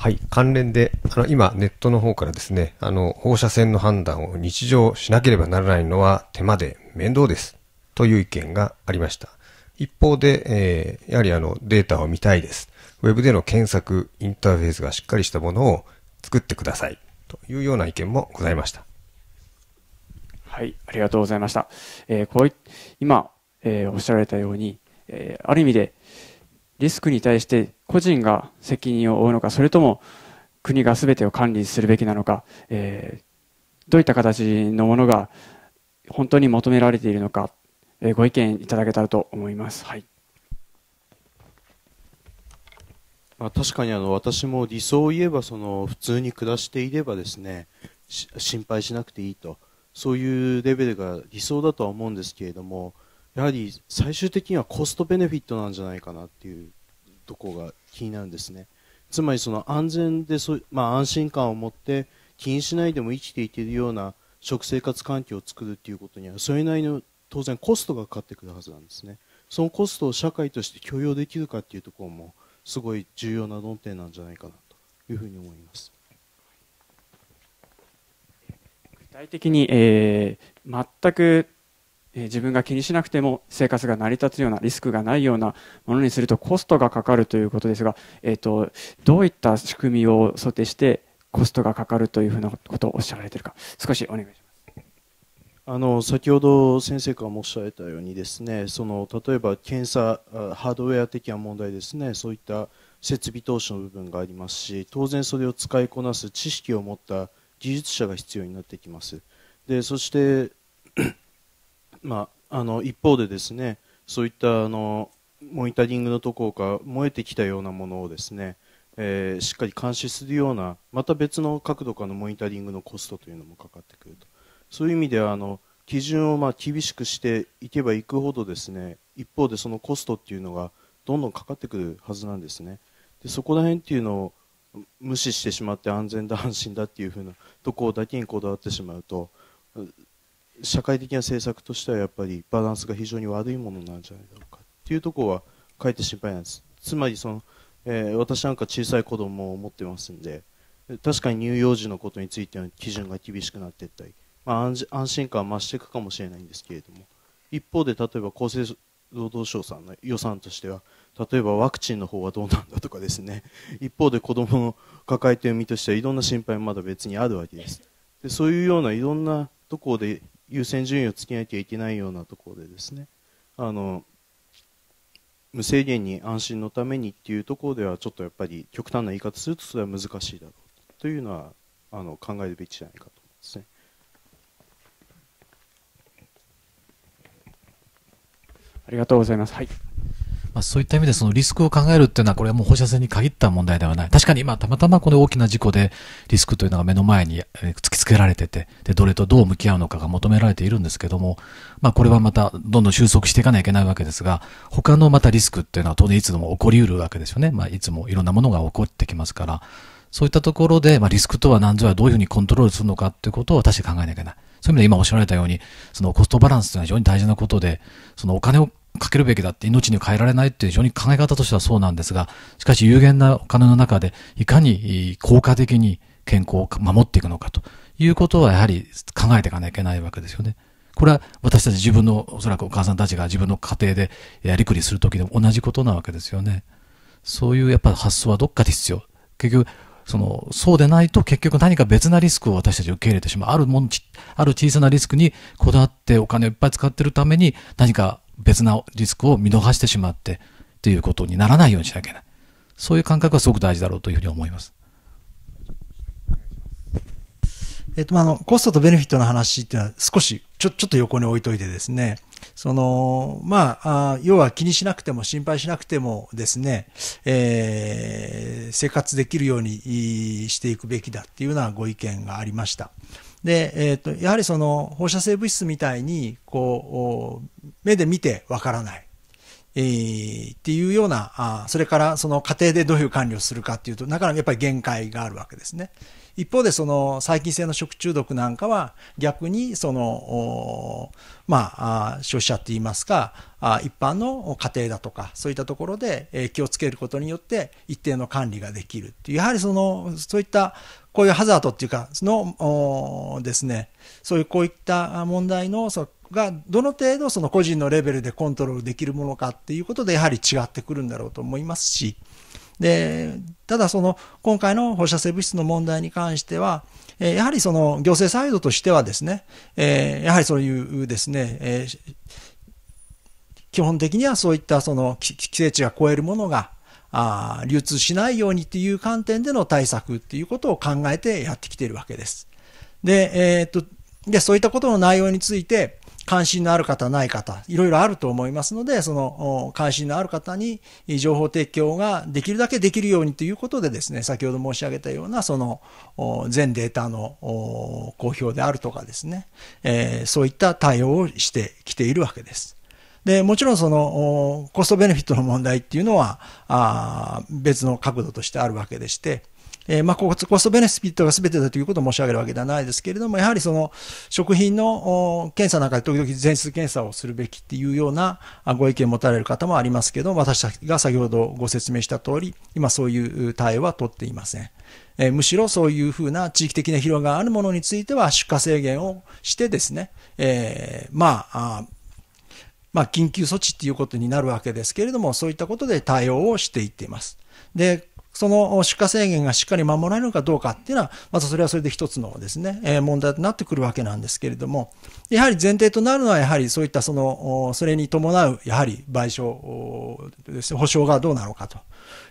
はい、関連で、あの、今、ネットの方からですね、あの、放射線の判断を日常しなければならないのは手間で面倒です。という意見がありました。一方で、えー、やはりあの、データを見たいです。ウェブでの検索、インターフェースがしっかりしたものを作ってください。というような意見もございました。はい、ありがとうございました。えー、こうい、今、えー、おっしゃられたように、えある意味で、リスクに対して個人が責任を負うのか、それとも国が全てを管理するべきなのか、えー、どういった形のものが本当に求められているのか、えー、ご意見いただけたらと思います。はい。まあ、確かにあの私も理想を言えばその普通に暮らしていればですね心配しなくていいとそういうレベルが理想だとは思うんですけれどもやはり最終的にはコストベネフィットなんじゃないかなっていうところが気になるんですね。つまりその安全でそ、まあ、安心感を持って気にしないでも生きていけるような食生活環境を作るっていうことにはそれなりの当然コストがかかってくるはずなんですね。そのコストを社会として許容できるかっていうところもすごい重要な論点なんじゃないかなというふうに思います。具体的に、えー、全くえ自分が気にしなくても生活が成り立つようなリスクがないようなものにするとコストがかかるということですが、えーと、どういった仕組みを想定してコストがかかるというふうなことをおっしゃられているか少しお願いします。あの先ほど先生からおっしゃられたようにですねその例えば検査ハードウェア的な問題ですねそういった設備投資の部分がありますし当然それを使いこなす知識を持った技術者が必要になってきますでそしてまあ、あの一方でですねそういったあのモニタリングのところか燃えてきたようなものをですね、えー、しっかり監視するようなまた別の角度からのモニタリングのコストというのもかかってくるとそういう意味ではあの基準をまあ厳しくしていけばいくほどですね一方でそのコストっていうのがどんどんかかってくるはずなんですねでそこら辺っていうのを無視してしまって安全だ安心だっていう風なところだけにこだわってしまうと社会的な政策としてはやっぱりバランスが非常に悪いものなんじゃないだろうかっていうところはかえって心配なんですつまりその、えー、私なんか小さい子供を持ってますんで確かに乳幼児のことについての基準が厳しくなっていったり、まあ、安心感は増していくかもしれないんですけれども一方で例えば厚生労働省さんの予算としては例えばワクチンの方はどうなんだとかですね <laughs> 一方で子供の抱えている身としてはいろんな心配もまだ別にあるわけですでそういうようないろんなところで優先順位をつけなきゃいけないようなところでですねあの無制限に安心のためにっていうところではちょっとやっぱり極端な言い方するとそれは難しいだろうというのはあの考えるべきじゃないかと思すね。ありがとうございます。はいまあ、そういった意味でそのリスクを考えるっていうのは、これはもう放射線に限った問題ではない。確かに今、たまたまこの大きな事故でリスクというのが目の前に突きつけられてて、で、どれとどう向き合うのかが求められているんですけども、まあ、これはまたどんどん収束していかなきゃいけないわけですが、他のまたリスクっていうのは当然いつでも起こりうるわけですよね。まあ、いつもいろんなものが起こってきますから、そういったところで、まあ、リスクとは何ぞやどういうふうにコントロールするのかていうことを私考えなきゃいけない。そういう意味で今おっしゃられたように、そのコストバランスというのは非常に大事なことで、そのお金をかけるべきだって命に変えられないっていう非常に考え方としてはそうなんですが、しかし有限なお金の中でいかに効果的に健康を守っていくのかということはやはり考えていかなきゃいけないわけですよね。これは私たち自分の、おそらくお母さんたちが自分の家庭でやりくりするときでも同じことなわけですよね。そういうやっぱ発想はどっかで必要。結局、その、そうでないと結局何か別なリスクを私たち受け入れてしまう。あるもんち、ある小さなリスクにこだわってお金をいっぱい使ってるために何か別なリスクを見逃してしまってということにならないようにしなきゃいけない。そういう感覚はすごく大事だろうというふうに思います。えっと、あの、コストとベネフィットの話っていうのは少し、ちょ、ちょっと横に置いといてですね、その、まあ、あ要は気にしなくても心配しなくてもですね、えー、生活できるようにしていくべきだっていうようなご意見がありました。で、えっ、ー、と、やはりその放射性物質みたいに、こう、目で見てわからない。えー、っていうようなあ、それからその家庭でどういう管理をするかっていうと、なかなかやっぱり限界があるわけですね。一方でその細菌性の食中毒なんかは逆にその、まあ、消費者って言いますか、あ一般の家庭だとか、そういったところでえ気をつけることによって一定の管理ができるっていう、やはりその、そういったこういうハザードっていうか、その、ですね、そういうこういった問題の、そが、どの程度その個人のレベルでコントロールできるものかっていうことで、やはり違ってくるんだろうと思いますし、で、ただその、今回の放射性物質の問題に関しては、えやはりその行政サイドとしてはですね、えやはりそういうですね、え基本的にはそういったその規制値が超えるものが、あ流通しないようにっていう観点での対策っていうことを考えてやってきているわけです。で、えー、っと、で、そういったことの内容について、関心のある方、ない方、いろいろあると思いますので、その関心のある方に情報提供ができるだけできるようにということでですね、先ほど申し上げたような、その全データの公表であるとかですね、えそういった対応をしてきているわけです。で、もちろんその、コストベネフィットの問題っていうのは、あ別の角度としてあるわけでして、えー、まあ、コストベネフィットが全てだということを申し上げるわけではないですけれども、やはりその、食品の検査なんかで時々全数検査をするべきっていうようなご意見を持たれる方もありますけど、私たちが先ほどご説明した通り、今そういう対応は取っていません。えー、むしろそういうふうな地域的な広があるものについては出荷制限をしてですね、えー、まあ、まあ、緊急措置っていうことになるわけですけれども、そういったことで対応をしていっています。で、その出荷制限がしっかり守られるかどうかっていうのは、またそれはそれで一つのですね、え問題となってくるわけなんですけれども、やはり前提となるのは、やはりそういったその、それに伴う、やはり賠償ですね、保証がどうなのかと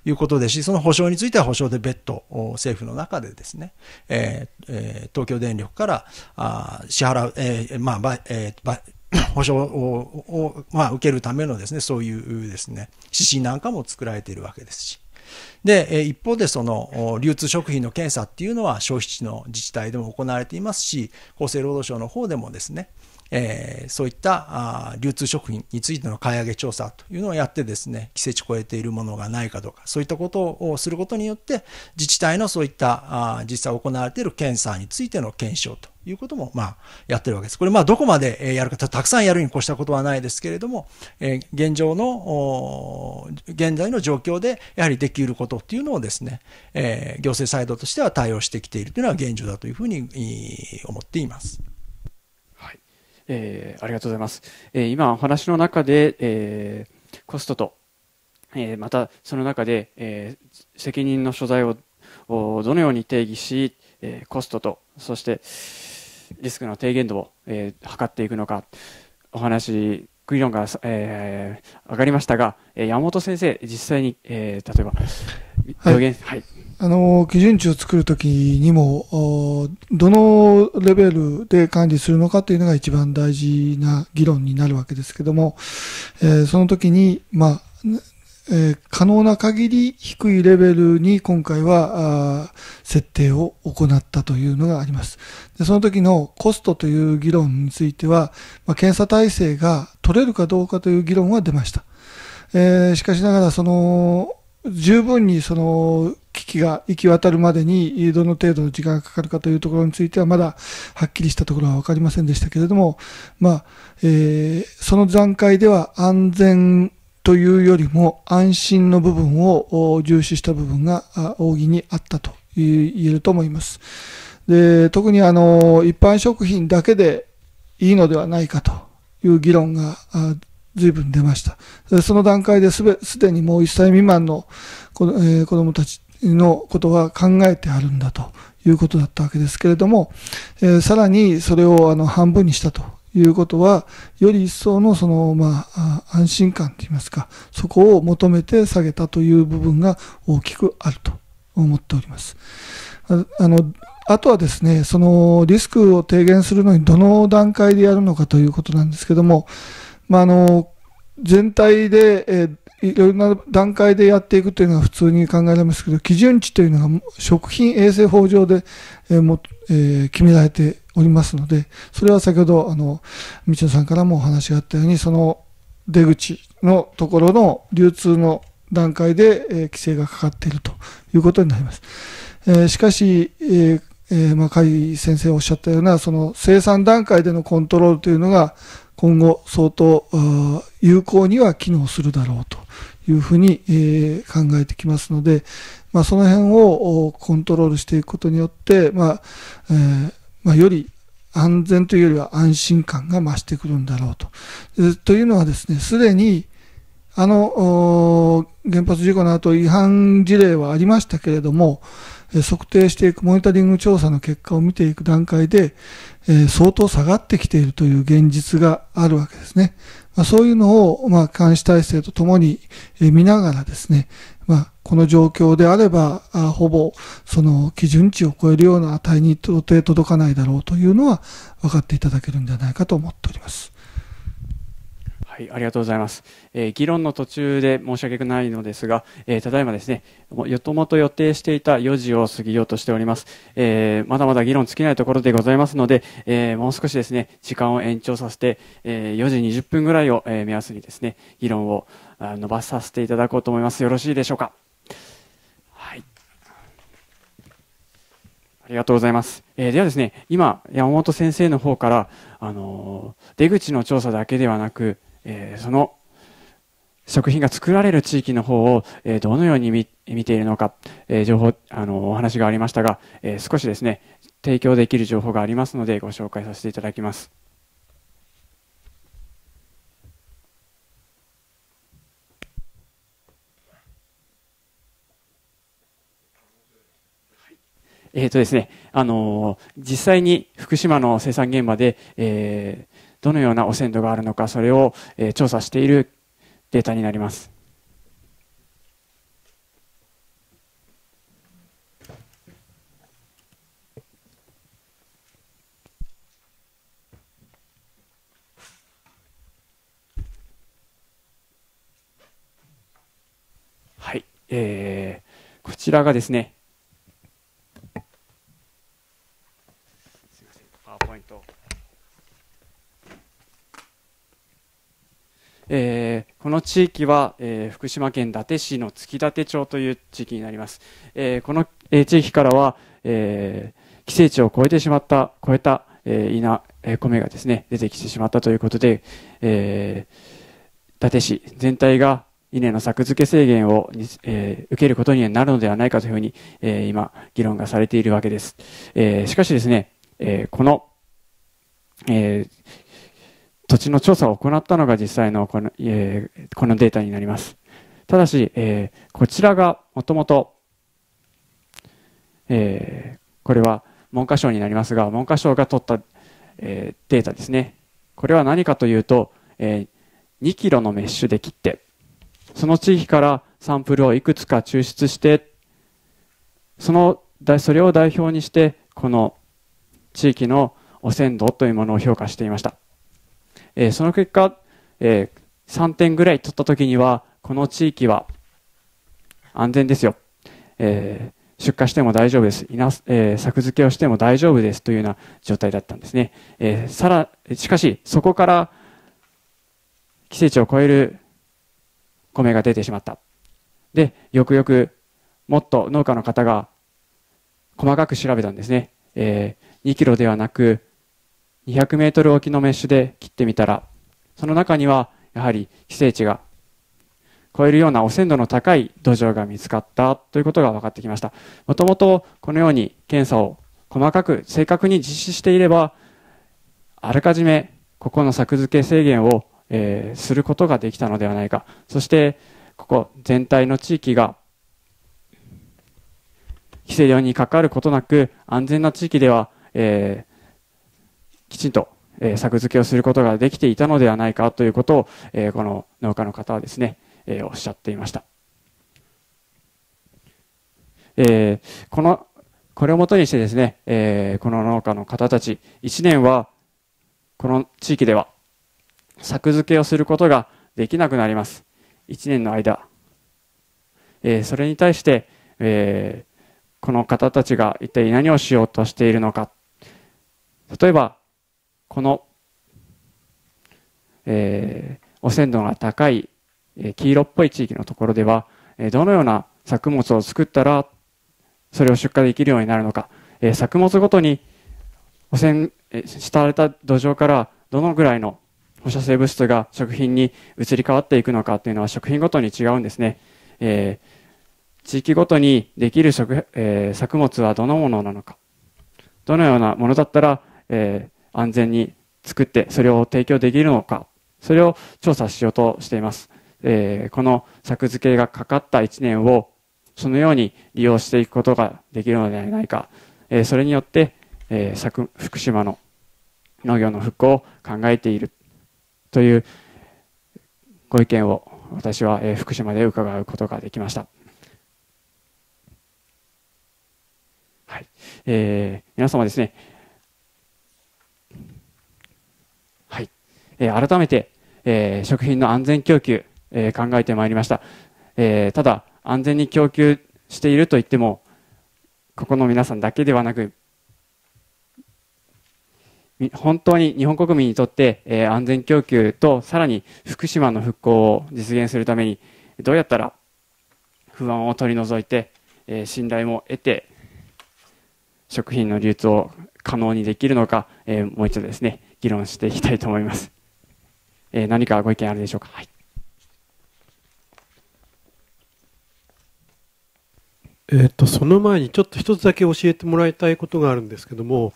いうことですし、その保証については保証で別途政府の中でですね、ええー、東京電力からあ支払う、えーまあえー、保障を、まあ、受けるためのですね、そういうですね、指針なんかも作られているわけですし。で、一方でその流通食品の検査っていうのは消費地の自治体でも行われていますし、厚生労働省の方でもですね、えー、そういったあ流通食品についての買い上げ調査というのをやってですね、規制値を超えているものがないかどうか、そういったことをすることによって、自治体のそういったあ実際行われている検査についての検証ということも、まあ、やってるわけです。これ、まあ、どこまでやるか、たくさんやるに越したことはないですけれども、えー、現状の、現在の状況で、やはりできることっていうのをですね、えー、行政サイドとしては対応してきているというのは現状だというふうに思っています。えー、ありがとうございます。えー、今お話の中で、えー、コストと、えまたその中で、え責任の所在をどのように定義し、えコストと、そしてリスクの低減度を、え測っていくのか、お話、議論が、え上がりましたが、山本先生、実際に、え例えば、上限、はい、はいあの基準値を作るときにもどのレベルで管理するのかというのが一番大事な議論になるわけですけども、えー、その時に、まあえー、可能な限り低いレベルに今回は設定を行ったというのがありますで。その時のコストという議論については、まあ、検査体制が取れるかどうかという議論は出ました。えー、しかしながらその十分にその危機が行き渡るまでにどの程度の時間がかかるかというところについてはまだはっきりしたところは分かりませんでしたけれども、まあえー、その段階では安全というよりも安心の部分を重視した部分が大義にあったと言えると思います。で特にあの一般食品だけでいいのではないかという議論が随分出ました。その段階ですでにもう1歳未満の子どもたちのことは考えてあるんだということだったわけですけれども、えー、さらにそれをあの半分にしたということは、より一層のその、まあ、安心感といいますか、そこを求めて下げたという部分が大きくあると思っております。あのあとはですね、そのリスクを低減するのにどの段階でやるのかということなんですけども、まあ、あの全体で、えーいろんな段階でやっていくというのが普通に考えられますけど、基準値というのが食品衛生法上で、えーもえー、決められておりますので、それは先ほど、あの、道野さんからもお話があったように、その出口のところの流通の段階で、えー、規制がかかっているということになります。えー、しかし、えーえー、まあ、甲先生おっしゃったような、その生産段階でのコントロールというのが、今後相当有効には機能するだろうというふうに、え考えてきますので、まあ、その辺をコントロールしていくことによって、まあえー、まあ、より安全というよりは安心感が増してくるんだろうと。というのはですね、すでにあの原発事故の後違反事例はありましたけれども、測定していくモニタリング調査の結果を見ていく段階で、え相当下がってきているという現実があるわけですね。まそういうのを、ま監視体制とともに、え見ながらですね、まあ、この状況であれば、あほぼその基準値を超えるような値に到底届かないだろうというのは分かっていただけるんじゃないかと思っております。はい、ありがとうございます、えー、議論の途中で申し訳ないのですが、えー、ただいまですね、もともと予定していた4時を過ぎようとしております。えー、まだまだ議論尽きないところでございますので、えもう少しですね、時間を延長させて、え4時20分ぐらいを、え目安にですね、議論を伸ばさせていただこうと思います。よろしいでしょうか。はい。ありがとうございます。えー、ではですね、今、山本先生の方から、あの出口の調査だけではなく、えー、その食品が作られる地域の方を、えー、どのように見ているのか、えー、情報あのお話がありましたが、え少しですね提供できる情報がありますのでご紹介させていただきます。えっ、ー、とですね、あのー、実際に福島の生産現場で、えー、どのような汚染度があるのか、それを調査しているデータになります。はい、えー、こちらがですね、えー、この地域は、えー、福島県伊達市の月立町という地域になります。えー、この、え地域からは、えー、値を超えてしまった、超えた、えー、稲、え米がですね、出てきてしまったということで、え伊達市全体が稲の作付け制限を、え受けることになるのではないかというふうに、え今、議論がされているわけです。えしかしですね、えこの、えー土地の調査を行ったのが実際のこの,、えー、このデータになります。ただし、えー、こちらがもともと、えー、これは文科省になりますが、文科省が取った、えー、データですね。これは何かというと、えー、2キロのメッシュで切って、その地域からサンプルをいくつか抽出して、そのそれを代表にして、この地域の汚染度というものを評価していました。えー、その結果、えー、3点ぐらい取った時には、この地域は安全ですよ。えー、出荷しても大丈夫です。稲、えー、作付けをしても大丈夫ですというような状態だったんですね。えー、さら、しかし、そこから、季節を超える米が出てしまった。で、よくよく、もっと農家の方が細かく調べたんですね。えー、2キロではなく、200メートル沖のメッシュで切ってみたら、その中にはやはり寄生地が超えるような汚染度の高い土壌が見つかったということが分かってきました。もともとこのように検査を細かく正確に実施していれば、あらかじめここの作付け制限を、えー、することができたのではないか。そして、ここ全体の地域が規制量にかかることなく安全な地域では、えー、きちんと、え作付けをすることができていたのではないかということを、えこの農家の方はですね、えおっしゃっていました。えこのこれをもとにしてですね、えこの農家の方たち、1年は、この地域では、作付けをすることができなくなります。1年の間。えそれに対して、えこの方たちが一体何をしようとしているのか。例えば、この、えー、汚染度が高い、えー、黄色っぽい地域のところでは、えー、どのような作物を作ったらそれを出荷できるようになるのか、えー、作物ごとに汚染したれた土壌からどのぐらいの放射性物質が食品に移り変わっていくのかというのは食品ごとに違うんですね。えー、地域ごとにできる食、えー、作物はどのものなのか、どのようなものだったら、え安全に作ってそれを提供できるのか、それを調査しようとしています。えー、この作付けがかかった1年をそのように利用していくことができるのではないか、えー、それによって、えー、福島の農業の復興を考えているというご意見を私は、え福島で伺うことができました。はいえー、皆様ですね、え改めて、え食品の安全供給、え考えてまいりました、えただ安全に供給しているといってもここの皆さんだけではなく本当に日本国民にとって、え安全供給とさらに福島の復興を実現するためにどうやったら不安を取り除いて、え信頼も得て食品の流通を可能にできるのか、えもう一度ですね議論していきたいと思います。えー、何かご意見あるでしょうか。はい、えー、っとその前にちょっと一つだけ教えてもらいたいことがあるんですけども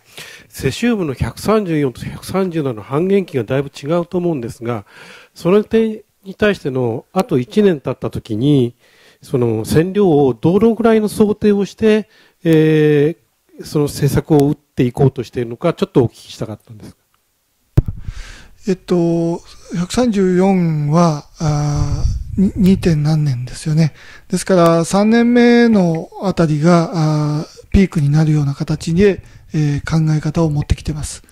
セシウムの134と137の半減期がだいぶ違うと思うんですがその点に対してのあと1年経った時にその線量をどのぐらいの想定をして、えー、その政策を打っていこうとしているのかちょっとお聞きしたかったんですが。えっと、134は、あ 2. 点何年ですよね。ですから3年目のあたりがピークになるような形で、えー、考え方を持ってきてます。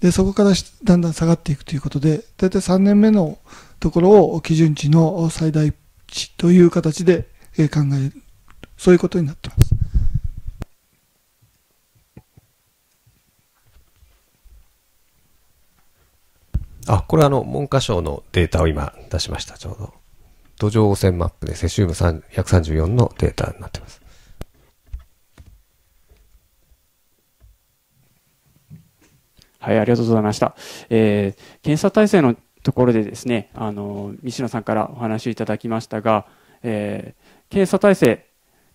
で、そこからだんだん下がっていくということで、大体3年目のところを基準値の最大値という形で、えー、考える。そういうことになってます。あ、これあの、文科省のデータを今出しました、ちょうど。土壌汚染マップでセシウム134のデータになってます。はい、ありがとうございました。えー、検査体制のところでですね、あの、西野さんからお話をいただきましたが、えー、検査体制、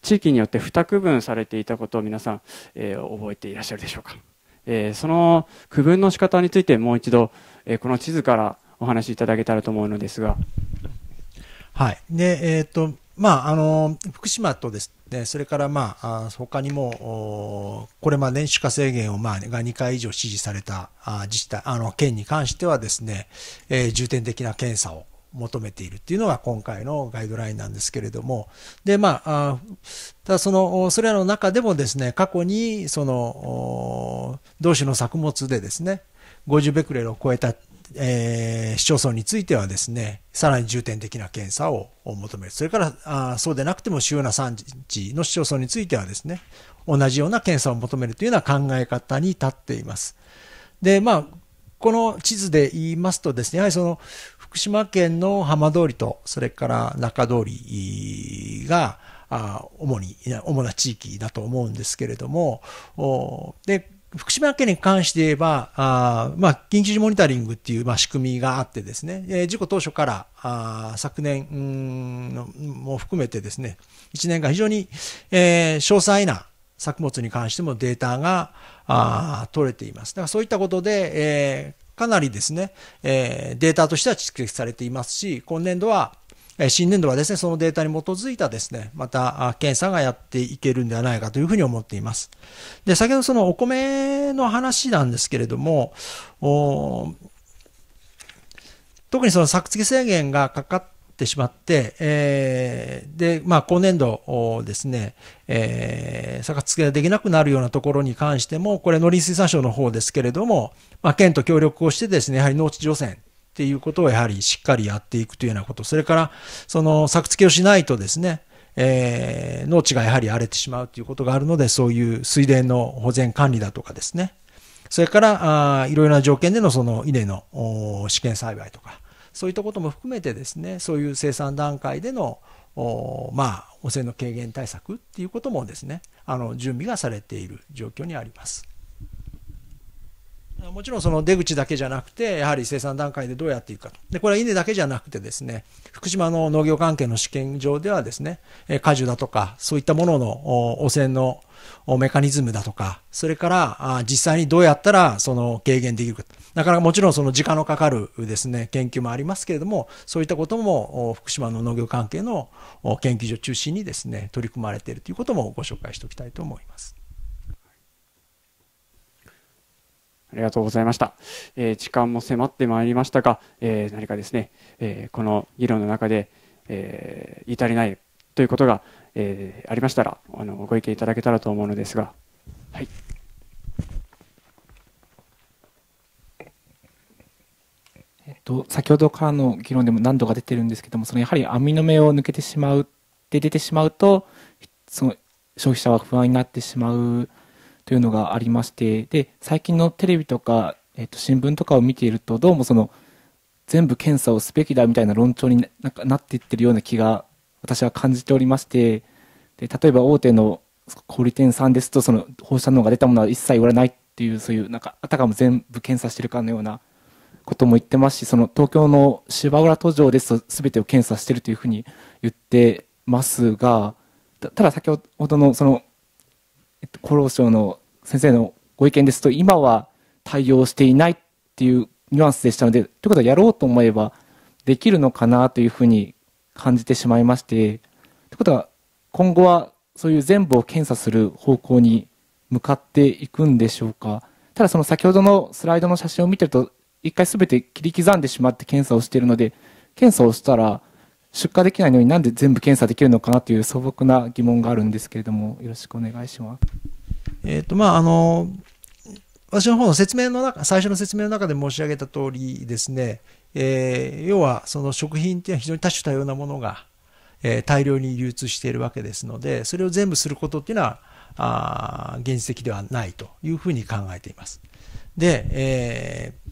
地域によって2区分されていたことを皆さん、えー、覚えていらっしゃるでしょうか。えー、その区分の仕方についてもう一度、えこの地図からお話しいただけたらと思うのですが。はい。で、えっ、ー、と、まあ、あの、福島とですね、それからまあ、他にも、これまで出荷制限をまあ、が2回以上指示されたあ自治体、あの、県に関してはですね、えー、重点的な検査を求めているっていうのが今回のガイドラインなんですけれども、で、まあ、ただその、それらの中でもですね、過去に、その、同種の作物でですね、50ベクレルを超えた、えー、市町村についてはですね、さらに重点的な検査を求める。それから、あそうでなくても主要な産地の市町村についてはですね、同じような検査を求めるというような考え方に立っています。で、まあ、この地図で言いますとですね、やはりその福島県の浜通りと、それから中通りが、主に、主な地域だと思うんですけれども、で、福島県に関して言えば、あまあ、緊急時モニタリングっていう、まあ、仕組みがあってですね、えー、事故当初から、あ昨年も含めてですね、1年間非常に、えー、詳細な作物に関してもデータが、あ取れています。だからそういったことで、えー、かなりですね、えー、データとしては蓄積されていますし、今年度は、新年度はですね、そのデータに基づいたですね、また検査がやっていけるんではないかというふうに思っています。で、先ほどそのお米の話なんですけれども、特にその作付制限がかかってしまって、えー、で、まあ、今年度ですね、えー、作付けができなくなるようなところに関しても、これ農林水産省の方ですけれども、まあ、県と協力をしてですね、やはり農地除染、っていうことをやはりしっかりやっていくというようなこと、それから、その作付けをしないとですね、えー、農地がやはり荒れてしまうということがあるので、そういう水田の保全管理だとかですね、それから、あいろいろな条件でのその稲の試験栽培とか、そういったことも含めてですね、そういう生産段階での、おまあ、汚染の軽減対策っていうこともですね、あの、準備がされている状況にあります。もちろんその出口だけじゃなくて、やはり生産段階でどうやっていくかと。で、これは稲だけじゃなくてですね、福島の農業関係の試験場ではですね、果樹だとか、そういったものの汚染のメカニズムだとか、それから実際にどうやったらその軽減できるか。なかなかもちろんその時間のかかるですね、研究もありますけれども、そういったことも福島の農業関係の研究所中心にですね、取り組まれているということもご紹介しておきたいと思います。ありがとうございました。えー、時間も迫ってまいりましたが、えー、何かですね、えー、この議論の中で、え言い足りないということが、えありましたらあの、ご意見いただけたらと思うのですが。はい。えっと、先ほどからの議論でも何度か出てるんですけども、そのやはり網の目を抜けてしまう、で出てしまうと、その消費者は不安になってしまう。というのがありましてで最近のテレビとか、えー、と新聞とかを見ているとどうもその全部検査をすべきだみたいな論調にななっていってるような気が私は感じておりましてで例えば大手の小売店さんですとその放射能が出たものは一切売らないっていうそういうなんかあたかも全部検査してるかのようなことも言ってますしその東京の芝浦都城ですと全てを検査してるというふうに言ってますがただ先ほどのその厚労省の先生のご意見ですと、今は対応していないっていうニュアンスでしたので、ということはやろうと思えばできるのかなというふうに感じてしまいまして、ということは今後はそういう全部を検査する方向に向かっていくんでしょうか。ただその先ほどのスライドの写真を見てると、一回すべて切り刻んでしまって検査をしているので、検査をしたら出荷できないのになんで全部検査できるのかなという素朴な疑問があるんですけれども、よろしくお願いします。えっ、ー、と、まあ、あの、私の方の説明の中、最初の説明の中で申し上げた通りですね、えー、要はその食品っていうのは非常に多種多様なものが、えー、大量に流通しているわけですので、それを全部することっていうのは、あ現実的ではないというふうに考えています。で、えー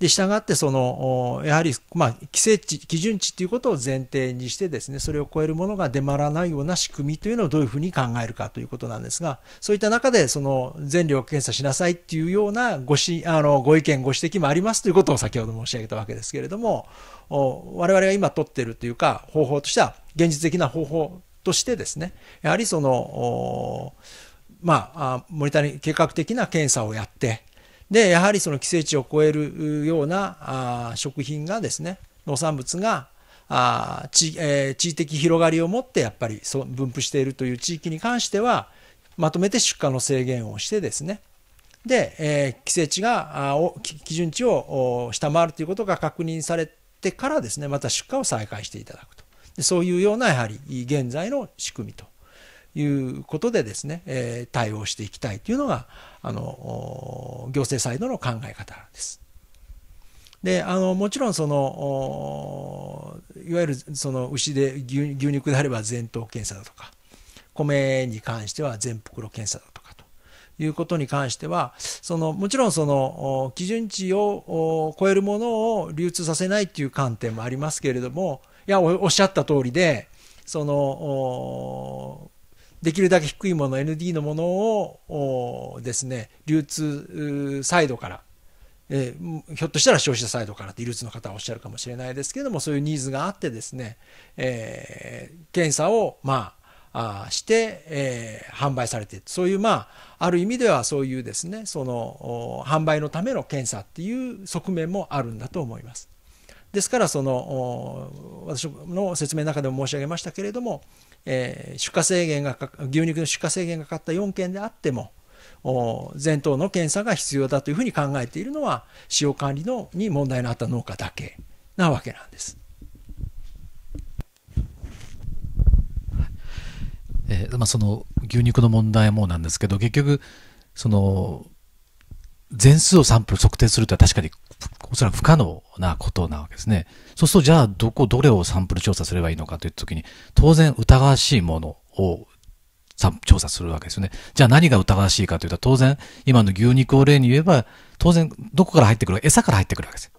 で、したがって、その、やはり、まあ、規制値、基準値ということを前提にしてですね、それを超えるものが出回らないような仕組みというのをどういうふうに考えるかということなんですが、そういった中で、その、全量検査しなさいっていうようなごし、あの、ご意見、ご指摘もありますということを先ほど申し上げたわけですけれども、我々が今取っているというか、方法としては、現実的な方法としてですね、やはりその、まあ、モニタリング、計画的な検査をやって、で、やはりその規制値を超えるような食品がですね、農産物があ地,、え地的広がりを持ってやっぱりそ分布しているという地域に関してはまとめて出荷の制限をしてですねで、え規制値があ基準値を下回るということが確認されてからですねまた出荷を再開していただくとでそういうようなやはり現在の仕組みということでですね、え対応していきたいというのがあの行政サイドの考え方です。であのもちろんそのいわゆるその牛で牛牛肉であれば前頭検査だとか米に関しては全袋検査だとかということに関してはそのもちろんその基準値を超えるものを流通させないっていう観点もありますけれどもいやおっしゃった通りでそのできるだけ低いもの ND のものをですね流通サイドから、えひょっとしたら消費者サイドからって流通の方はおっしゃるかもしれないですけれどもそういうニーズがあってですね、え検査をまあして、えー、販売されてそういうまあある意味ではそういうですねその販売のための検査っていう側面もあるんだと思います。ですからその私の説明の中でも申し上げましたけれどもえー、出荷制限が牛肉の出荷制限がかかった4件であっても、全頭の検査が必要だというふうに考えているのは、使用管理のに問題のあった農家だけなわけなんです。えーまあ、その牛肉の問題もなんですけど、結局、その、全数をサンプル測定するとは確かにおそらく不可能なことなわけですね。そうするとじゃあどこ、どれをサンプル調査すればいいのかというときに、当然疑わしいものを調査するわけですよね。じゃあ何が疑わしいかというと、当然、今の牛肉を例に言えば、当然、どこから入ってくるか、餌から入ってくるわけです。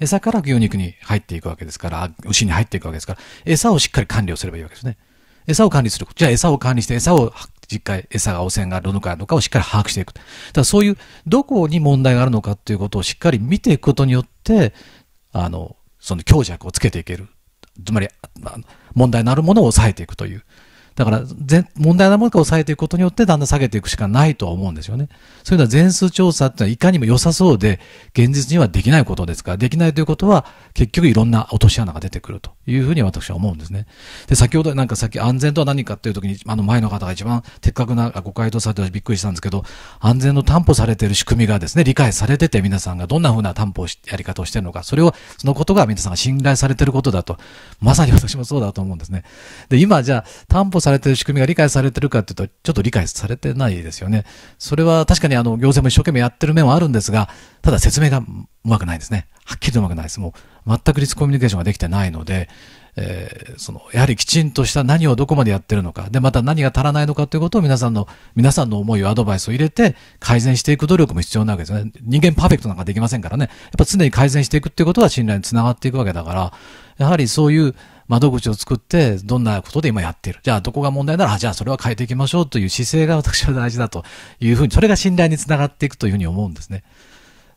餌から牛肉に入っていくわけですから、牛に入っていくわけですから、餌をしっかり管理をすればいいわけですね。餌を管理するじゃあ餌を管理して、餌を実回、餌が汚染がどのくらいあるのかをしっかり把握していく。だからそういう、どこに問題があるのかということをしっかり見ていくことによって、あの、その強弱をつけていける。つまり、問題のあるものを抑えていくという。だから、問題のものが抑えていくことによってだんだん下げていくしかないとは思うんですよね。そういうのは全数調査ってのはいかにも良さそうで、現実にはできないことですから、できないということは結局いろんな落とし穴が出てくると。いうふうに私は思うんですね。で、先ほど、なんかさっき安全とは何かっていう時に、あの前の方が一番的確なご回答されてびっくりしたんですけど、安全の担保されている仕組みがですね、理解されてて皆さんがどんなふうな担保し、やり方をしてるのか、それを、そのことが皆さんが信頼されてることだと、まさに私もそうだと思うんですね。で、今じゃあ担保されてる仕組みが理解されてるかっていうと、ちょっと理解されてないですよね。それは確かにあの行政も一生懸命やってる面はあるんですが、ただ説明がうまくないですね。はっきりとうまくないです。もう全くリスコミュニケーションができてないので、えー、その、やはりきちんとした何をどこまでやってるのか、で、また何が足らないのかということを皆さんの、皆さんの思いをアドバイスを入れて改善していく努力も必要なわけですよね。人間パーフェクトなんかできませんからね。やっぱ常に改善していくっていうことが信頼につながっていくわけだから、やはりそういう窓口を作って、どんなことで今やっている。じゃあ、どこが問題なら、じゃあそれは変えていきましょうという姿勢が私は大事だというふうに、それが信頼につながっていくというふうに思うんですね。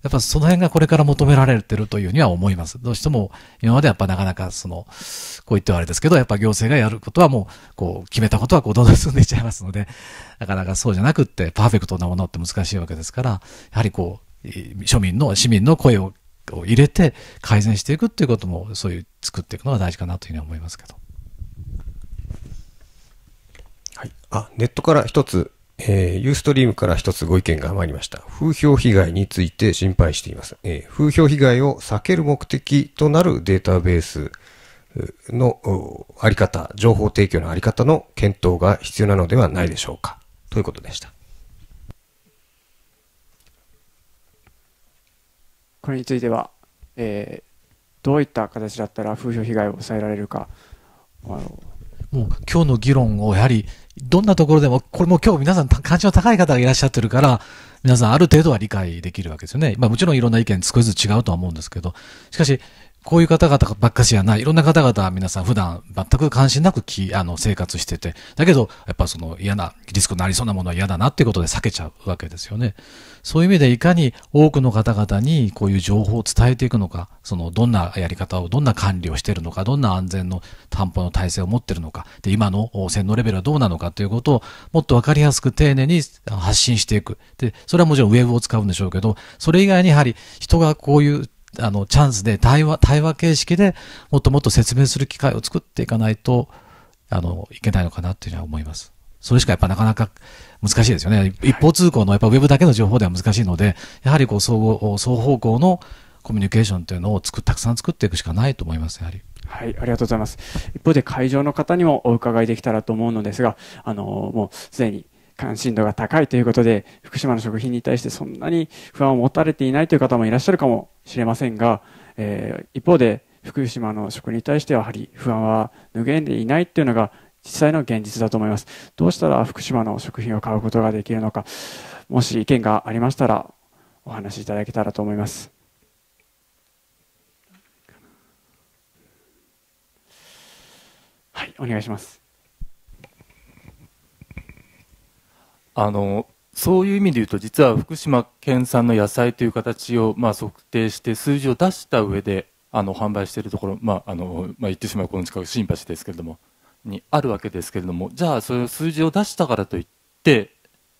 やっぱその辺がこれから求められてるというには思います。どうしても今までやっぱなかなかその、こう言ってはあれですけど、やっぱ行政がやることはもう、こう決めたことはこうどんどん進んでいっちゃいますので、なかなかそうじゃなくってパーフェクトなものって難しいわけですから、やはりこう、庶民の、市民の声を入れて改善していくっていうことも、そういう作っていくのが大事かなというふうに思いますけど。はい。あ、ネットから一つえー、ユーストリームから一つご意見が参りました。風評被害について心配しています。えー、風評被害を避ける目的となるデータベースのあり方、情報提供のあり方の検討が必要なのではないでしょうか。ということでした。これについては、えー、どういった形だったら風評被害を抑えられるか、あのもう今日の議論をやはりどんなところでも、これも今日皆さん感心の高い方がいらっしゃってるから、皆さんある程度は理解できるわけですよね。まあもちろんいろんな意見少しずつ違うとは思うんですけど、しかし、こういう方々ばっかしやない、いろんな方々は皆さん普段全く関心なくきあの生活してて、だけどやっぱその嫌な、リスクになりそうなものは嫌だなっていうことで避けちゃうわけですよね。そういう意味でいかに多くの方々にこういう情報を伝えていくのか、そのどんなやり方を、どんな管理をしているのか、どんな安全の担保の体制を持っているのか、で、今の洗脳レベルはどうなのかということをもっとわかりやすく丁寧に発信していく。で、それはもちろんウェブを使うんでしょうけど、それ以外にやはり人がこういうあのチャンスで対話、対話形式でもっともっと説明する機会を作っていかないと、あの、いけないのかなっていうのは思います。それしかやっぱなかなか難しいですよね。一方通行のやっぱウェブだけの情報では難しいので、やはりこう、総合、双方向のコミュニケーションというのをつくたくさん作っていくしかないと思います、やはり。はい、ありがとうございます。一方で会場の方にもお伺いできたらと思うのですが、あのもうすでに関心度が高いということで、福島の食品に対してそんなに不安を持たれていないという方もいらっしゃるかもしれませんが、えー、一方で福島の食に対してはやはり不安は拭えんでいないというのが実際の現実だと思います。どうしたら福島の食品を買うことができるのか、もし意見がありましたらお話しいただけたらと思います。はい、お願いします。あのそういう意味で言うと実は福島県産の野菜という形を、まあ、測定して数字を出した上であの販売しているところ、まああのまあ、言ってしまうこの近く新橋ですけれどもにあるわけですけれどもじゃあそういう数字を出したからといって、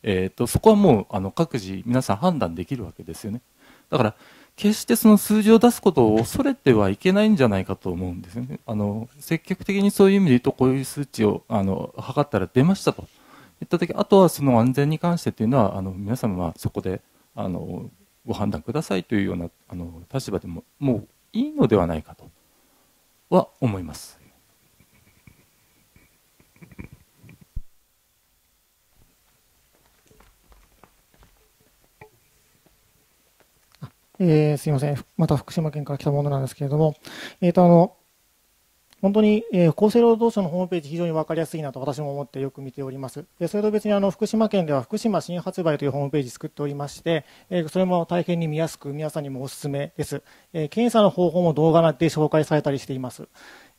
えーと、そこはもうあの各自皆さん判断できるわけですよねだから決してその数字を出すことを恐れてはいけないんじゃないかと思うんですよねあの積極的にそういう意味で言うとこういう数値をあの測ったら出ましたといった時あとはその安全に関してというのはあの皆様はそこであのご判断くださいというようなあの立場でももういいのではないかとは思います。えー、すいません。また福島県から来たものなんですけれども、えっ、ー、と、あの、本当に、えー、厚生労働省のホームページ非常に分かりやすいなと私も思ってよく見ております。でそれと別にあの福島県では福島新発売というホームページ作っておりまして、えー、それも大変に見やすく皆さんにもお勧めです、えー、検査の方法も動画で紹介されたりしています。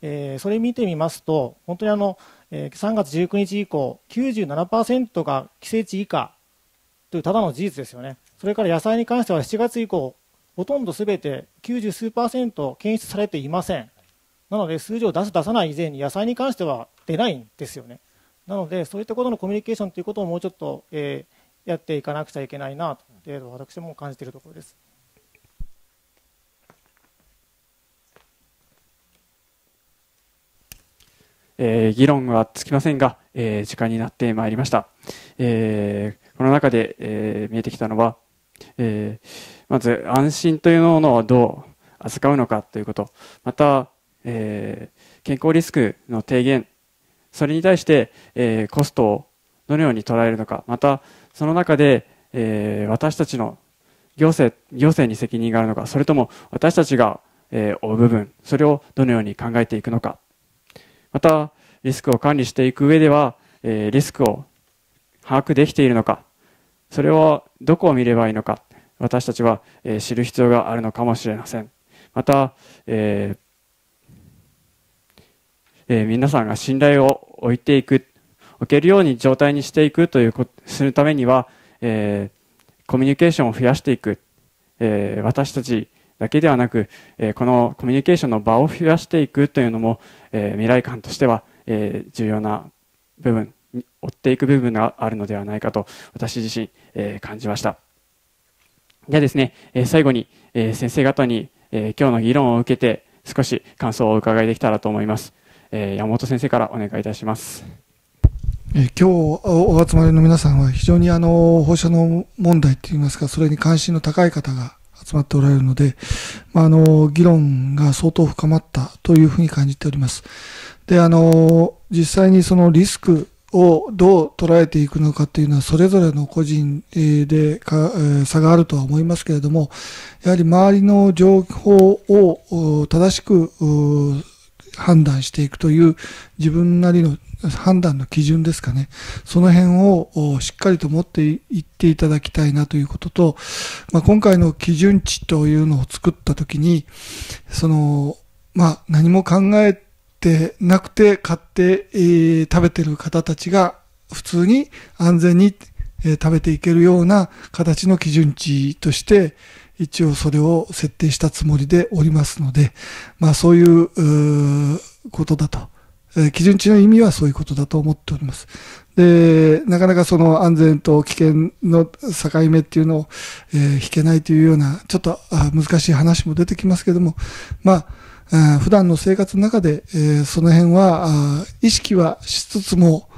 えそれ見てみますと、本当にあの、え3月19日以降、97%が規制値以下というただの事実ですよね。それから野菜に関しては7月以降、ほとんどべて90数パーセント検出されていませんなので数字を出す出さない以前に野菜に関しては出ないんですよねなのでそういったことのコミュニケーションということをもうちょっと、えー、やっていかなくちゃいけないなとい私も感じているところですえー、議論はつきませんが、えー、時間になってまいりました、えー、この中で、えー、見えてきたのはえー、まず安心というものをどう扱うのかということまた、えー、健康リスクの低減それに対して、えー、コストをどのように捉えるのかまたその中で、えー、私たちの行政行政に責任があるのかそれとも私たちが、えー、負う部分それをどのように考えていくのかまたリスクを管理していく上では、えー、リスクを把握できているのかそれをどこを見ればいいのか、私たちは、え知る必要があるのかもしれません。また、えーえー、皆さんが信頼を置いていく、置けるように状態にしていくということするためには、えー、コミュニケーションを増やしていく、えー、私たちだけではなく、えこのコミュニケーションの場を増やしていくというのも、え未来感としては、え重要な部分追っていく部分があるのではないかと私自身、えー、感じましたではですね、えー、最後に、えー、先生方に、え今日の議論を受けて少し感想をお伺いできたらと思います、え山本先生からお願いいたします今日お集まりの皆さんは非常にあの放射能問題といいますかそれに関心の高い方が集まっておられるので、まあ、あの議論が相当深まったというふうに感じております。であの実際にそのリスクをどう捉えていくのかっていうのはそれぞれの個人で差があるとは思いますけれども、やはり周りの情報を正しく判断していくという自分なりの判断の基準ですかね。その辺をしっかりと持っていっていただきたいなということと、まあ、今回の基準値というのを作ったときに、その、まあ、何も考えてってなくて買って、えー、食べてる方たちが普通に安全に、えー、食べていけるような形の基準値として、一応それを設定したつもりでおりますので、まあそういうことだと。基準値の意味はそういうことだと思っております。で、なかなかその安全と危険の境目っていうのを、えー、引けないというような、ちょっと難しい話も出てきますけども、まあ、普段の生活の中で、その辺は意識はしつつも、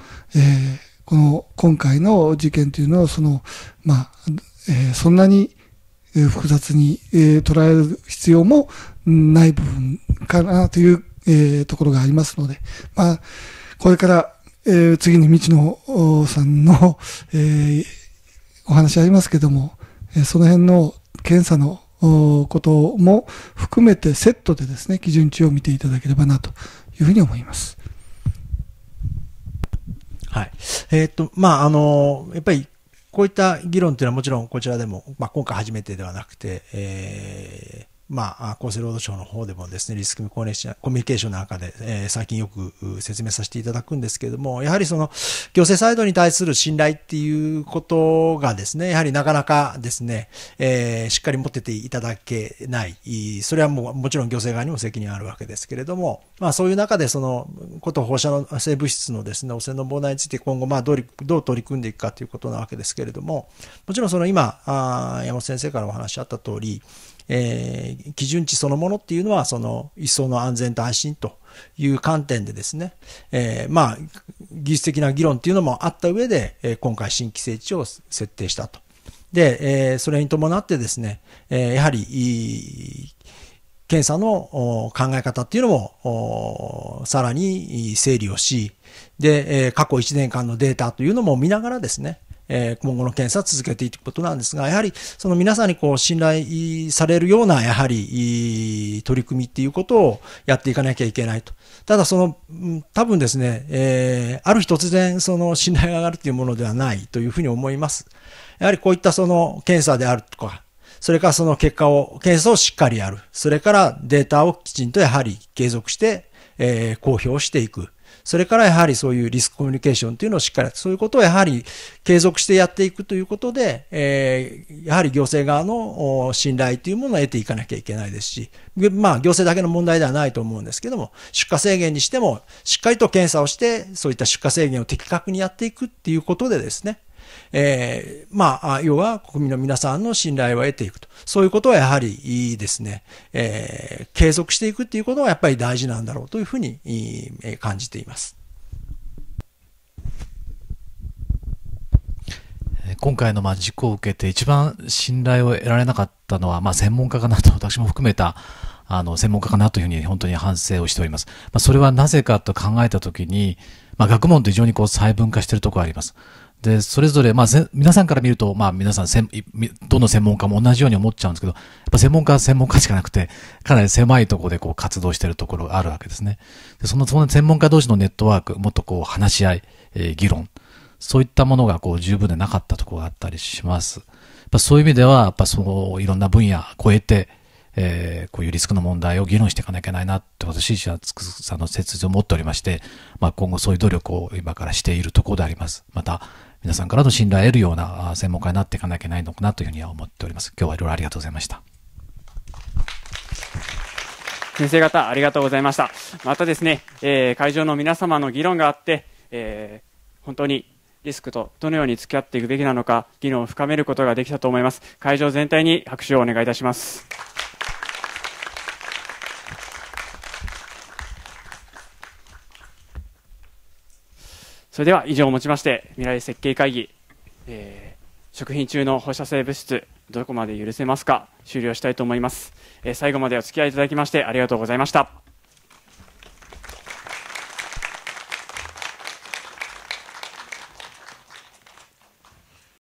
この今回の事件というのはその、まあ、そんなに複雑に捉える必要もない部分かなというところがありますので、まあ、これから次に道野さんのお話ありますけども、その辺の検査のことも含めてセットでですね、基準値を見ていただければなというふうに思います。はい。えー、っと、まあ、あの、やっぱりこういった議論というのはもちろんこちらでも、まあ、今回初めてではなくて、えーまあ、厚生労働省の方でもですね、リスクコミュニケーションなんかで、えー、最近よく説明させていただくんですけれども、やはりその、行政サイドに対する信頼っていうことがですね、やはりなかなかですね、えー、しっかり持ってていただけない。それはもう、もちろん行政側にも責任あるわけですけれども、まあそういう中でその、こと放射の性物質のですね、汚染の問題について今後、まあどう、どう取り組んでいくかということなわけですけれども、もちろんその今、あ山本先生からお話あった通り、えー、基準値そのものっていうのは、その一層の安全と安心という観点でですね、えー、まあ、技術的な議論っていうのもあった上で、え今回新規制値を設定したと。で、えー、それに伴ってですね、えやはり、検査の考え方っていうのも、さらに整理をし、で、過去1年間のデータというのも見ながらですね、えー、今後の検査を続けていくことなんですが、やはりその皆さんにこう信頼されるような、やはり取り組みっていうことをやっていかなきゃいけないと。ただその、多分ですね、えー、ある日突然その信頼が上がるというものではないというふうに思います。やはりこういったその検査であるとか、それからその結果を、検査をしっかりやる。それからデータをきちんとやはり継続して、えー、公表していく。それからやはりそういうリスクコミュニケーションというのをしっかり、そういうことをやはり継続してやっていくということで、えー、やはり行政側の信頼というものを得ていかなきゃいけないですし、まあ行政だけの問題ではないと思うんですけども、出荷制限にしても、しっかりと検査をして、そういった出荷制限を的確にやっていくっていうことでですね、えー、まあ、要は国民の皆さんの信頼を得ていくと。そういうことはやはりですね、えー、継続していくっていうことがやっぱり大事なんだろうというふうに感じています。今回のまあ事故を受けて一番信頼を得られなかったのは、まあ、専門家かなと私も含めたあの専門家かなというふうに本当に反省をしております。まあ、それはなぜかと考えたときに、まあ、学問と非常にこう細分化しているところがあります。で、それぞれ、まあ、皆さんから見ると、まあ、皆さんせん、どの専門家も同じように思っちゃうんですけど、やっぱ専門家は専門家しかなくて、かなり狭いところでこう活動してるところがあるわけですね。でその、その専門家同士のネットワーク、もっとこう話し合い、えー、議論、そういったものがこう十分でなかったところがあったりします。やっぱそういう意味では、やっぱその、いろんな分野を超えて、えー、こういうリスクの問題を議論していかなきゃいけないなって私自身はつくさんの説明を持っておりまして、まあ、今後そういう努力を今からしているところであります。また、皆さんからの信頼を得るような専門家になっていかなきゃいけないのかなというふうには思っております。今日はいろいろありがとうございました。先生方、ありがとうございました。またですね、えー、会場の皆様の議論があって、えー、本当にリスクとどのように付き合っていくべきなのか、議論を深めることができたと思います。会場全体に拍手をお願いいたします。それでは以上をもちまして未来設計会議、えー、食品中の放射性物質どこまで許せますか終了したいと思います、えー、最後までお付き合いいただきましてありがとうございました